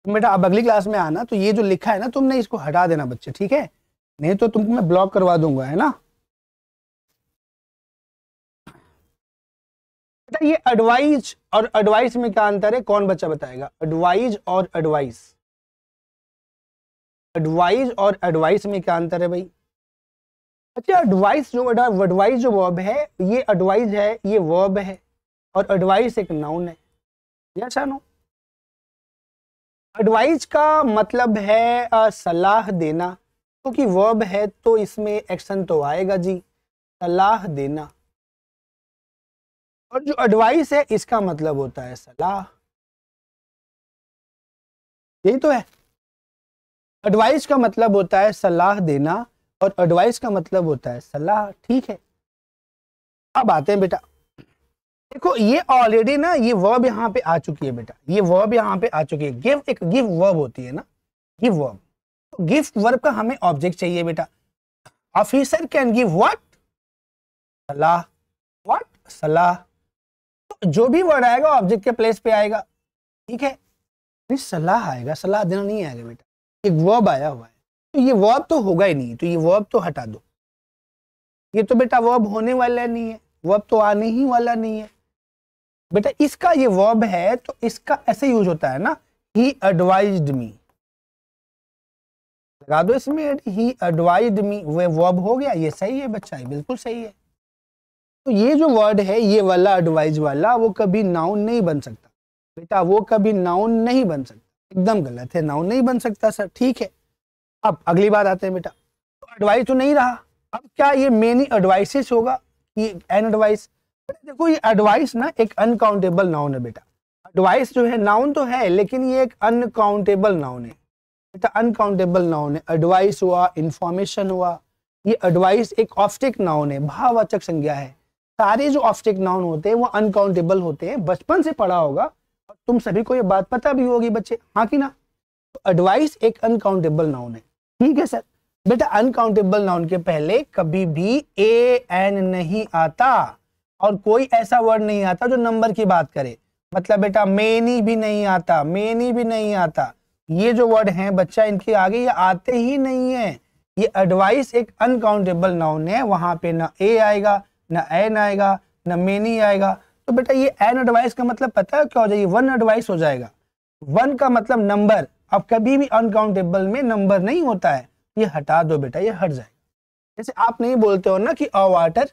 बेटा अब अगली क्लास में आना तो ये जो लिखा है ना तुमने इसको हटा देना बच्चे ठीक है नहीं तो तुमको मैं ब्लॉक करवा दूंगा है ना अच्छा ये एडवाइज और एडवाइस में क्या अंतर है कौन बच्चा बताएगा एडवाइज और एडवाइस एडवाइज और एडवाइस में क्या अंतर है भाई अच्छा एडवाइस जो एडवाइस जो वर्ब है ये एडवाइज है ये वर्ब है और एडवाइस एक नाउन है जैसा नो एडवाइज का मतलब है सलाह देना क्योंकि तो वर्ब है तो इसमें एक्शन तो आएगा जी सलाह देना और जो एडवाइस है इसका मतलब होता है सलाह यही तो है एडवाइस का मतलब होता है सलाह देना और एडवाइस का मतलब होता है सलाह ठीक है अब आते हैं बेटा देखो ये ऑलरेडी ना ये वर्ब यहाँ पे आ चुकी है बेटा ये वर्ब यहाँ पे आ चुकी है गिव एक गिव वर्ब होती है ना गिव वर्ब तो वर्ब का हमें ऑब्जेक्ट चाहिए बेटा ऑफिसर कैन गिव व्हाट सलाह व्हाट सलाह जो भी वर्ड आएगा ऑब्जेक्ट के प्लेस पे आएगा ठीक है नहीं सलाह आएगा सलाह देना नहीं आएगा बेटा एक वर्ब आया हुआ है तो ये वर्ब तो होगा ही नहीं तो ये वर्ब तो हटा दो ये तो बेटा वर्ब होने वाला नहीं है वर्ब तो आने ही वाला नहीं है बेटा इसका ये वर्ब है तो इसका ऐसे यूज होता है ना ही एडवाइज मी लगा दो इसमें ही एडवाइज मी वे वर्ब हो गया ये सही है बच्चा ये बिल्कुल सही है तो ये जो वर्ड है ये वाला एडवाइज वाला वो कभी नाउन नहीं बन सकता बेटा वो कभी नाउन नहीं बन सकता एकदम गलत है नाउन नहीं बन सकता सर ठीक है अब अगली बात आते हैं बेटा तो एडवाइस तो नहीं रहा अब क्या ये मेनी एडवाइसेस होगा ये एन एडवाइस देखो ये एडवाइस ना एक अनकाउंटेबल नाउन है बेटा एडवाइस जो है नाउन तो है लेकिन ये एक अनकाउंटेबल नाउन है बेटा अनकाउंटेबल नाउन है एडवाइस हुआ इंफॉर्मेशन हुआ ये एडवाइस एक ऑप्टिक नाउन है भाववाचक संज्ञा है सारे जो ऑफटेक नाउन होते हैं वो अनकाउंटेबल होते हैं बचपन से पढ़ा होगा और तुम सभी को ये बात पता भी होगी बच्चे हाँ कि ना तो एडवाइस एक अनकाउंटेबल नाउन है ठीक है सर बेटा अनकाउंटेबल नाउन के पहले कभी भी ए एन नहीं आता और कोई ऐसा वर्ड नहीं आता जो नंबर की बात करे मतलब बेटा मेनी भी नहीं आता मेनी भी नहीं आता ये जो वर्ड है बच्चा इनके आगे ये आते ही नहीं है ये एडवाइस एक अनकाउंटेबल नाउन है वहां पे ना ए आएगा ना एन आएगा ना मेनी आएगा तो बेटा ये एन एडवाइस का मतलब पता है क्या हो जाएगी वन एडवाइस हो जाएगा वन का मतलब नंबर अब कभी भी अनकाउंटेबल में नंबर नहीं होता है ये हटा दो बेटा ये हट जाएगा जैसे आप नहीं बोलते हो ना कि अ वाटर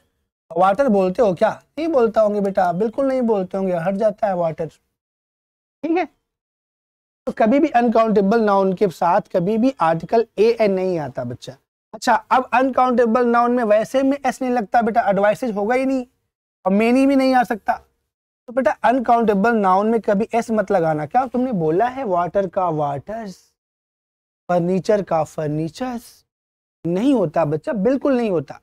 वाटर बोलते हो क्या नहीं बोलता होंगे बेटा आप बिल्कुल नहीं बोलते होंगे हट जाता है वाटर ठीक है तो कभी भी अनकाउंटेबल नाउन के साथ कभी भी आर्टिकल ए एन नहीं आता बच्चा अच्छा अब अनकाउंटेबल नाउन में वैसे में एस नहीं लगता बेटा एडवाइसेज होगा ही नहीं और मेनी भी नहीं आ सकता तो बेटा अनकाउंटेबल नाउन में कभी एस मत लगाना क्या तुमने बोला है वाटर का वाटर्स फर्नीचर का फर्नीचर्स नहीं होता बच्चा बिल्कुल नहीं होता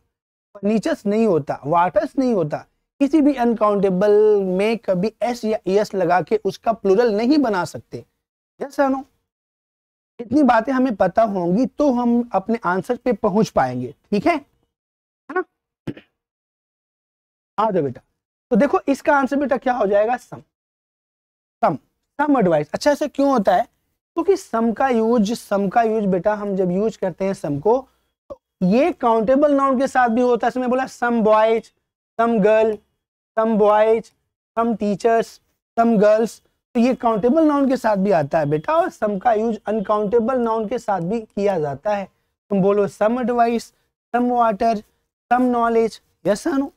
फर्नीचर्स नहीं होता वाटर्स नहीं होता किसी भी अनकाउंटेबल में कभी एस या एस लगा के उसका प्लूरल नहीं बना सकते जैसा नो इतनी बातें हमें पता होंगी तो हम अपने आंसर पे पहुंच पाएंगे ठीक है है ना आ जाओ बेटा तो देखो इसका आंसर बेटा क्या हो जाएगा सम सम सम एडवाइस अच्छा ऐसा क्यों होता है क्योंकि तो सम का यूज सम का यूज बेटा हम जब यूज करते हैं सम को तो ये काउंटेबल नाउन के साथ भी होता है इसमें बोला some boys some girl some boys some teachers some girls तो ये काउंटेबल नाउन के साथ भी आता है बेटा और सम का यूज अनकाउंटेबल नाउन के साथ भी किया जाता है तुम बोलो some advice some water some knowledge yes no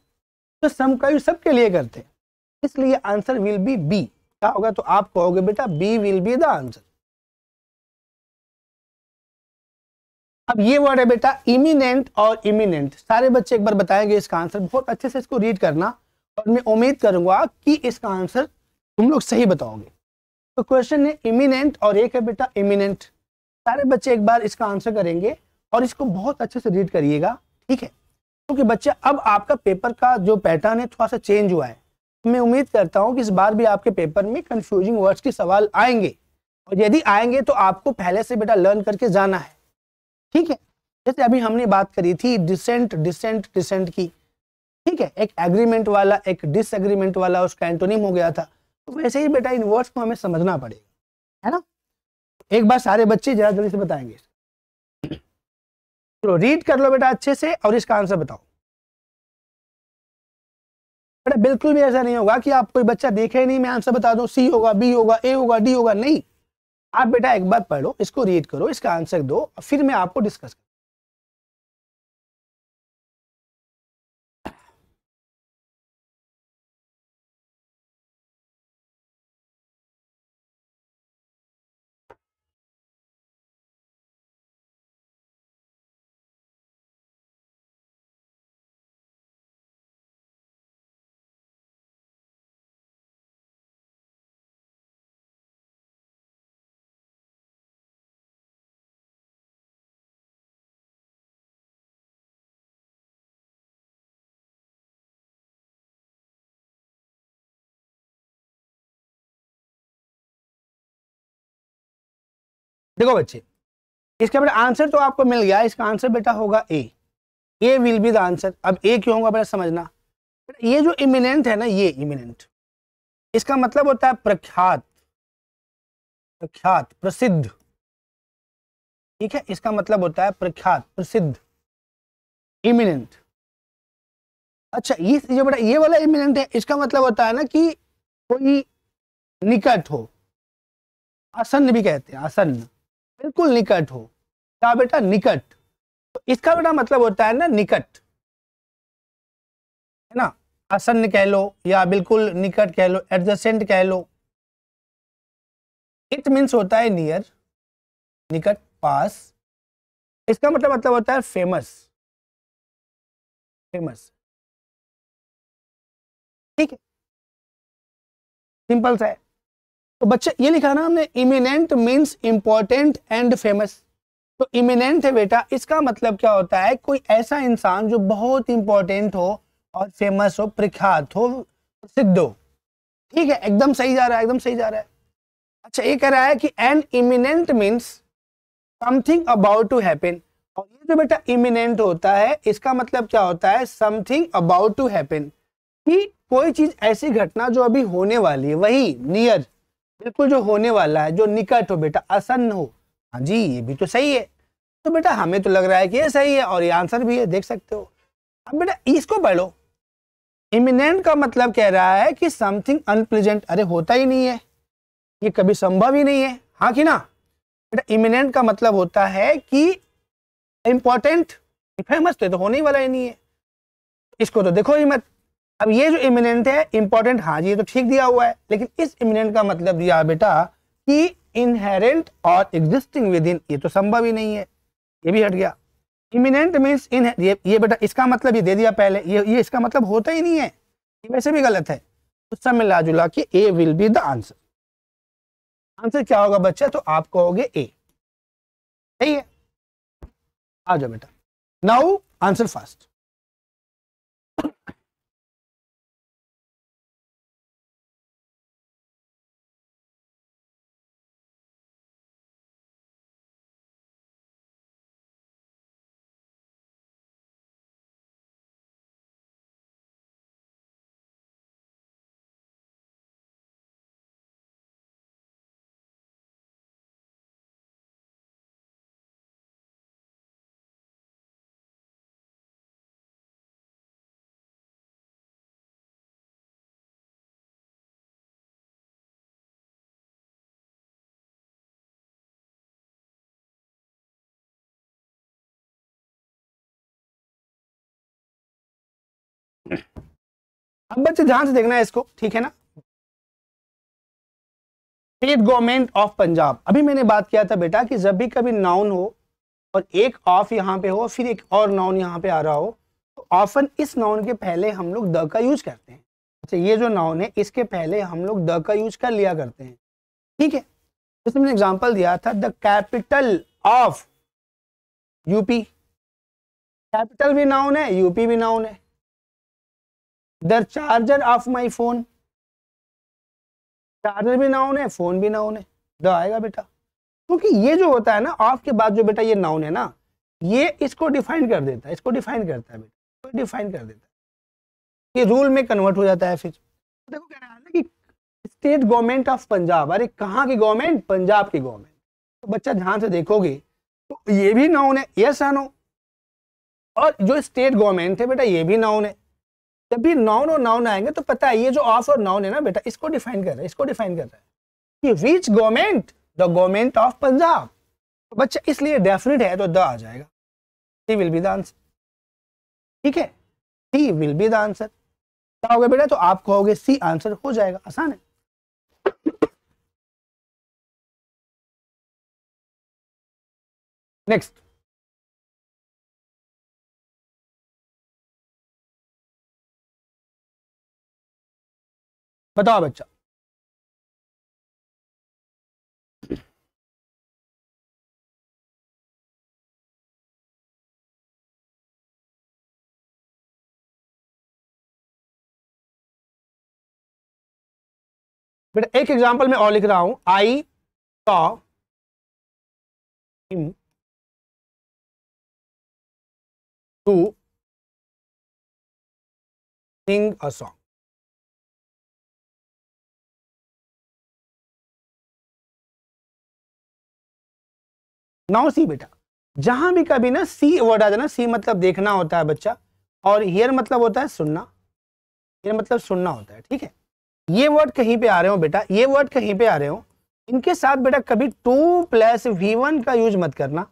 तो सम का यूज सबके लिए करते हैं इसलिए आंसर विल बी बी क्या होगा तो आप कहोगे बेटा B will be the answer अब ये वर्ड है बेटा इमिनेंट और इमिनेंट सारे बच्चे एक बार बताएंगे इसका आंसर बहुत अच्छे से इसको रीड करना और मैं उम्मीद करूंगा कि इसका आंसर तुम लोग सही बताओगे तो क्वेश्चन है इमिनेंट और एक है बेटा इमिनेंट सारे बच्चे एक बार इसका आंसर करेंगे और इसको बहुत अच्छे से रीड करिएगा ठीक है क्योंकि तो बच्चे अब आपका पेपर का जो पैटर्न है थोड़ा सा चेंज हुआ है तो मैं उम्मीद करता हूँ कि इस बार भी आपके पेपर में कंफ्यूजिंग वर्ड्स के सवाल आएंगे और यदि आएंगे तो आपको पहले से बेटा लर्न करके जाना है ठीक है जैसे अभी हमने बात करी थी डिसेंट डिसेंट डिसेंट की ठीक है एक एग्रीमेंट वाला एक डिसएग्रीमेंट वाला उसका एंटोनिम हो गया था तो वैसे ही बेटा इनवर्स को हमें समझना पड़ेगा है ना एक बार सारे बच्चे जरा जल्दी से बताएंगे चलो तो रीड कर लो बेटा अच्छे से और इसका आंसर बताओ बेटा बिल्कुल भी ऐसा नहीं होगा कि आप कोई बच्चा देखे नहीं मैं आंसर बता दू सी होगा बी होगा ए होगा डी होगा नहीं आप बेटा एक बार पढ़ो इसको रीड करो इसका आंसर दो फिर मैं आपको डिस्कस कर देखो बच्चे इसका बेटा आंसर तो आपको मिल गया इसका आंसर बेटा होगा A A will be the answer अब ए क्यों होगा बेटा समझना ये जो इमिनेंट है ना ये इमिनेंट इसका मतलब होता है प्रख्यात प्रख्यात प्रसिद्ध ठीक है इसका मतलब होता है प्रख्यात प्रसिद्ध इमिनेंट अच्छा ये जो बेटा ये वाला इमिनेंट है इसका मतलब होता है ना कि कोई निकट हो आसन्न भी कहते हैं आसन्न बिल्कुल निकट हो क्या बेटा निकट तो इसका बेटा मतलब होता है ना निकट है ना आसन्न कह लो या बिल्कुल निकट कह लो एडजसेंट कह लो इट मीन्स होता है नियर निकट पास इसका मतलब मतलब होता है फेमस फेमस ठीक है सिंपल सा है तो बच्चे ये लिखा ना हमने eminent means important and famous तो इमिनेंट है बेटा इसका मतलब क्या होता है कोई ऐसा इंसान जो बहुत इंपॉर्टेंट हो और फेमस हो प्रख्यात हो सिद्ध हो ठीक है एकदम सही जा रहा है एकदम सही जा रहा है अच्छा ये कह रहा है कि an imminent means something about to happen और ये जो बेटा इमिनेंट होता है इसका मतलब क्या होता है समथिंग अबाउट टू हैपन कि कोई चीज ऐसी घटना जो अभी होने वाली है वही नियर बिल्कुल जो होने वाला है जो निकट हो बेटा आसन्न हो हाँ जी ये भी तो सही है तो बेटा हमें तो लग रहा है कि ये सही है और ये आंसर भी है देख सकते हो अब बेटा इसको पढ़ो इमिनेंट का मतलब कह रहा है कि समथिंग अनप्लेजेंट अरे होता ही नहीं है ये कभी संभव ही नहीं है हाँ कि ना बेटा इमिनेंट का मतलब होता है कि इम्पोर्टेंट तो फेमस तो होने ही वाला ही नहीं है इसको तो देखो ही मत अब ये जो इमिनेंट है इंपॉर्टेंट हाँ जी ये तो ठीक दिया हुआ है लेकिन इस इमिनेंट का मतलब दिया बेटा कि इनहेरेंट और एग्जिस्टिंग विद इन ये तो संभव ही नहीं है ये भी हट गया इमिनेंट मीन्स इन ये, ये बेटा इसका मतलब ये दे दिया पहले ये ये इसका मतलब होता ही नहीं है ये वैसे भी गलत है तो मिला जुला कि A will be the answer answer क्या होगा बच्चा तो आप कहोगे ए सही है आ जाओ बेटा नाउ आंसर फास्ट अब बच्चे ध्यान से देखना है इसको ठीक है ना स्टेट गवर्नमेंट ऑफ पंजाब अभी मैंने बात किया था बेटा कि जब भी कभी नाउन हो और एक ऑफ यहाँ पे हो फिर एक और नाउन यहां पे आ रहा हो तो ऑफन इस नाउन के पहले हम लोग द का यूज करते हैं अच्छा ये जो नाउन है इसके पहले हम लोग द का यूज कर लिया करते हैं ठीक है जैसे मैंने एग्जाम्पल दिया था the capital of UP capital भी नाउन है यूपी भी नाउन है the charger of my phone charger भी नाउन है फोन भी नाउन है द आएगा बेटा क्योंकि ये जो होता है ना ऑफ के बाद जो बेटा ये नाउन है ना ये इसको डिफाइन कर देता है इसको डिफाइन करता है बेटा तो डिफाइन कर देता है ये रूल में कन्वर्ट हो जाता है फिर तो देखो कह रहा है ना कि स्टेट गवर्नमेंट ऑफ पंजाब अरे कहाँ की गवर्नमेंट पंजाब की गवर्नमेंट तो बच्चा ध्यान से देखोगे तो ये भी नाउन है यस आनो और जो स्टेट गवर्नमेंट है बेटा ये भी नाउन है जब भी नाउन और नाउन आएंगे तो पता है ये जो ऑफ और नाउन है ना बेटा इसको डिफाइन कर रहा है इसको डिफाइन कर रहा है कि which government the government of Punjab तो बच्चा इसलिए डेफिनेट है तो द आ जाएगा T will be the answer ठीक है T will be the answer क्या होगा बेटा तो आप कहोगे सी आंसर हो जाएगा आसान है नेक्स्ट बताओ बच्चा बेटा एक एग्जांपल में और लिख रहा हूं I saw him to sing a song now see बेटा जहां भी कभी ना सी वर्ड आ जाना सी मतलब देखना होता है बच्चा और हियर मतलब होता है सुनना हियर मतलब सुनना होता है ठीक है ये वर्ड कहीं पे आ रहे हो बेटा ये वर्ड कहीं पे आ रहे हो इनके साथ बेटा कभी टू प्लस वी वन का यूज मत करना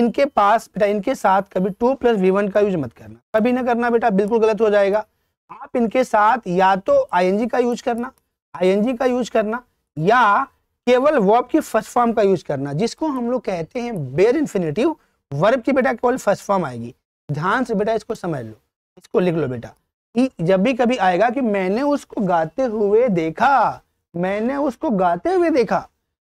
इनके पास बेटा इनके साथ कभी टू प्लस वी वन का यूज मत करना कभी ना करना बेटा बिल्कुल गलत हो जाएगा आप इनके साथ या तो आई का यूज करना आई का यूज करना या केवल वर्ब की फर्स्ट फॉर्म का यूज करना जिसको हम लोग कहते हैं बेर इन्फिनेटिव वर्ब की बेटा केवल फर्स्ट फॉर्म आएगी ध्यान से बेटा इसको समझ लो इसको लिख लो बेटा जब भी कभी आएगा कि मैंने उसको गाते हुए देखा मैंने उसको गाते हुए देखा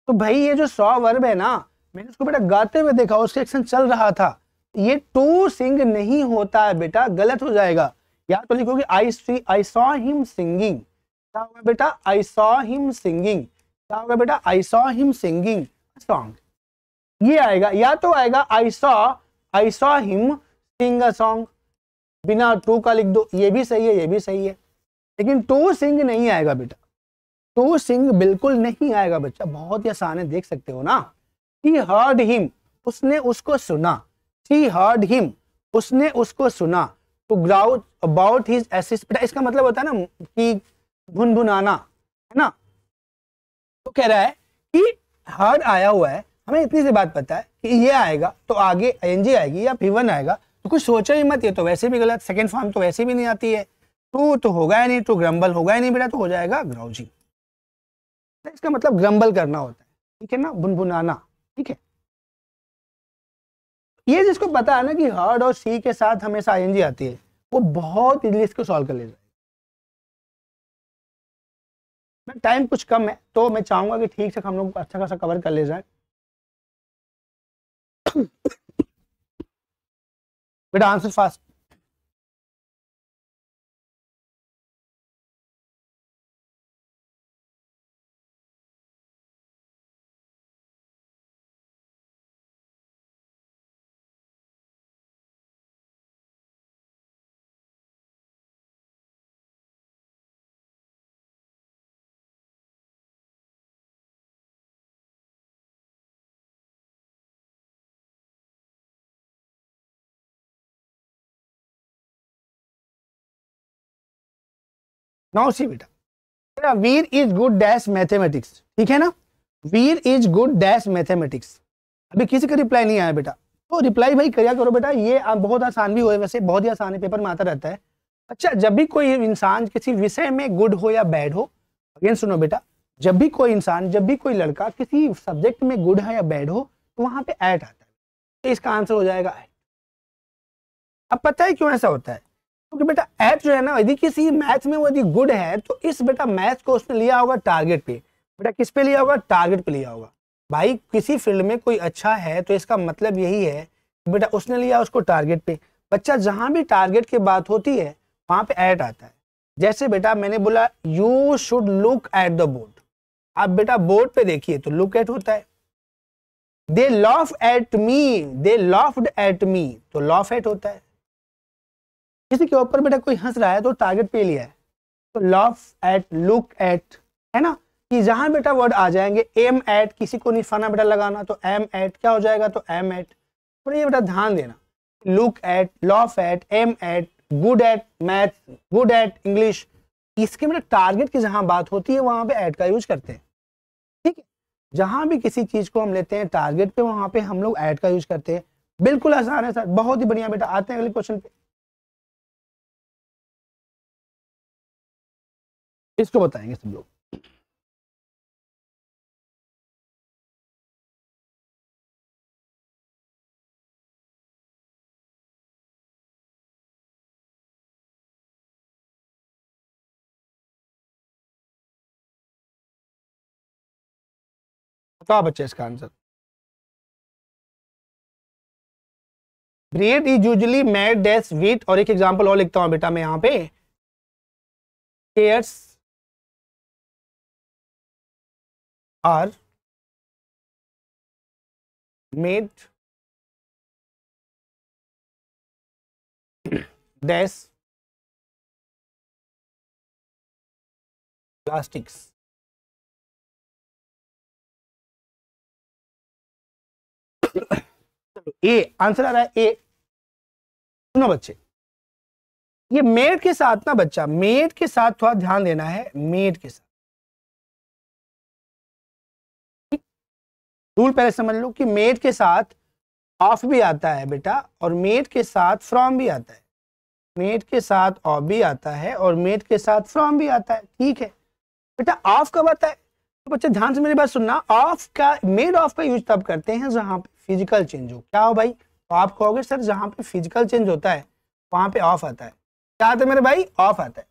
तो भाई ये जो सौ वर्ब है ना मैंने उसको बेटा गाते हुए देखा उसके एक्शन चल रहा था ये टू सिंग नहीं होता है बेटा गलत हो जाएगा या तो लिखोगे I see I saw him singing क्या हुआ बेटा आई सॉ हिम सिंगिंग क्या होगा बेटा I saw him singing song ये आएगा या तो आएगा I saw I saw him sing a song बिना टू का लिख दो ये भी सही है ये भी सही है लेकिन टू सिंग नहीं आएगा बेटा टू सिंग बिल्कुल नहीं आएगा बच्चा बहुत ही आसान है देख सकते हो ना ही हर्ड हिम उसने उसको सुना ही हर्ड हिम उसने उसको सुना टू ग्राउ अबाउट हिज एसिस बेटा इसका मतलब होता है ना कि भुनभुनाना है ना कह रहा है कि हर आया हुआ है हमें इतनी सी बात पता है कि ये आएगा तो आगे आई आएगी या पी आएगा तो कुछ सोचा ही मत ये तो वैसे भी गलत सेकेंड फॉर्म तो वैसे भी नहीं आती है टू तो होगा ही नहीं टू ग्रम्बल होगा ही नहीं बेटा तो हो जाएगा ग्राउजिंग तो इसका मतलब ग्रम्बल करना होता है ठीक है ना बुनबुनाना ठीक है ये जिसको पता है ना कि हर्ड और सी के साथ हमेशा आई आती है वो बहुत इजली इसको सॉल्व कर लेगा टाइम कुछ कम है तो मैं चाहूंगा कि ठीक से हम लोग अच्छा खासा कवर कर ले जाए बेटा आंसर फास्ट नाउ सी बेटा Veer is good dash mathematics ठीक है ना Veer is good dash mathematics अभी किसी का रिप्लाई नहीं आया बेटा तो रिप्लाई भाई करिया करो बेटा ये बहुत आसान भी हो वैसे बहुत ही आसान है पेपर में आता रहता है अच्छा जब भी कोई इंसान किसी विषय में गुड हो या बैड हो अगेन सुनो बेटा जब भी कोई इंसान जब भी कोई लड़का किसी सब्जेक्ट में गुड है या बैड हो तो वहां पे ऐट आता है तो इसका आंसर हो जाएगा ऐट अब पता है क्यों ऐसा होता है क्योंकि बेटा ऐप जो है ना यदि किसी मैथ में वो यदि गुड है तो इस बेटा मैथ को उसने लिया होगा टारगेट पे बेटा किस पे लिया होगा टारगेट पे लिया होगा भाई किसी फील्ड में कोई अच्छा है तो इसका मतलब यही है बेटा उसने लिया उसको टारगेट पे बच्चा जहाँ भी टारगेट की बात होती है वहाँ पे ऐट आता है जैसे बेटा मैंने बोला you should look at the board आप बेटा बोर्ड पे देखिए तो लुक एट होता है they laugh at me they laughed at me तो लॉफ एट होता है किसी के ऊपर बेटा कोई हंस रहा है तो टारगेट पे लिया है तो लफ एट लुक एट है ना कि जहां बेटा वर्ड आ जाएंगे एम एट किसी को निशाना बेटा लगाना तो एम एट क्या हो जाएगा तो एम एट थोड़ा ये बेटा ध्यान देना look at laugh at aim at good at math good at English इसके बेटा टारगेट की जहां बात होती है वहां पे एट का यूज करते हैं ठीक है जहां भी किसी चीज को हम लेते हैं टारगेट पे वहां पे हम लोग एट का यूज करते हैं बिल्कुल आसान है सर बहुत ही बढ़िया बेटा आते हैं अगले क्वेश्चन पे इसको बताएंगे सब लोग बच्चा इसका answer bread is usually made dash wheat और एक एग्जांपल और लिखता हूं बेटा मैं यहां पे are made dash plastics A answer आ रहा है ए सुनो बच्चे ये मेड के साथ ना बच्चा मेड के साथ थोड़ा ध्यान देना है मेड के साथ रूल पहले समझ लो कि मेड के साथ ऑफ भी आता है बेटा और मेड के साथ फ्रॉम भी आता है मेड के साथ ऑफ भी आता है और मेड के साथ फ्रॉम भी आता है ठीक है बेटा ऑफ कब आता है तो बच्चे ध्यान से मेरी बात सुनना ऑफ का मेड ऑफ का यूज तब करते हैं जहाँ पे फिजिकल चेंज हो क्या हो भाई तो आप कहोगे सर जहाँ पे फिजिकल चेंज होता है वहाँ पे ऑफ आता है क्या आता है मेरे भाई ऑफ आता है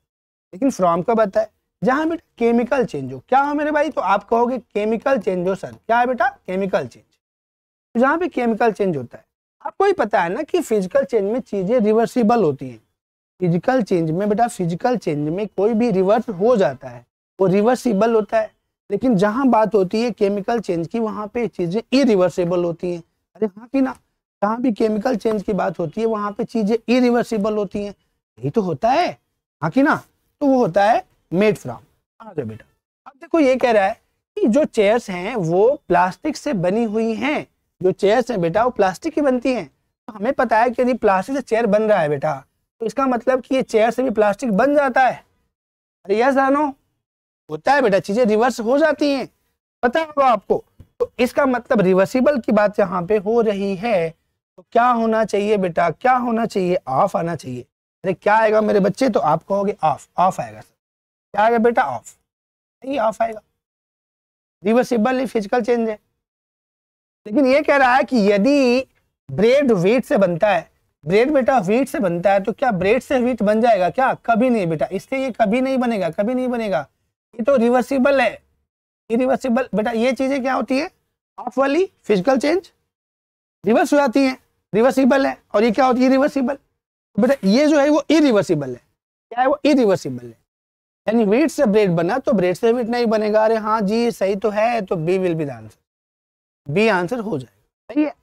लेकिन फ्रॉम कब आता है जहां बेटा केमिकल चेंज हो क्या हो मेरे भाई तो आप कहोगे केमिकल चेंज हो सर क्या है बेटा केमिकल चेंज तो जहां पे केमिकल चेंज होता है आपको ही पता है ना कि फिजिकल चेंज में चीजें रिवर्सिबल होती हैं फिजिकल चेंज में बेटा फिजिकल चेंज में कोई भी रिवर्स हो जाता है वो रिवर्सिबल होता है लेकिन जहां बात होती है केमिकल चेंज की वहां पे चीजें इरिवर्सिबल होती हैं अरे हाँ कि ना जहाँ भी केमिकल चेंज की बात होती है वहां पे चीजें इरिवर्सिबल होती हैं यही तो होता है हाँ कि ना तो वो होता है मेड फ्रॉम आ जाओ बेटा अब देखो ये कह रहा है कि जो चेयर्स हैं वो प्लास्टिक से बनी हुई हैं जो चेयर्स हैं बेटा वो प्लास्टिक की बनती हैं तो हमें पता है कि यदि प्लास्टिक से चेयर बन रहा है बेटा तो इसका मतलब कि ये चेयर से भी प्लास्टिक बन जाता है अरे यस जानो होता है बेटा चीजें रिवर्स हो जाती हैं पता होगा आपको तो इसका मतलब रिवर्सिबल की बात यहाँ पे हो रही है तो क्या होना चाहिए बेटा क्या होना चाहिए ऑफ आना चाहिए अरे क्या आएगा मेरे बच्चे तो आप कहोगे ऑफ ऑफ आएगा सर क्या आ गया बेटा ऑफ नहीं ऑफ आएगा रिवर्सिबल फिजिकल चेंज है लेकिन ये कह रहा है कि यदि ब्रेड व्हीट से बनता है ब्रेड बेटा व्हीट से बनता है तो क्या ब्रेड से व्हीट बन जाएगा क्या कभी नहीं बेटा इसलिए ये कभी नहीं बनेगा कभी नहीं बनेगा ये तो रिवर्सिबल है इरिवर्सिबल बेटा ये चीजें क्या होती है ऑफ वाली फिजिकल चेंज रिवर्स हो जाती है रिवर्सिबल है और ये क्या होती है रिवर्सिबल बेटा ये जो है वो इरिवर्सिबल है क्या है वो इरिवर्सिबल है यानी वीट से ब्रेड बना तो ब्रेड से वीट नहीं बनेगा अरे हाँ जी सही तो है तो B will be the answer B answer हो जाएगा सही है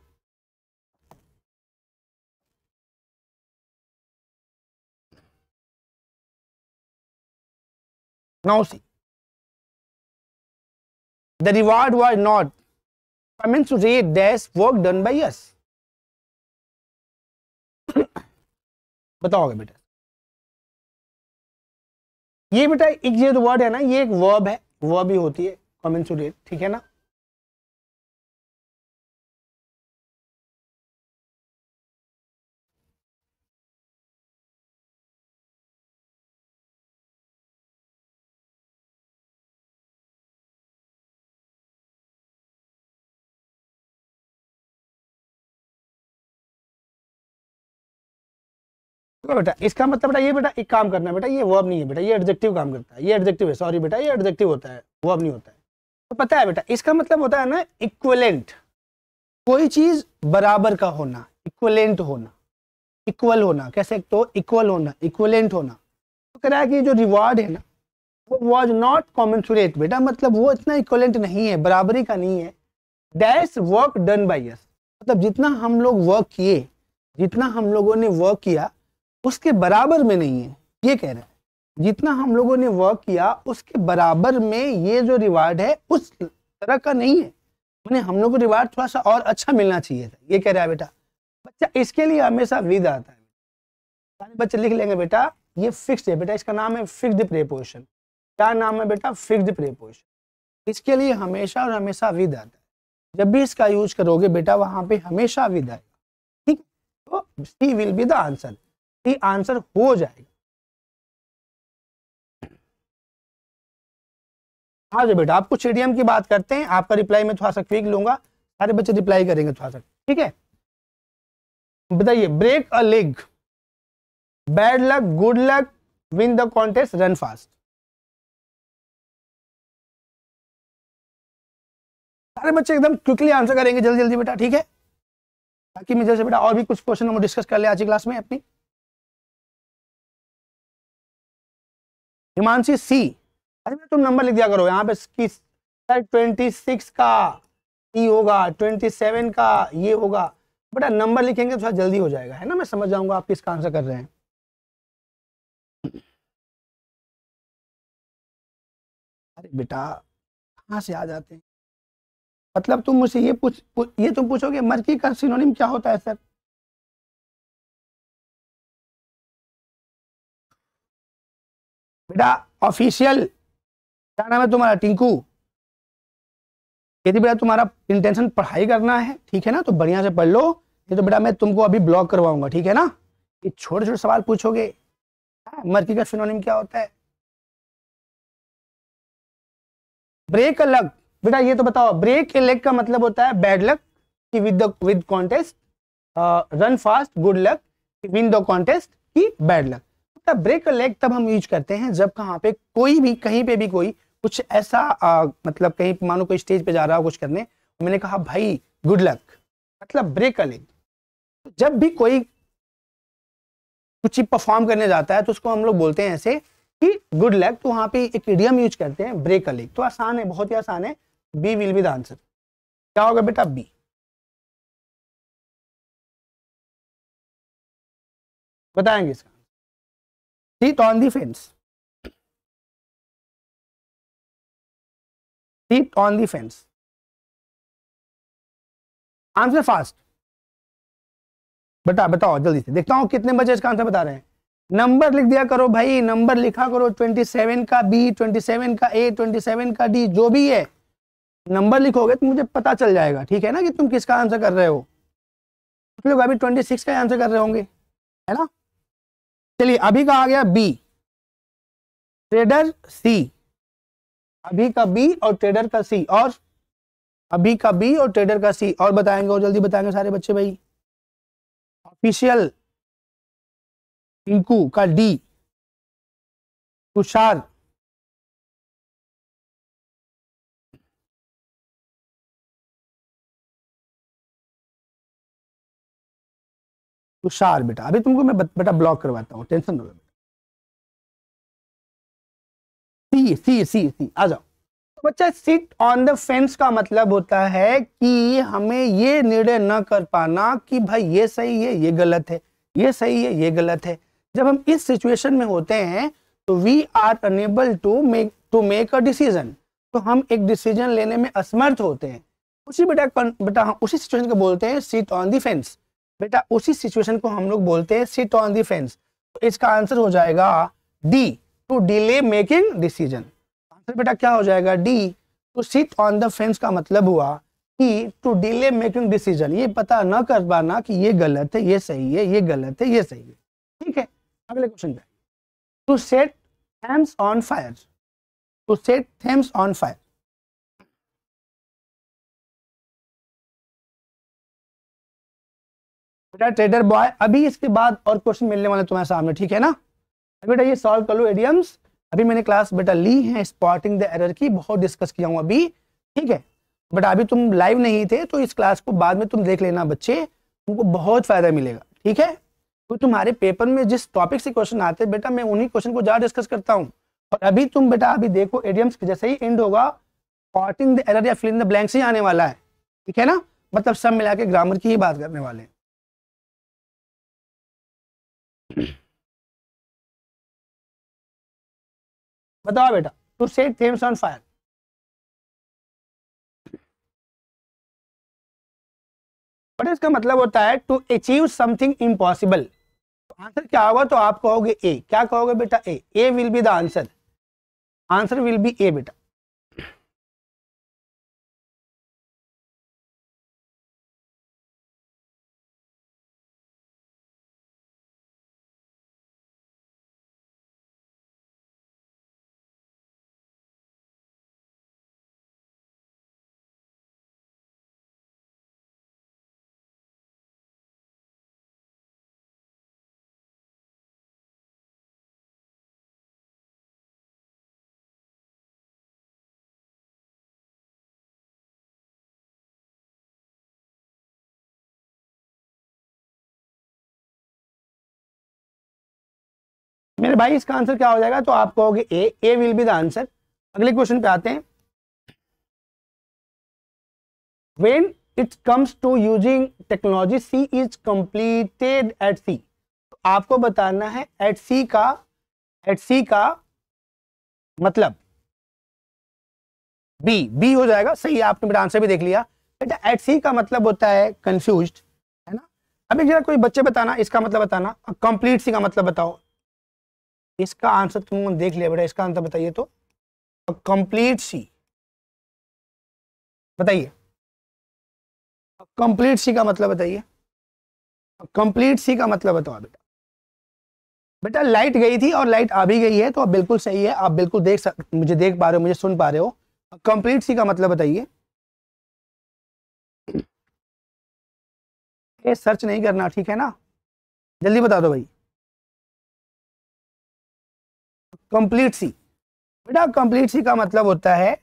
the reward was not was not rate dash work done by yes बताओगे बेटा ये बेटा एक जो वर्ड है ना ये एक वर्ब है वर्ब ही होती है कॉमेंसुरेट ठीक है ना देखो बेटा इसका मतलब बेटा ये बेटा एक काम करना है बेटा ये वर्ब नहीं है बेटा ये एडजेक्टिव काम करता है ये एडजेक्टिव है सॉरी बेटा ये एडजेक्टिव होता है वर्ब नहीं होता है तो पता है बेटा इसका मतलब होता है ना इक्वलेंट कोई चीज बराबर का होना इक्वलेंट होना इक्वल होना कैसे तो इक्वल होना इक्वलेंट होना तो कह रहा है कि जो रिवॉर्ड है ना वो वॉज नॉट कॉमेंसुरेट बेटा मतलब वो इतना इक्वलेंट नहीं है बराबरी का नहीं है डैश वर्क डन बाई मतलब जितना हम लोग वर्क किए जितना हम लोगों ने वर्क किया उसके बराबर में नहीं है ये कह रहे हैं जितना हम लोगों ने वर्क किया उसके बराबर में ये जो रिवार्ड है उस तरह का नहीं है मैंने हम लोग को रिवार्ड थोड़ा सा और अच्छा मिलना चाहिए था ये कह रहा है बेटा बच्चा इसके लिए हमेशा विद आता है सारे बच्चे लिख लेंगे बेटा ये फिक्स है बेटा इसका नाम है फिक्स प्रेपोजिशन क्या नाम है बेटा फिक्स प्रेपोजिशन इसके लिए हमेशा और हमेशा विद आता है जब भी इसका यूज करोगे बेटा वहां पे हमेशा विद आएगा ठीक तो C will be the answer ही आंसर हो जाएगा हाँ जो बेटा आप कुछ एडीएम की बात करते हैं आपका रिप्लाई में थोड़ा सा क्विक लूंगा सारे बच्चे रिप्लाई करेंगे थोड़ा सा ठीक है बताइए break a leg bad luck good luck win the contest run fast सारे बच्चे एकदम क्विकली आंसर करेंगे जल्दी जल्दी बेटा ठीक है ताकि मैं जैसे बेटा और भी कुछ क्वेश्चन हम डिस्कस कर ले आज की क्लास में अपनी हिमांशी सी अरे मैं तुम नंबर लिख दिया करो यहाँ पे किस सर ट्वेंटी सिक्स का ई होगा ट्वेंटी सेवन का ये होगा बेटा नंबर लिखेंगे तो थोड़ा जल्दी हो जाएगा है ना मैं समझ जाऊंगा आप किस काम से कर रहे हैं अरे बेटा कहाँ से आ जाते हैं मतलब तुम मुझसे ये पूछ, पूछ ये तुम पूछोगे मर्की का सिनोनिम क्या होता है सर बेटा ऑफिशियल क्या नाम है तुम्हारा टिंकू यदि बेटा तुम्हारा इंटेंशन पढ़ाई करना है ठीक है ना तो बढ़िया से पढ़ लो ये तो बेटा मैं तुमको अभी ब्लॉक करवाऊंगा ठीक है ना ये छोटे छोटे सवाल पूछोगे हाँ, मर्की का फिनोनिम क्या होता है ब्रेक अ बेटा ये तो बताओ ब्रेक ए लेग का मतलब होता है बैड लक की with with contest run fast good luck win the contest की बैड लक तब ब्रेक अ लेग तब हम यूज करते हैं जब कहाँ पे कोई भी कहीं पे भी कोई कुछ ऐसा आ, मतलब कहीं मानो कोई स्टेज पे जा रहा हो कुछ करने मैंने कहा भाई गुड लक मतलब ब्रेक अ लेग जब भी कोई कुछ परफॉर्म करने जाता है तो उसको हम लोग बोलते हैं ऐसे कि गुड लक तो वहां पे एक इडियम यूज करते हैं ब्रेक अ लेग तो आसान है बहुत ही आसान है B will be the answer क्या होगा बेटा बी बताएंगे इसका Sit on the fence. Sit on the fence. Answer fast बता बताओ जल्दी से देखता हूँ कितने बजे इसका आंसर बता रहे हैं नंबर लिख दिया करो भाई नंबर लिखा करो 27 का बी 27 का ए 27 का डी जो भी है नंबर लिखोगे तो मुझे पता चल जाएगा ठीक है ना कि तुम किसका आंसर कर रहे हो लोग अभी 26 का आंसर कर रहे होंगे है ना चलिए अभी का आ गया बी ट्रेडर सी अभी का बी और ट्रेडर का सी और अभी का बी और ट्रेडर का सी और बताएंगे और जल्दी बताएंगे सारे बच्चे भाई ऑफिशियल टिंकू का डी तुषार तुषार बेटा अभी तुमको मैं बेटा ब्लॉक करवाता हूँ टेंशन ना लो सी सी सी सी आ जाओ बच्चा सिट ऑन द फेंस का मतलब होता है कि हमें ये निर्णय न कर पाना कि भाई ये सही है ये गलत है ये सही है ये गलत है जब हम इस सिचुएशन में होते हैं तो we are unable to make to make a decision तो हम एक डिसीजन लेने में असमर्थ होते हैं उसी बेटा बेटा हाँ उसी सिचुएशन को बोलते हैं सिट ऑन द फेंस बेटा उसी सिचुएशन को हम लोग बोलते हैं सिट ऑन दी फेंस तो इसका आंसर हो जाएगा D to delay making decision answer बेटा क्या हो जाएगा D to sit on the fence का मतलब हुआ कि टू डिले मेकिंग डिसीजन ये पता ना कर पाना कि ये गलत है ये सही है ये गलत है ये सही है ठीक है अगले क्वेश्चन पे to set Thames on fire to set Thames on fire बेटा ट्रेडर बॉय अभी इसके बाद और क्वेश्चन मिलने वाले तुम्हारे सामने ठीक है ना बेटा ये सॉल्व कर लो एडियम्स अभी मैंने क्लास बेटा ली है स्पॉटिंग द एरर की बहुत डिस्कस किया हूँ अभी ठीक है बट अभी तुम लाइव नहीं थे तो इस क्लास को बाद में तुम देख लेना बच्चे तुमको बहुत फायदा मिलेगा ठीक है तो तुम्हारे पेपर में जिस टॉपिक से क्वेश्चन आते हैं बेटा मैं उन्हीं क्वेश्चन को ज्यादा डिस्कस करता हूँ और अभी तुम बेटा अभी देखो एडियम्स जैसे ही एंड होगा स्पॉटिंग द एरर या फिलिंग द ब्लैंक्स ही आने वाला है ठीक है ना मतलब सब मिला के ग्रामर की ही बात करने वाले हैं बताओ बेटा to set Thames on fire but इसका मतलब होता है to achieve something impossible answer क्या होगा तो आप कहोगे ए क्या कहोगे बेटा A A will be the answer answer will be A बेटा भाई इसका आंसर क्या हो जाएगा तो आप कहोगे A A will be the answer अगले क्वेश्चन पे आते हैं when it comes to using technology C is completed at C आपको बताना है एट सी का एट सी का मतलब बी बी हो जाएगा सही आपने मेरा आंसर भी देख लिया बेटा एट सी का मतलब होता है कंफ्यूज है ना अभी जरा कोई बच्चे बताना इसका मतलब बताना कंप्लीट सी का मतलब बताओ इसका आंसर तुम देख लिया बेटा इसका आंसर बताइए तो कंप्लीट सी बताइए कंप्लीट सी का मतलब बताइए कंप्लीट सी का मतलब बताओ बेटा बेटा लाइट गई थी और लाइट आ भी गई है तो आप बिल्कुल सही है आप बिल्कुल देख सक मुझे देख पा रहे हो मुझे सुन पा रहे हो कंप्लीट सी का मतलब बताइए सर्च नहीं करना ठीक है ना जल्दी बता दो भाई कंप्लीट सी बेटा कंप्लीट सी का मतलब होता है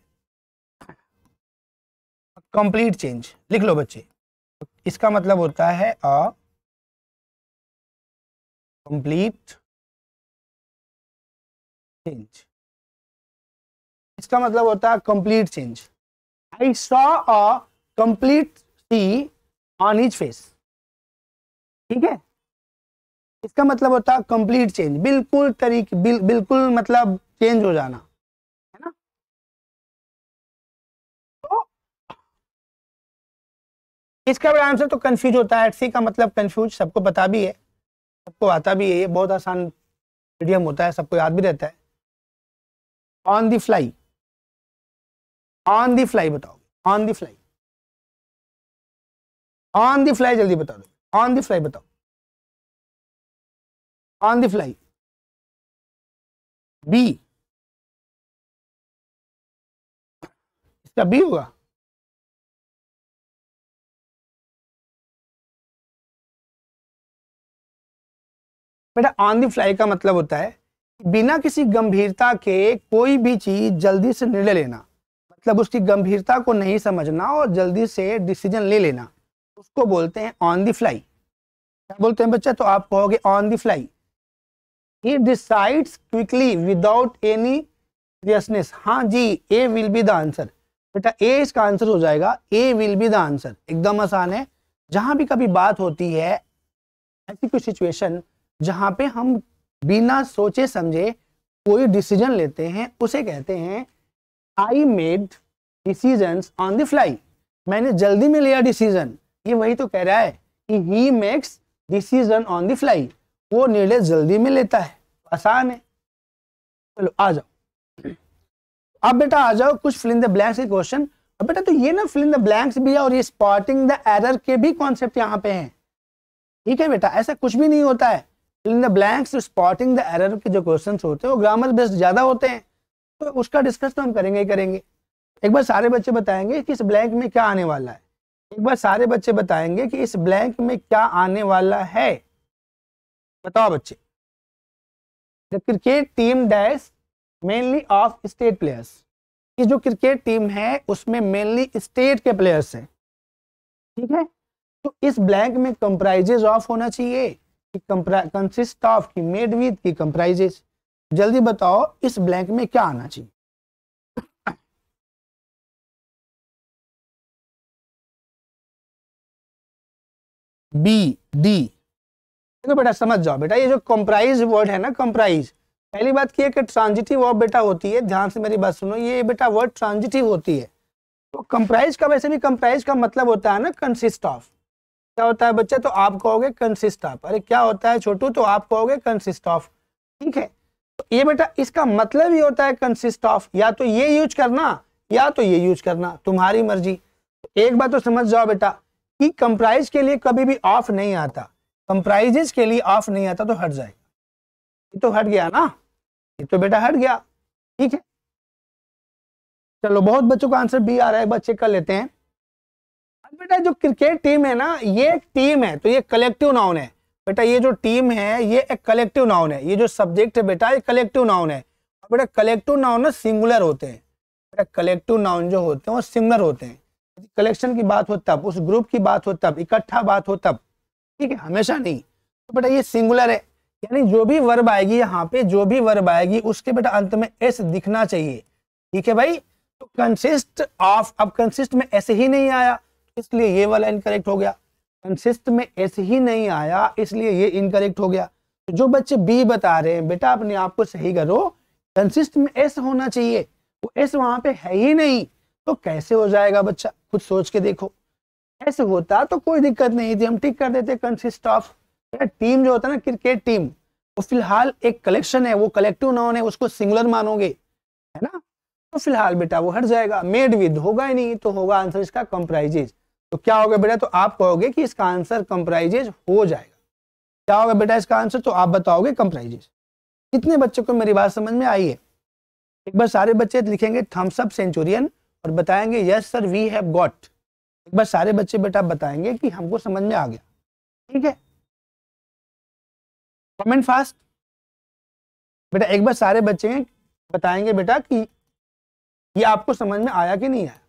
कंप्लीट चेंज लिख लो बच्चे इसका मतलब होता है अ कंप्लीट चेंज इसका मतलब होता है complete change I saw a complete sea on each face ठीक है इसका मतलब होता है कंप्लीट चेंज बिल्कुल तरीके बिल, बिल्कुल मतलब चेंज हो जाना है ना तो इसका भी आंसर तो कंफ्यूज होता है सी का मतलब कंफ्यूज सबको पता भी है सबको आता भी है ये बहुत आसान मीडियम होता है सबको याद भी रहता है on the fly on the fly बताओ on the fly on the fly जल्दी बता दो ऑन दी फ्लाई बताओ ऑन द फ्लाई बी इसका बी होगा बेटा ऑन द फ्लाई का मतलब होता है बिना किसी गंभीरता के कोई भी चीज जल्दी से निर्णय लेना मतलब उसकी गंभीरता को नहीं समझना और जल्दी से डिसीजन ले लेना उसको बोलते हैं ऑन द फ्लाई क्या बोलते हैं बच्चा तो आप कहोगे on the fly he decides quickly without any seriousness हाँ जी A will be the answer बेटा ए इसका आंसर हो जाएगा A will be the answer एकदम आसान है जहां भी कभी बात होती है ऐसी कोई सिचुएशन जहां पे हम बिना सोचे समझे कोई डिसीजन लेते हैं उसे कहते हैं I made decision on the fly मैंने जल्दी में लिया डिसीजन ये वही तो कह रहा है कि he makes decision on the fly वो निर्णय जल्दी में लेता है आसान है चलो आ जाओ अब बेटा आ जाओ कुछ फिल इन द ब्लैंक्स के क्वेश्चन अब बेटा तो ये ना फिल इन द ब्लैंक्स भी है और ये स्पॉटिंग द एरर के भी कॉन्सेप्ट यहाँ पे हैं ठीक है बेटा ऐसा कुछ भी नहीं होता है fill in the blanks spotting the error के जो क्वेश्चंस होते हैं वो ग्रामर बेस्ड ज़्यादा होते हैं तो उसका डिस्कस तो हम करेंगे ही करेंगे एक बार सारे बच्चे बताएंगे कि इस ब्लैंक में क्या आने वाला है एक बार सारे बच्चे बताएंगे कि इस ब्लैंक में क्या आने वाला है बताओ बच्चे the cricket team dash mainly of state players ये जो क्रिकेट टीम है उसमें मेनली स्टेट के प्लेयर्स हैं ठीक है तो इस ब्लैंक में कंप्राइजेज ऑफ होना चाहिए कि कंसिस्ट ऑफ की मेड विद की कंप्राइजेज जल्दी बताओ इस ब्लैंक में क्या आना चाहिए बी डी देखो बेटा समझ जाओ बेटा ये जो कंप्राइज वर्ड है ना कंप्राइज पहली बात की है कि ट्रांजिटिव वर्ब बेटा होती है ध्यान से मेरी बात सुनो ये बेटा वर्ड ट्रांजिटिव होती है तो कंप्राइज का वैसे भी कंप्राइज का मतलब होता है ना कंसिस्ट ऑफ क्या होता है बच्चा तो आप कहोगे कंसिस्ट ऑफ अरे क्या होता है छोटू तो आप कहोगे कंसिस्ट ऑफ ठीक है तो ये बेटा इसका मतलब ही होता है कंसिस्ट ऑफ या तो ये यूज करना या तो ये यूज करना तुम्हारी मर्जी एक बात तो समझ जाओ बेटा कि कंप्राइज के लिए कभी भी ऑफ नहीं आता कंप्राइजेस के लिए ऑफ नहीं आता तो हट जाएगा ये तो हट गया ना ये तो बेटा हट गया ठीक है चलो बहुत बच्चों का आंसर बी आ रहा है एक बार चेक कर लेते हैं बेटा जो क्रिकेट टीम है ना ये एक टीम है तो ये कलेक्टिव नाउन है बेटा ये जो टीम है ये एक कलेक्टिव नाउन है ये जो सब्जेक्ट है बेटा ये कलेक्टिव नाउन है और बेटा कलेक्टिव नाउन ना सिंगुलर होते हैं बेटा कलेक्टिव नाउन जो होते हैं वो सिंगुलर होते हैं कलेक्शन की बात हो तब उस ग्रुप की बात हो तब इकट्ठा बात हो तब ठीक है हमेशा नहीं तो बेटा ये सिंगुलर है यानी जो भी वर्ब आएगी यहाँ पे जो भी वर्ब आएगी उसके बेटा अंत में एस दिखना चाहिए ठीक है भाई तो कंसिस्ट ऑफ अब कंसिस्ट में ऐसे ही नहीं आया इसलिए ये वाला इनकरेक्ट हो गया कंसिस्ट में ऐसे ही नहीं आया इसलिए ये इनकरेक्ट हो गया तो जो बच्चे बी बता रहे हैं बेटा अपने आप को सही करो कंसिस्ट में एस होना चाहिए वो एस वहां पे है ही नहीं तो कैसे हो जाएगा बच्चा खुद सोच के देखो ऐसे होता तो कोई दिक्कत नहीं थी हम ठीक कर देते कंसिस्ट ऑफ टीम जो होता है ना क्रिकेट टीम वो फिलहाल एक कलेक्शन है वो कलेक्टिव ना होने उसको सिंगुलर मानोगे है ना तो फिलहाल बेटा वो हट जाएगा मेड विद होगा ही नहीं तो होगा आंसर इसका कंप्राइजेज तो क्या होगा बेटा तो आप कहोगे कि इसका आंसर कंप्राइजेज हो जाएगा क्या होगा बेटा इसका आंसर तो आप बताओगे कंप्राइजेज कितने बच्चों को मेरी बात समझ में आई है एक बार सारे बच्चे लिखेंगे थम्स अप सेंचुरियन और बताएंगे yes sir we have got एक बार सारे बच्चे बेटा बताएंगे कि हमको समझ में आ गया ठीक है कमेंट फास्ट बेटा एक बार सारे बच्चे बताएंगे बेटा कि ये आपको समझ में आया कि नहीं आया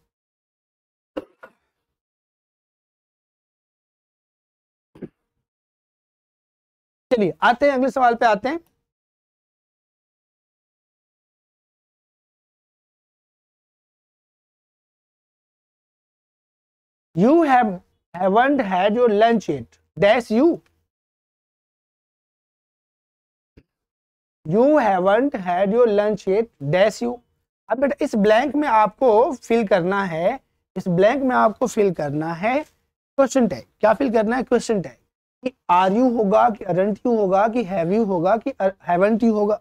चलिए आते हैं अगले सवाल पे आते हैं You have haven't had your lunch yet. That's you. You haven't had your lunch yet dash you अब बेटा इस ब्लैंक में आपको फिल करना है इस ब्लैंक में आपको फिल करना है क्वेश्चन टैग क्या फिल करना है क्वेश्चन टैग कि आर यू होगा कि अरंट यू होगा कि हैव यू होगा कि हैवंट यू होगा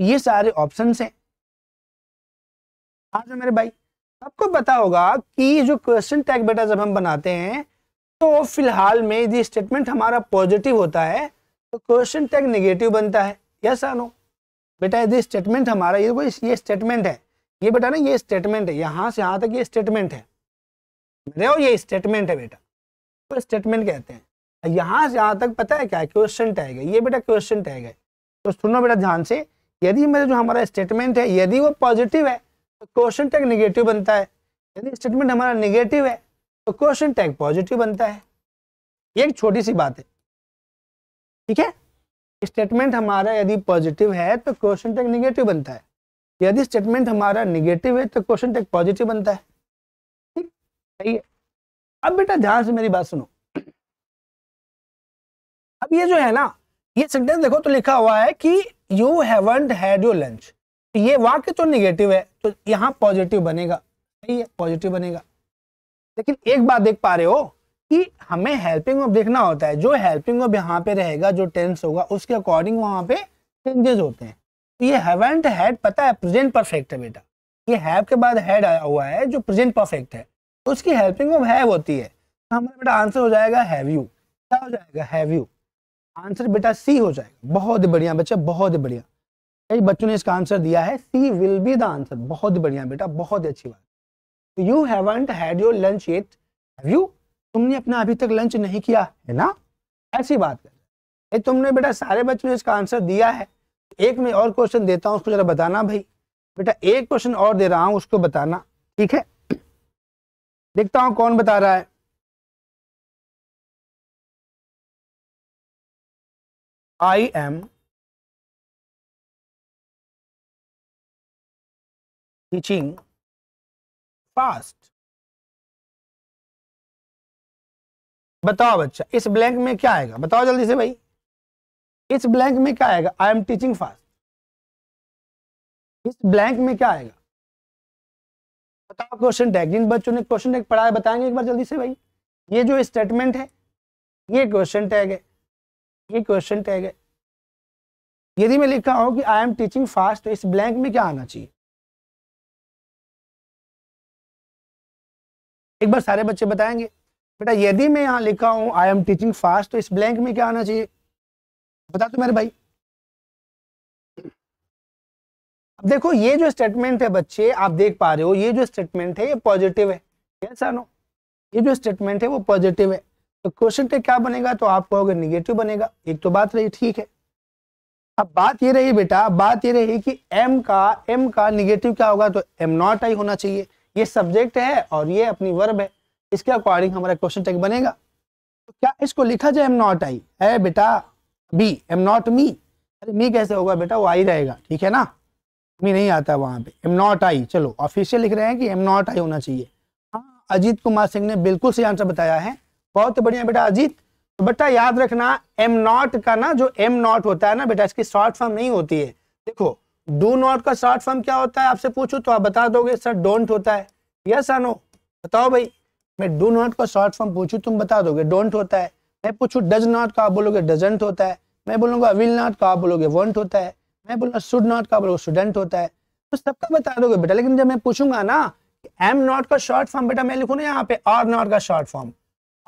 ये सारे ऑप्शन हैं आ जाओ मेरे भाई आपको पता होगा कि जो क्वेश्चन टैग बेटा जब हम बनाते हैं तो फिलहाल में यदि स्टेटमेंट हमारा पॉजिटिव होता है तो क्वेश्चन टैग नेगेटिव बनता है यस आनो बेटा यदि स्टेटमेंट हमारा ये ये स्टेटमेंट है ये बेटा ना ये स्टेटमेंट है यहाँ से यहाँ तक ये स्टेटमेंट है देखो ये स्टेटमेंट है बेटा तो स्टेटमेंट कहते हैं यहाँ से यहाँ तक पता है क्या है क्वेश्चन टैग है ये बेटा क्वेश्चन टैग है तो सुनो बेटा ध्यान से यदि मेरा जो हमारा स्टेटमेंट है यदि वो पॉजिटिव है तो क्वेश्चन टैग निगेटिव बनता है यदि स्टेटमेंट हमारा निगेटिव है तो क्वेश्चन टैग पॉजिटिव बनता है ये एक छोटी सी बात है ठीक है स्टेटमेंट हमारा यदि पॉजिटिव है तो क्वेश्चन टैग निगेटिव बनता है यदि स्टेटमेंट हमारा निगेटिव है तो क्वेश्चन टैग पॉजिटिव बनता है ठीक सही है अब बेटा ध्यान से मेरी बात सुनो अब ये जो है ना ये सेंटेंस देखो तो लिखा हुआ है कि you haven't had your lunch ये वाक्य तो निगेटिव है तो यहां पॉजिटिव बनेगा सही है पॉजिटिव बनेगा लेकिन एक बात देख पा रहे हो कि हमें हेल्पिंग वर्ब देखना होता है जो हेल्पिंग वर्ब यहाँ पे रहेगा जो टेंस होगा उसके अकॉर्डिंग वहां पे चेंजेस होते हैं तो ये हैवेंट हैड पता है प्रेजेंट परफेक्ट है बेटा ये हैव के बाद हैड आया हुआ है जो प्रेजेंट परफेक्ट है तो उसकी हेल्पिंग वर्ब हैव होती है तो हमारा बेटा आंसर हो जाएगा हैव यू क्या हो जाएगा हैव यू आंसर बेटा सी हो जाएगा बहुत बढ़िया बच्चा बहुत बढ़िया कई बच्चों ने इसका आंसर दिया है C will be the answer बहुत बढ़िया बेटा बहुत अच्छी बात you haven't had your lunch yet have you तुमने अपना अभी तक लंच नहीं किया है ना ऐसी बात कर तुमने बेटा सारे बच्चों ने इसका आंसर दिया है एक में और क्वेश्चन देता हूँ उसको जरा बताना भाई बेटा एक क्वेश्चन और दे रहा हूँ उसको बताना ठीक है देखता हूँ कौन बता रहा है आई एम teaching fast बताओ बच्चा इस ब्लैंक में क्या आएगा बताओ जल्दी से भाई इस ब्लैंक में क्या आएगा आई एम टीचिंग फास्ट इस ब्लैंक में क्या आएगा बताओ क्वेश्चन टैग जिन बच्चों ने क्वेश्चन टैग पढ़ाया बताएंगे एक बार जल्दी से भाई ये जो स्टेटमेंट है ये क्वेश्चन टैग है ये क्वेश्चन टैग है यदि मैं लिखा हूं कि आई एम टीचिंग फास्ट तो इस ब्लैंक में क्या आना चाहिए एक बार सारे बच्चे बताएंगे बेटा यदि मैं यहाँ लिखा हूँ आई एम टीचिंग फास्ट तो इस ब्लैंक में क्या आना चाहिए बता दो तो मेरे भाई अब देखो ये जो स्टेटमेंट है बच्चे आप देख पा रहे हो ये जो स्टेटमेंट है ये पॉजिटिव है यस नो ये जो स्टेटमेंट है वो पॉजिटिव है तो क्वेश्चन पे क्या बनेगा तो आप कहोगे निगेटिव बनेगा एक तो बात रही ठीक है अब बात ये रही बेटा बात ये रही कि m का m का निगेटिव क्या होगा तो m नॉट आई होना चाहिए ये सब्जेक्ट है और ये अपनी वर्ब है इसके अकॉर्डिंग हमारा क्वेश्चन टैग बनेगा तो क्या इसको लिखा जाए एम नॉट आई है बेटा बी एम नॉट मी अरे मी कैसे होगा बेटा वो आई रहेगा ठीक है ना मी नहीं आता वहाँ पे एम नॉट आई चलो ऑफिशियल लिख रहे हैं कि एम नॉट आई होना चाहिए हाँ अजीत कुमार सिंह ने बिल्कुल सही आंसर बताया है बहुत बढ़िया बेटा अजीत तो बेटा याद रखना एम नॉट का ना जो एम नॉट होता है ना बेटा इसकी शॉर्ट फॉर्म नहीं होती है देखो डू नॉट का शॉर्ट फॉर्म क्या होता है आपसे पूछू तो आप बता दोगे सर डोंट होता है यस आर नो बताओ भाई मैं डू नॉट का शॉर्ट फॉर्म पूछू तुम बता दोगे डोंट होता है मैं पूछू डज नॉट का आप बोलोगे डजेंट होता है मैं बोलूंगा विल नॉट का आप बोलोगे वॉन्ट होता है मैं बोलूंगा शुड नॉट का बोलोगे स्टूडेंट होता है तो सबका बता दोगे बेटा लेकिन जब मैं पूछूंगा ना एम नॉट का शॉर्ट फॉर्म बेटा मैं लिखू ना यहाँ पे आर नॉट का शॉर्ट फॉर्म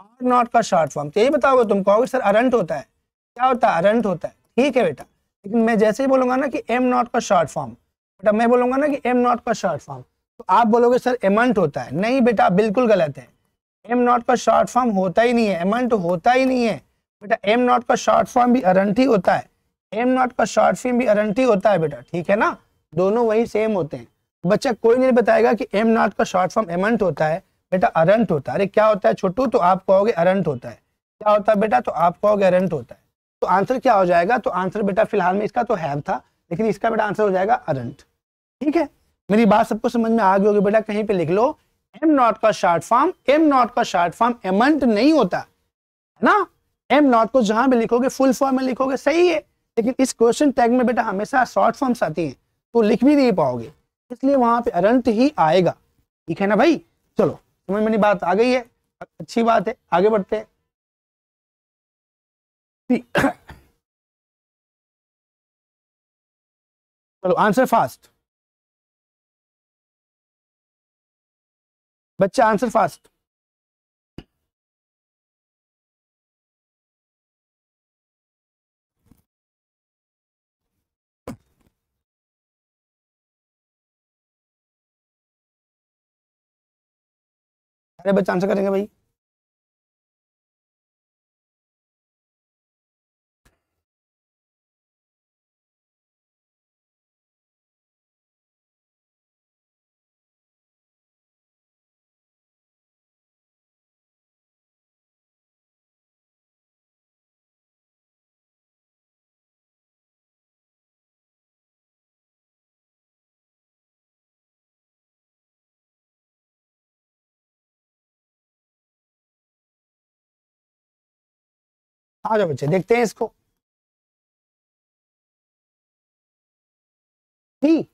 आर नॉट का शॉर्ट फॉर्म तो यही बताओगे तुम कहोगे सर अरंट होता है क्या होता है अरंट होता है ठीक है बेटा लेकिन मैं जैसे ही बोलूंगा ना कि एम नॉट का शॉर्ट फॉर्म बेटा मैं बोलूंगा ना कि एम नॉट का शॉर्ट फॉर्म तो आप बोलोगे सर एमंट होता है नहीं बेटा बिल्कुल गलत है एम नॉट का शॉर्ट फॉर्म होता ही नहीं है एमंट होता ही नहीं है बेटा एम नॉट का शॉर्ट फॉर्म भी अरंटी होता है एम नॉट का शॉर्ट फॉर्म भी अरंटी होता है बेटा ठीक है ना दोनों वही सेम होते हैं बच्चा कोई नहीं बताएगा कि एम नॉट का शॉर्ट फॉर्म एमंट होता है बेटा अरंट होता है अरे क्या होता है छोटू तो आप कहोगे अरंट होता है क्या होता है बेटा तो आप कहोगे अरंट होता है तो आंसर क्या हो जाएगा तो आंसर बेटा फिलहाल में इसका तो हैव था लेकिन इसका बेटा आंसर हो जाएगा अरंट ठीक है मेरी बात सबको समझ में आ गई होगी बेटा कहीं पे लिख लो एम नॉट का शॉर्ट फॉर्म एम नॉट का शॉर्ट फॉर्म एमंट नहीं होता है ना एम नॉट को जहां भी लिखोगे फुल फॉर्म में लिखोगे सही है लेकिन इस क्वेश्चन टैग में बेटा हमेशा शॉर्ट फॉर्म्स आती हैं तो लिख भी नहीं पाओगे इसलिए वहां पे अरंत ही आएगा ठीक है ना भाई चलो समझ मेरी बात आ गई है अच्छी बात है आगे बढ़ते हैं चलो आंसर फास्ट बच्चा आंसर फास्ट अरे बच्चा आंसर करेंगे भाई आ जाओ बच्चे देखते हैं इसको ठीक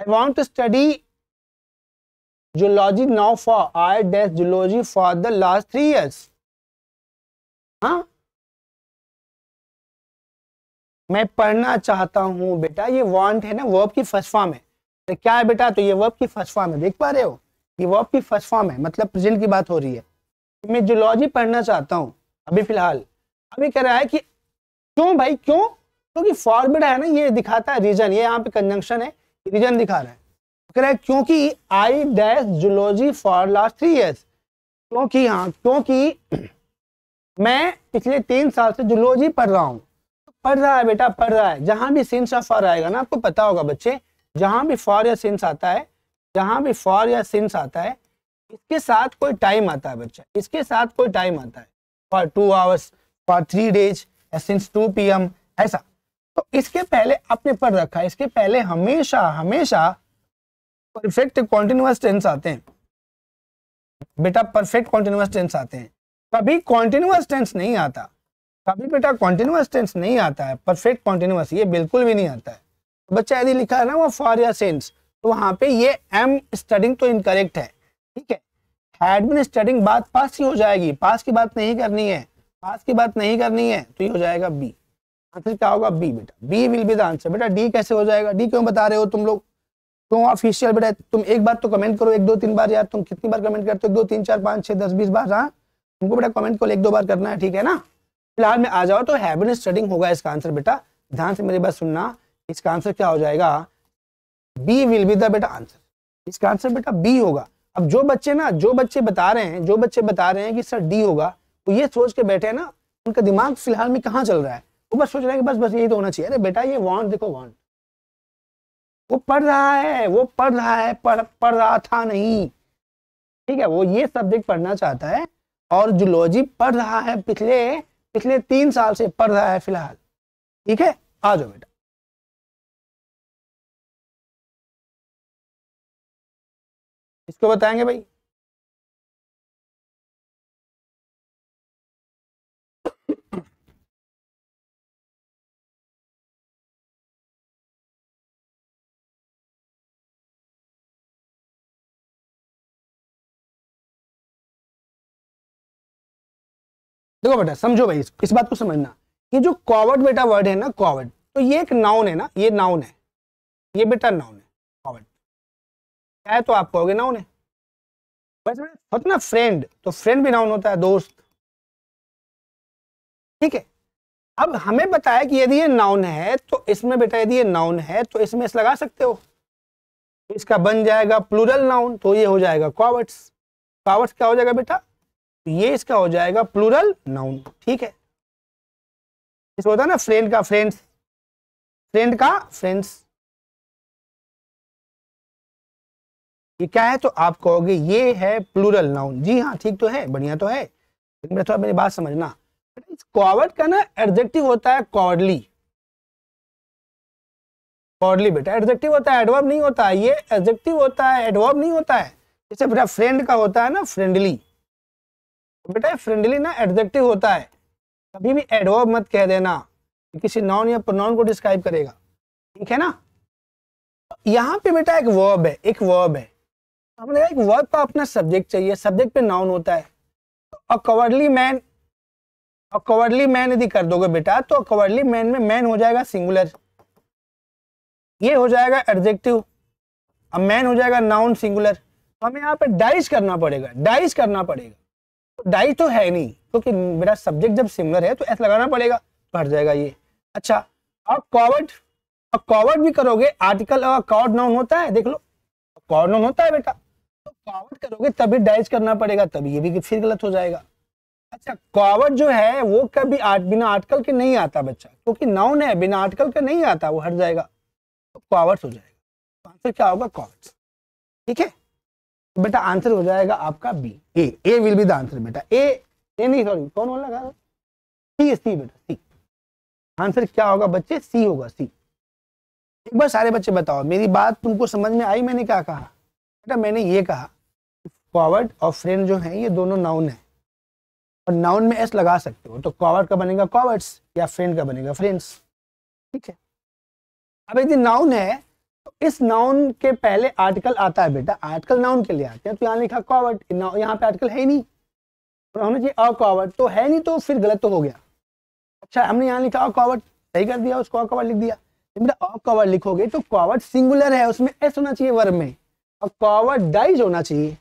I want to study zoology now for I dash zoology for the last three years हाँ मैं पढ़ना चाहता हूं बेटा ये वॉन्ट है ना वर्ब की फर्स्ट फॉर्म है तो क्या है बेटा तो ये वर्ब की फर्स्ट फॉर्म है देख पा रहे हो ये वर्ब की फर्स्ट फॉर्म है मतलब प्रेजेंट की बात हो रही है मैं जुलॉजी पढ़ना चाहता हूँ अभी फिलहाल अभी कह रहा है कि क्यों भाई क्यों क्योंकि तो फॉर्मेट है ना ये दिखाता है रीजन ये यहाँ पे कंजंक्शन है रीजन दिखा रहा है कह रहा है क्योंकि I dash zoology for last three years क्योंकि हाँ क्योंकि मैं पिछले तीन साल से जुलॉजी पढ़ रहा हूँ पढ़ रहा है बेटा पढ़ रहा है जहां भी सेंस या फॉर आएगा ना आपको पता होगा बच्चे जहां भी फॉर या सिंस आता है जहां भी फॉर या सिंस आता है इसके साथ कोई टाइम आता है बच्चा इसके साथ कोई टाइम आता है for two hours for three days since two P ऐसा तो इसके पहले आपने पढ़ रखा है इसके पहले हमेशा हमेशा परफेक्ट कॉन्टिन्यूस टेंस आते हैं बेटा परफेक्ट कॉन्टिन्यूस टेंस आते हैं कभी कॉन्टिन्यूस टेंस नहीं आता कभी बेटा कॉन्टिन्यूस टेंस नहीं आता है परफेक्ट कॉन्टिन्यूस ये बिल्कुल भी नहीं आता है तो बच्चा यदि लिखा है ना वो फॉर या सेंस तो वहां पे ये एम स्टडिंग तो इनकरेक्ट है ठीक है एडमिनिस्ट्रेटिंग बात पास ही हो जाएगी पास की बात नहीं करनी है पास की बात नहीं करनी है तो ये हो जाएगा बी आंसर क्या होगा बी बेटा B will be the answer बेटा डी कैसे हो जाएगा डी क्यों बता रहे हो तुम लोग क्यों ऑफिशियल बेटा तुम एक बार तो कमेंट करो एक दो तीन बार यार तुम कितनी बार कमेंट करते हो एक दो तीन चार पाँच छः दस बीस बार हाँ तुमको बेटा कमेंट कॉल एक दो बार करना है ठीक है ना फिलहाल में आ जाओ तो हैबिन स्टडिंग होगा इसका आंसर बेटा ध्यान से मेरी बात सुनना इसका आंसर क्या हो जाएगा बी विल बी द बेटा आंसर इसका आंसर बेटा बी होगा अब जो बच्चे ना जो बच्चे बता रहे हैं जो बच्चे बता रहे हैं कि सर डी होगा वो ये सोच के बैठे ना उनका दिमाग फिलहाल में कहाँ चल रहा है वो बस सोच रहा है कि बस बस यही तो होना चाहिए अरे बेटा ये वॉन्ट देखो वॉन्ट वो पढ़ रहा है वो पढ़ रहा है पढ़ पढ़ रहा था नहीं ठीक है वो ये सब्जेक्ट पढ़ना चाहता है और जुलॉजी पढ़ रहा है पिछले पिछले तीन साल से पढ़ रहा है फिलहाल ठीक है आ जाओ बेटा इसको बताएंगे भाई देखो बेटा समझो भाई इस बात को समझना ये जो कॉवर्ड बेटा वर्ड है ना कॉवर्ड तो ये एक नाउन है ना ये नाउन है ये बेटा नाउन है है तो आप कहोगे नाउन है वैसे होता ना फ्रेंड तो फ्रेंड तो भी नाउन होता है दोस्त ठीक है अब हमें बताया कि यदि ये नाउन है तो इसमें बेटा यदि ये नाउन है तो इसमें इस लगा सकते हो इसका बन जाएगा प्लूरल नाउन तो ये हो जाएगा कॉवर्ट्स कॉवर्ट्स क्या हो जाएगा बेटा तो ये इसका हो जाएगा प्लूरल नाउन ठीक है इसमें होता है ना फ्रेंड का फ्रेंड्स फ्रेंड का फ्रेंड्स ये क्या है तो आप कहोगे ये है प्लूरल नाउन जी हाँ ठीक तो है बढ़िया तो है लेकिन मेरा थोड़ा मेरी बात समझना कॉवर्ड का ना एडजेक्टिव होता है कॉर्डली कॉर्डली बेटा एडजेक्टिव होता है एडवर्ब नहीं होता है ये एडजेक्टिव होता है एडवर्ब नहीं होता है जैसे बेटा फ्रेंड का होता है ना फ्रेंडली तो बेटा फ्रेंडली ना एडजेक्टिव होता है कभी भी एडवर्ब मत कह देना किसी नॉन या प्रोनाउन को डिस्क्राइब करेगा ठीक है ना यहाँ पे बेटा एक वर्ब है एक वर्ब है हमने एक वर्ब का अपना सब्जेक्ट चाहिए सब्जेक्ट पे नाउन होता है a cowardly man a cowardly man यदि कर दोगे बेटा तो कवर्डली मैन में मैन हो जाएगा सिंगुलर ये हो जाएगा एडजेक्टिव अब मैन हो जाएगा नाउन सिंगुलर तो हमें यहाँ पे डाइस करना पड़ेगा डाइस करना पड़ेगा तो डाइस तो है नहीं क्योंकि तो मेरा सब्जेक्ट जब सिंगुलर है तो ऐसा लगाना पड़ेगा भर जाएगा ये अच्छा अब कॉवर्ड अब कॉवर्ड भी करोगे आर्टिकल कॉर्ड नाउन होता है देख लो कॉर्ड नाउन होता है बेटा कॉवर्ट करोगे तभी डाइज करना पड़ेगा तभी ये भी फिर गलत हो जाएगा अच्छा कॉवर्ट जो है वो कभी आट, बिना आर्टिकल के नहीं आता बच्चा क्योंकि नाउन है बिना आर्टिकल के नहीं आता वो हट जाएगा तो कॉवर्ट हो जाएगा आंसर तो क्या होगा कॉवर्ट ठीक है बेटा आंसर हो जाएगा आपका B A A will be the answer बेटा ए ए नहीं सॉरी कौन बोल लगा सी सी बेटा सी आंसर क्या होगा बच्चे सी होगा सी एक बार सारे बच्चे बताओ मेरी बात तुमको समझ में आई मैंने क्या कहा बेटा मैंने ये कहा कॉवर्ड और फ्रेंड जो है ये दोनों नाउन है और नाउन में एस लगा सकते हो तो कॉवर्ड का बनेगा कॉवर्ड्स या फ्रेंड का बनेगा फ्रेंड्स ठीक है अब यदि नाउन है तो इस नाउन के पहले आर्टिकल आता है बेटा आर्टिकल नाउन के लिए आते हैं तो यहाँ लिखा कॉवर्ड यहाँ पे आर्टिकल है ही नहीं और हमने जी अकॉवर्ड तो है नहीं तो फिर गलत तो हो गया अच्छा हमने यहाँ लिखा अकॉवर्ड सही कर दिया उसको अकॉवर्ड लिख दिया तो बेटा अकॉवर्ड लिखोगे तो कॉवर्ड सिंगुलर है उसमें एस होना चाहिए वर्ब में और कॉवर्ड डाइज होना चाहिए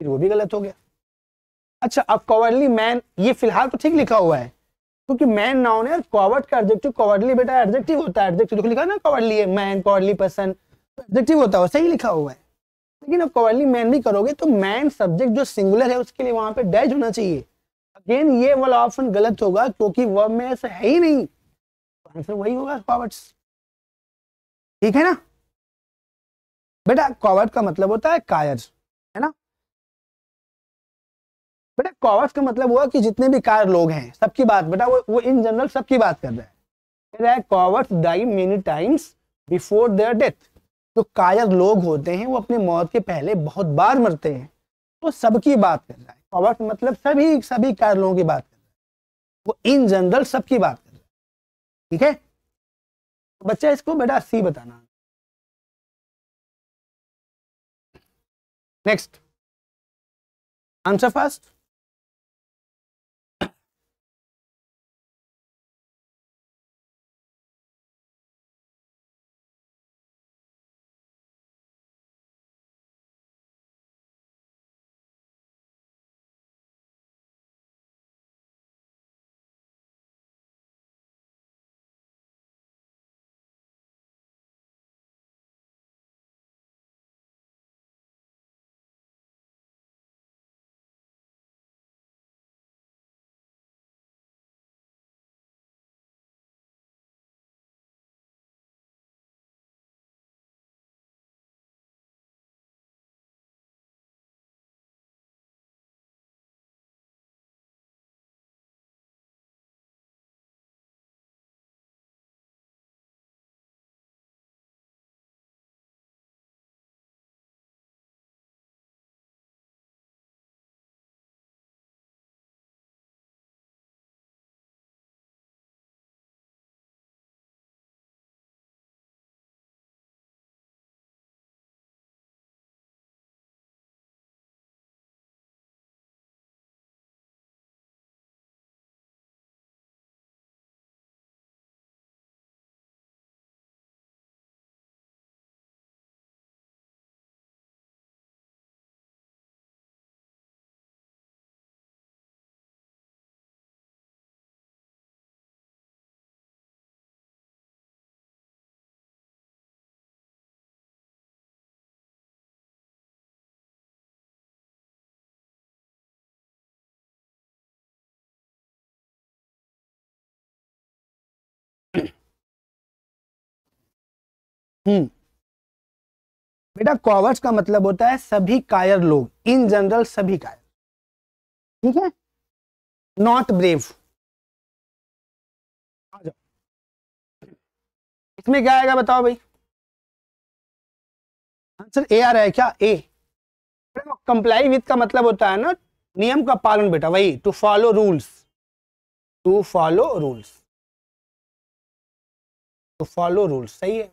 फिर वो भी गलत हो गया अच्छा अब कॉवर्डली मैन ये फिलहाल तो ठीक लिखा हुआ है क्योंकि मैन नाउन है कॉवर्ड का एडजेक्टिव कॉवर्डली बेटा एडजेक्टिव होता है एडजेक्टिव तो लिखा ना cowardly man cowardly person adjective होता है सही लिखा हुआ है लेकिन अब कॉवर्डली मैन भी करोगे तो मैन सब्जेक्ट जो सिंगुलर है उसके लिए वहां पर डैश होना चाहिए अगेन ये वाला ऑप्शन गलत होगा क्योंकि वह में ऐसा है ही नहीं आंसर वही होगा कॉवर्ड्स ठीक है ना बेटा कॉवर्ड का मतलब होता है कायर बेटा कॉवर्स का मतलब हुआ कि जितने भी कार लोग हैं सबकी बात बेटा वो वो इन जनरल सबकी बात कर रहा है cowards die many times before their death जो तो कायर लोग होते हैं वो अपनी मौत के पहले बहुत बार मरते हैं वो तो सबकी बात कर रहा है कॉवर्स मतलब सभी सभी कार लोगों की बात कर रहा है वो इन जनरल सबकी बात कर रहा है ठीक है तो बच्चा इसको बेटा सी बताना नेक्स्ट आंसर फर्स्ट हम्म बेटा कॉवर्स का मतलब होता है सभी कायर लोग इन जनरल सभी कायर ठीक है नॉट ब्रेव इसमें क्या आएगा बताओ भाई आंसर ए आ रहा है क्या ए कंप्लाई विथ का मतलब होता है ना नियम का पालन बेटा वही to follow rules to follow rules to follow rules सही है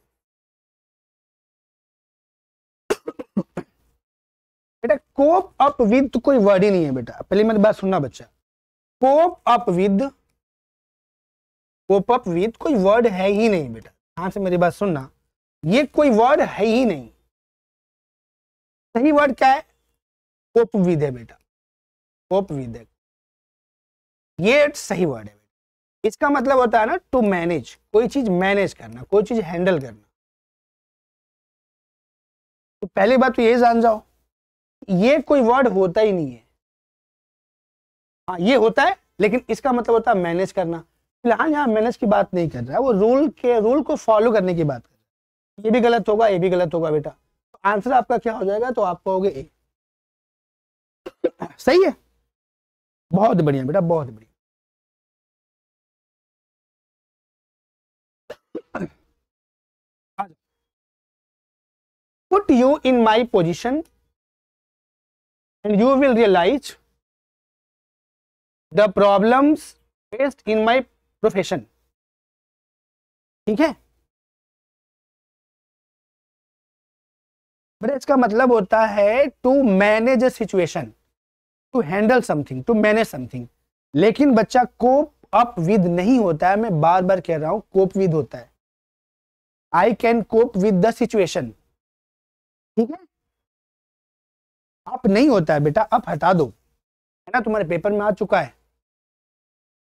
बेटा कोप अप विद कोई वर्ड ही नहीं है बेटा पहले मेरी बात सुनना बच्चा cope up with cope up with कोई वर्ड है ही नहीं बेटा ध्यान से मेरी बात सुनना ये कोई वर्ड है ही नहीं सही वर्ड क्या है कोप विद है बेटा कोप विद है ये सही वर्ड है इसका मतलब होता है ना टू मैनेज कोई चीज मैनेज करना कोई चीज हैंडल करना तो पहली बात तो ये जान जाओ ये कोई वर्ड होता ही नहीं है हाँ ये होता है लेकिन इसका मतलब होता है मैनेज करना फिलहाल यहाँ मैनेज की बात नहीं कर रहा है वो रूल के रूल को फॉलो करने की बात कर रहा है ये भी गलत होगा ये भी गलत होगा बेटा तो आंसर आपका क्या हो जाएगा तो आप कहोगे ए सही है बहुत बढ़िया बेटा बहुत बढ़िया put you in my position and you will realize the problems faced in my profession ठीक है बट का मतलब होता है to manage a situation to handle something to manage something लेकिन बच्चा कोप अप विद नहीं होता है मैं बार बार कह रहा हूं कोप विद होता है I can cope with the situation ठीक है अप नहीं होता है बेटा अप हटा दो है ना तुम्हारे पेपर में आ चुका है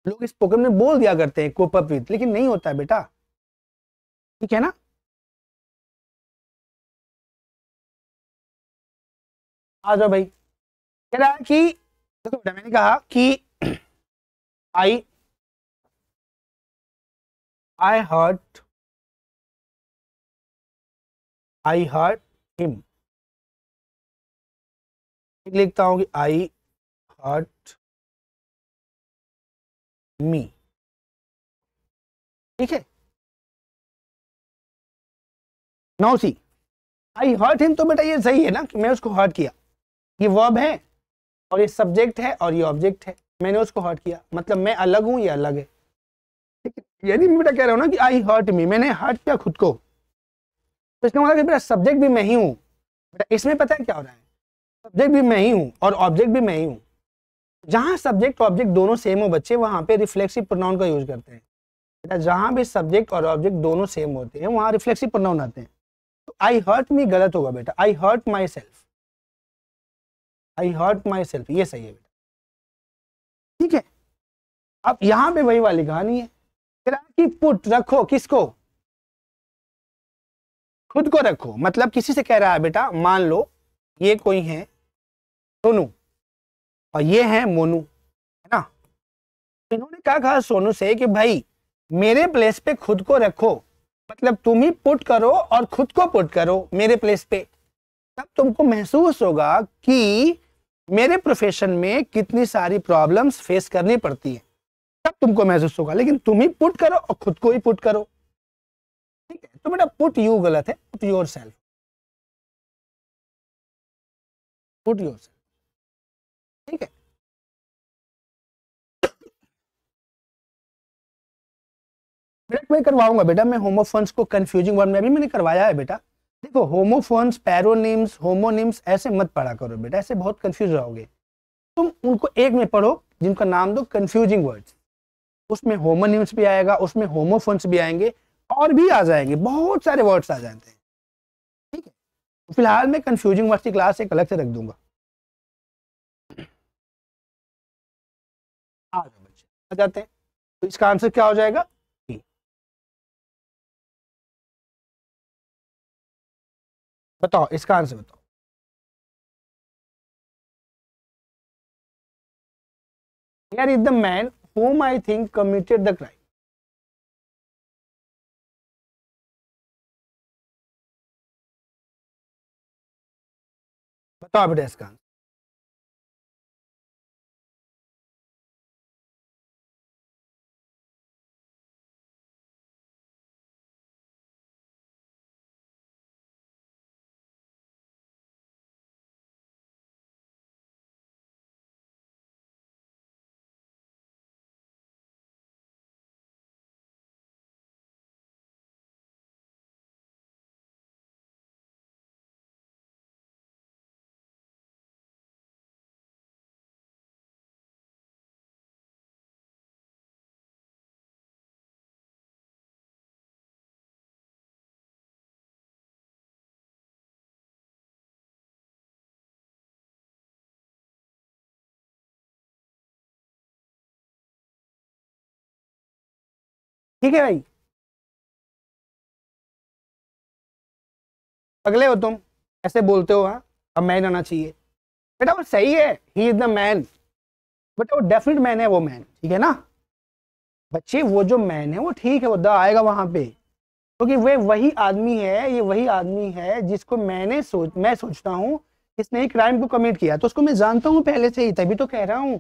लोग इस प्रोग्राम में बोल दिया करते हैं कोप अप विथ लेकिन नहीं होता है बेटा ठीक है ना आ जाओ भाई कह रहा है कि देखो तो बेटा मैंने कहा कि I I hurt I hurt him लिखता हूं कि आई हर्ट मी ठीक है now see I hurt him तो बेटा ये सही है ना कि मैं उसको हर्ट किया ये वर्ब है और ये सब्जेक्ट है और ये ऑब्जेक्ट है मैंने उसको हर्ट किया मतलब मैं अलग हूं ये अलग है ठीक है यानी बेटा कह रहा हूँ ना कि आई हर्ट मी मैंने हर्ट किया खुद को तो इसका मतलब मेरा सब्जेक्ट भी मैं ही हूँ बेटा इसमें पता है क्या हो रहा है सब्जेक्ट भी मैं ही हूँ और ऑब्जेक्ट भी मैं ही हूँ जहाँ सब्जेक्ट ऑब्जेक्ट दोनों सेम हो बच्चे वहाँ पे रिफ्लेक्सिव प्रोनाउन का यूज करते हैं बेटा जहाँ भी सब्जेक्ट और ऑब्जेक्ट दोनों सेम होते हैं वहाँ रिफ्लेक्सिव प्रोनाउन आते हैं तो आई हर्ट मी गलत होगा बेटा I hurt myself I hurt myself ये सही है बेटा ठीक है अब यहाँ पे वही वाली कहानी है कि पुट रखो किसको खुद को रखो मतलब किसी से कह रहा है बेटा मान लो ये कोई है सोनू और ये है मोनू है ना इन्होंने क्या कहा सोनू से कि भाई मेरे प्लेस पे खुद को रखो मतलब तुम ही पुट करो और खुद को पुट करो मेरे प्लेस पे तब तुमको महसूस होगा कि मेरे प्रोफेशन में कितनी सारी प्रॉब्लम्स फेस करनी पड़ती है तब तुमको महसूस होगा लेकिन तुम ही पुट करो और खुद को ही पुट करो ठीक है तो बेटा पुट यू गलत है put yourself put yourself ठीक है बेटा मैं करवाऊंगा बेटा मैं होमोफोन्स को कंफ्यूजिंग वर्ड में अभी मैंने करवाया है बेटा देखो होमोफोन्स पैरोनिम्स होमोनिम्स ऐसे मत पढ़ा करो बेटा ऐसे बहुत कंफ्यूज रहोगे तुम उनको एक में पढ़ो जिनका नाम दो कंफ्यूजिंग वर्ड्स उसमें होमोनिम्स भी आएगा उसमें होमोफोन्स भी आएंगे और भी आ जाएंगे बहुत सारे वर्ड्स आ जाते हैं ठीक है तो फिलहाल मैं कंफ्यूजिंग वर्ड्स की क्लास एक अलग से रख दूंगा आ जाओ बच्चे आ जाते हैं तो इसका आंसर क्या हो जाएगा बताओ इसका आंसर बताओ यार is the man whom I think committed the crime तो आप डेस्क का ठीक है भाई अगले हो तुम ऐसे बोलते हो हाँ अब मैन आना चाहिए बेटा वो सही है he is the man but वो डेफिनेट मैन है वो मैन ठीक है ना बच्चे वो जो मैन है वो ठीक है वो द आएगा वहां पे क्योंकि तो वे वही आदमी है ये वही आदमी है जिसको मैंने सोच मैं सोचता हूँ इसने क्राइम को कमिट किया तो उसको मैं जानता हूँ पहले से ही तभी तो कह रहा हूँ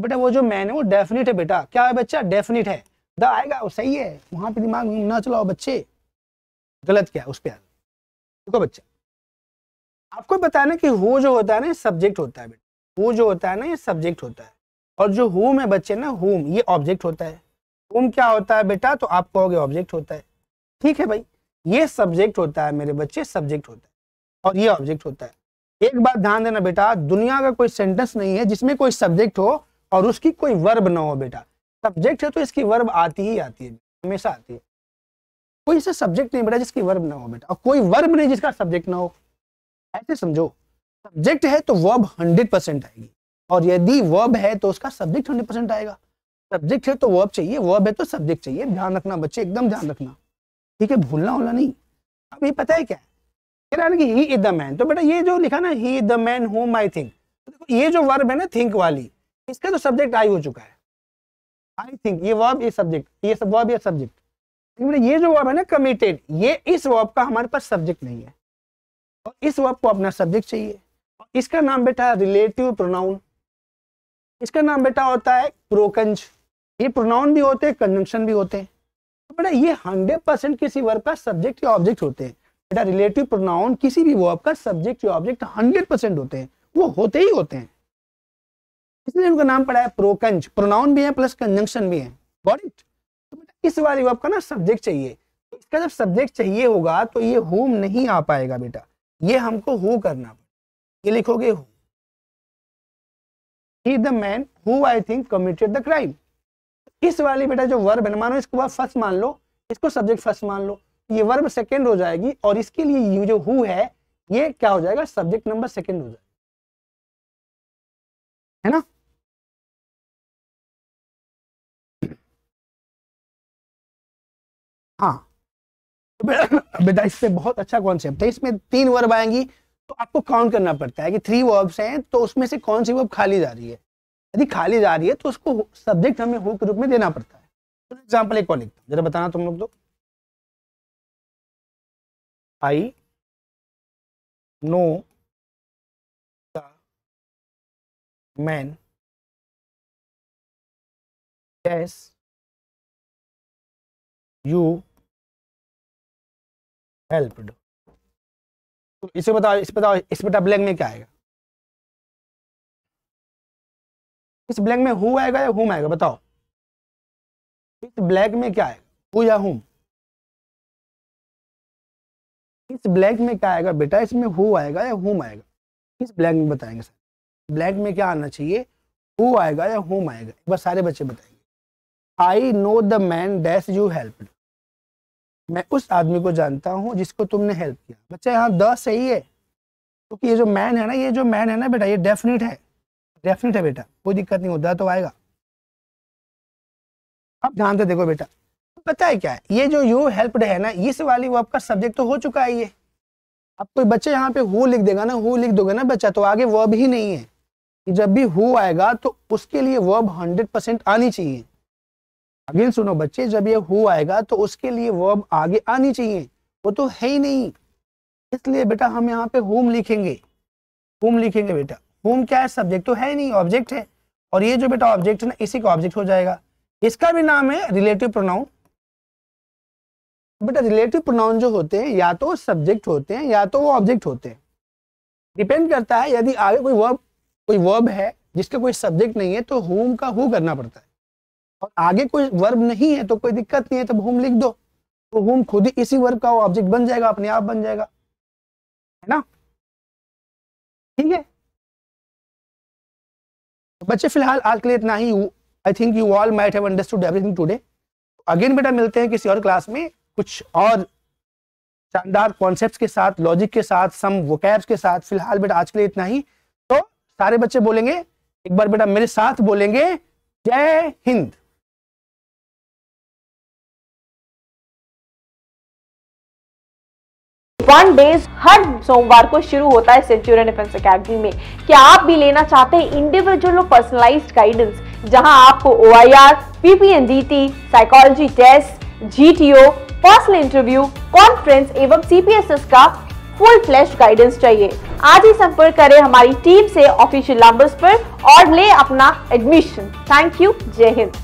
बेटा वो जो मैन है वो डेफिनेट है बेटा क्या है बच्चा डेफिनेट है मुद्दा आएगा वो सही है वहां पे दिमाग ना चलाओ बच्चे गलत क्या है उस पर आ देखो बच्चा आपको बताना कि हो जो होता है ना सब्जेक्ट होता है बेटा हो जो होता है ना ये सब्जेक्ट होता है और जो होम है बच्चे ना होम ये ऑब्जेक्ट होता है होम क्या होता है बेटा तो आप कहोगे ऑब्जेक्ट होता है ठीक है भाई ये सब्जेक्ट होता है मेरे बच्चे सब्जेक्ट होता है और ये ऑब्जेक्ट होता है एक बात ध्यान देना बेटा दुनिया का कोई सेंटेंस नहीं है जिसमें कोई सब्जेक्ट हो और उसकी कोई वर्ब ना हो बेटा सब्जेक्ट है तो इसकी वर्ब आती ही आती है हमेशा आती है कोई ऐसा सब्जेक्ट नहीं बेटा जिसकी वर्ब ना हो बेटा और कोई वर्ब नहीं जिसका सब्जेक्ट ना हो ऐसे समझो सब्जेक्ट है तो वर्ब हंड्रेड परसेंट आएगी और यदि वर्ब है तो उसका सब्जेक्ट हंड्रेड परसेंट आएगा सब्जेक्ट है तो वर्ब चाहिए वर्ब है तो सब्जेक्ट चाहिए ध्यान रखना बच्चे एकदम ध्यान रखना ठीक है भूलना होना नहीं अब ये पता है क्या कह रहा है कि ही इज द मैन तो बेटा ये जो लिखा ना he is the man whom I think ये जो वर्ब है ना थिंक वाली इसका तो सब्जेक्ट आई हो चुका है आई थिंक ये वर्ब ये सब्जेक्ट ये सब वर्ब ये सब्जेक्ट ये जो वर्ब है ना कमिटेड ये इस वर्ब का हमारे पास सब्जेक्ट नहीं है और इस वर्ब को अपना सब्जेक्ट चाहिए इसका नाम बेटा रिलेटिव प्रोनाउन इसका नाम बेटा होता है प्रोकंज ये प्रोनाउन भी होते हैं कंजंक्शन भी होते हैं तो बेटा ये हंड्रेड परसेंट किसी वर्ब का सब्जेक्ट या ऑब्जेक्ट होते हैं बेटा रिलेटिव प्रोनाउन किसी भी वर्ब का सब्जेक्ट या ऑब्जेक्ट हंड्रेड परसेंट होते हैं वो होते ही होते हैं इसलिए उनका नाम पड़ा है प्रोकंज प्रोनाउन भी है प्लस कंजंक्शन भी है गॉट इट तो बेटा इस वाले को आपका ना सब्जेक्ट चाहिए तो इसका जब सब्जेक्ट चाहिए होगा तो ये होम नहीं आ पाएगा बेटा ये हमको हु करना ये लिखोगे who he the man who I think committed the crime इस वाली बेटा जो वर्ब है मानो इसको फर्स्ट मान लो इसको सब्जेक्ट फर्स्ट मान लो ये वर्ब सेकेंड हो जाएगी और इसके लिए ये जो हु है ये क्या हो जाएगा सब्जेक्ट नंबर सेकेंड हो जाएगा है ना बेटा इससे बहुत अच्छा कॉन्सेप्ट है इसमें तीन वर्ब आएंगी तो आपको काउंट करना पड़ता है कि थ्री वर्ब्स हैं तो उसमें से कौन सी वर्ब खाली जा रही है यदि खाली जा रही है तो उसको सब्जेक्ट हमें हो के रूप में देना पड़ता है फॉर एग्जाम्पल एक और लिखता हूँ जरा बताना तुम लोग तो I know the man yes you helped तो इसे बताओ इस बताओ इस बेटा ब्लैंक में क्या आएगा इस ब्लैंक में हु आएगा या हुम आएगा बताओ इस ब्लैक में क्या आएगा हु या हुम इस ब्लैंक में क्या आएगा बेटा इसमें हु आएगा या हुम आएगा इस ब्लैंक में बताएंगे सर ब्लैंक में क्या आना चाहिए हु आएगा या हुम आएगा बस सारे बच्चे बताएंगे I know the man dash you help मैं उस आदमी को जानता हूँ जिसको तुमने हेल्प किया बच्चा यहाँ द सही है क्योंकि तो ये जो मैन है ना ये जो मैन है ना बेटा ये डेफिनेट है डेफिनेट है बेटा कोई दिक्कत नहीं होता तो आएगा अब ध्यान से देखो बेटा पता है क्या है ये जो यू हेल्प है ना इस वाली वो आपका सब्जेक्ट तो हो चुका है ये अब कोई बच्चे यहाँ पे हु लिख देगा ना हु लिख दोगे ना बच्चा तो आगे वर्ब ही नहीं है जब भी हु आएगा तो उसके लिए वर्ब हंड्रेड परसेंट आनी चाहिए अगेन सुनो बच्चे जब ये हु आएगा तो उसके लिए वर्ब आगे आनी चाहिए वो तो है ही नहीं इसलिए बेटा हम यहाँ पे होम लिखेंगे होम लिखेंगे बेटा होम क्या है सब्जेक्ट तो है ही नहीं ऑब्जेक्ट है और ये जो बेटा ऑब्जेक्ट है ना इसी का ऑब्जेक्ट हो जाएगा इसका भी नाम है रिलेटिव प्रोनाउन बेटा रिलेटिव प्रोनाउन जो होते हैं या तो सब्जेक्ट होते हैं या तो वो ऑब्जेक्ट होते हैं डिपेंड करता है यदि आगे कोई वर्ब कोई वर्ब है जिसका कोई सब्जेक्ट नहीं है तो होम का हु करना पड़ता है और आगे कोई वर्ब नहीं है तो कोई दिक्कत नहीं है तो होम लिख दो तो होम खुद ही इसी वर्ब का ऑब्जेक्ट बन जाएगा अपने आप बन जाएगा है ना ठीक है तो बच्चे फिलहाल आज के लिए इतना ही I think you all might have understood everything today again बेटा मिलते हैं किसी और क्लास में कुछ और शानदार कॉन्सेप्ट्स के साथ लॉजिक के साथ सम वोकैब्स के साथ फिलहाल बेटा आज के लिए इतना ही तो सारे बच्चे बोलेंगे एक बार बेटा मेरे साथ बोलेंगे जय हिंद वन डेज हर सोमवार को शुरू होता है सेंचुरियन डिफेंस अकेडमी में क्या आप भी लेना चाहते हैं इंडिविजुअल और पर्सनलाइज्ड गाइडेंस जहां आपको O I R PPNDT psychology test GTO personal interview conference एवं सीपीएसएस का फुल फ्लैश गाइडेंस चाहिए आज ही संपर्क करें हमारी टीम से ऑफिशियल नंबर्स पर और ले अपना एडमिशन थैंक यू जय हिंद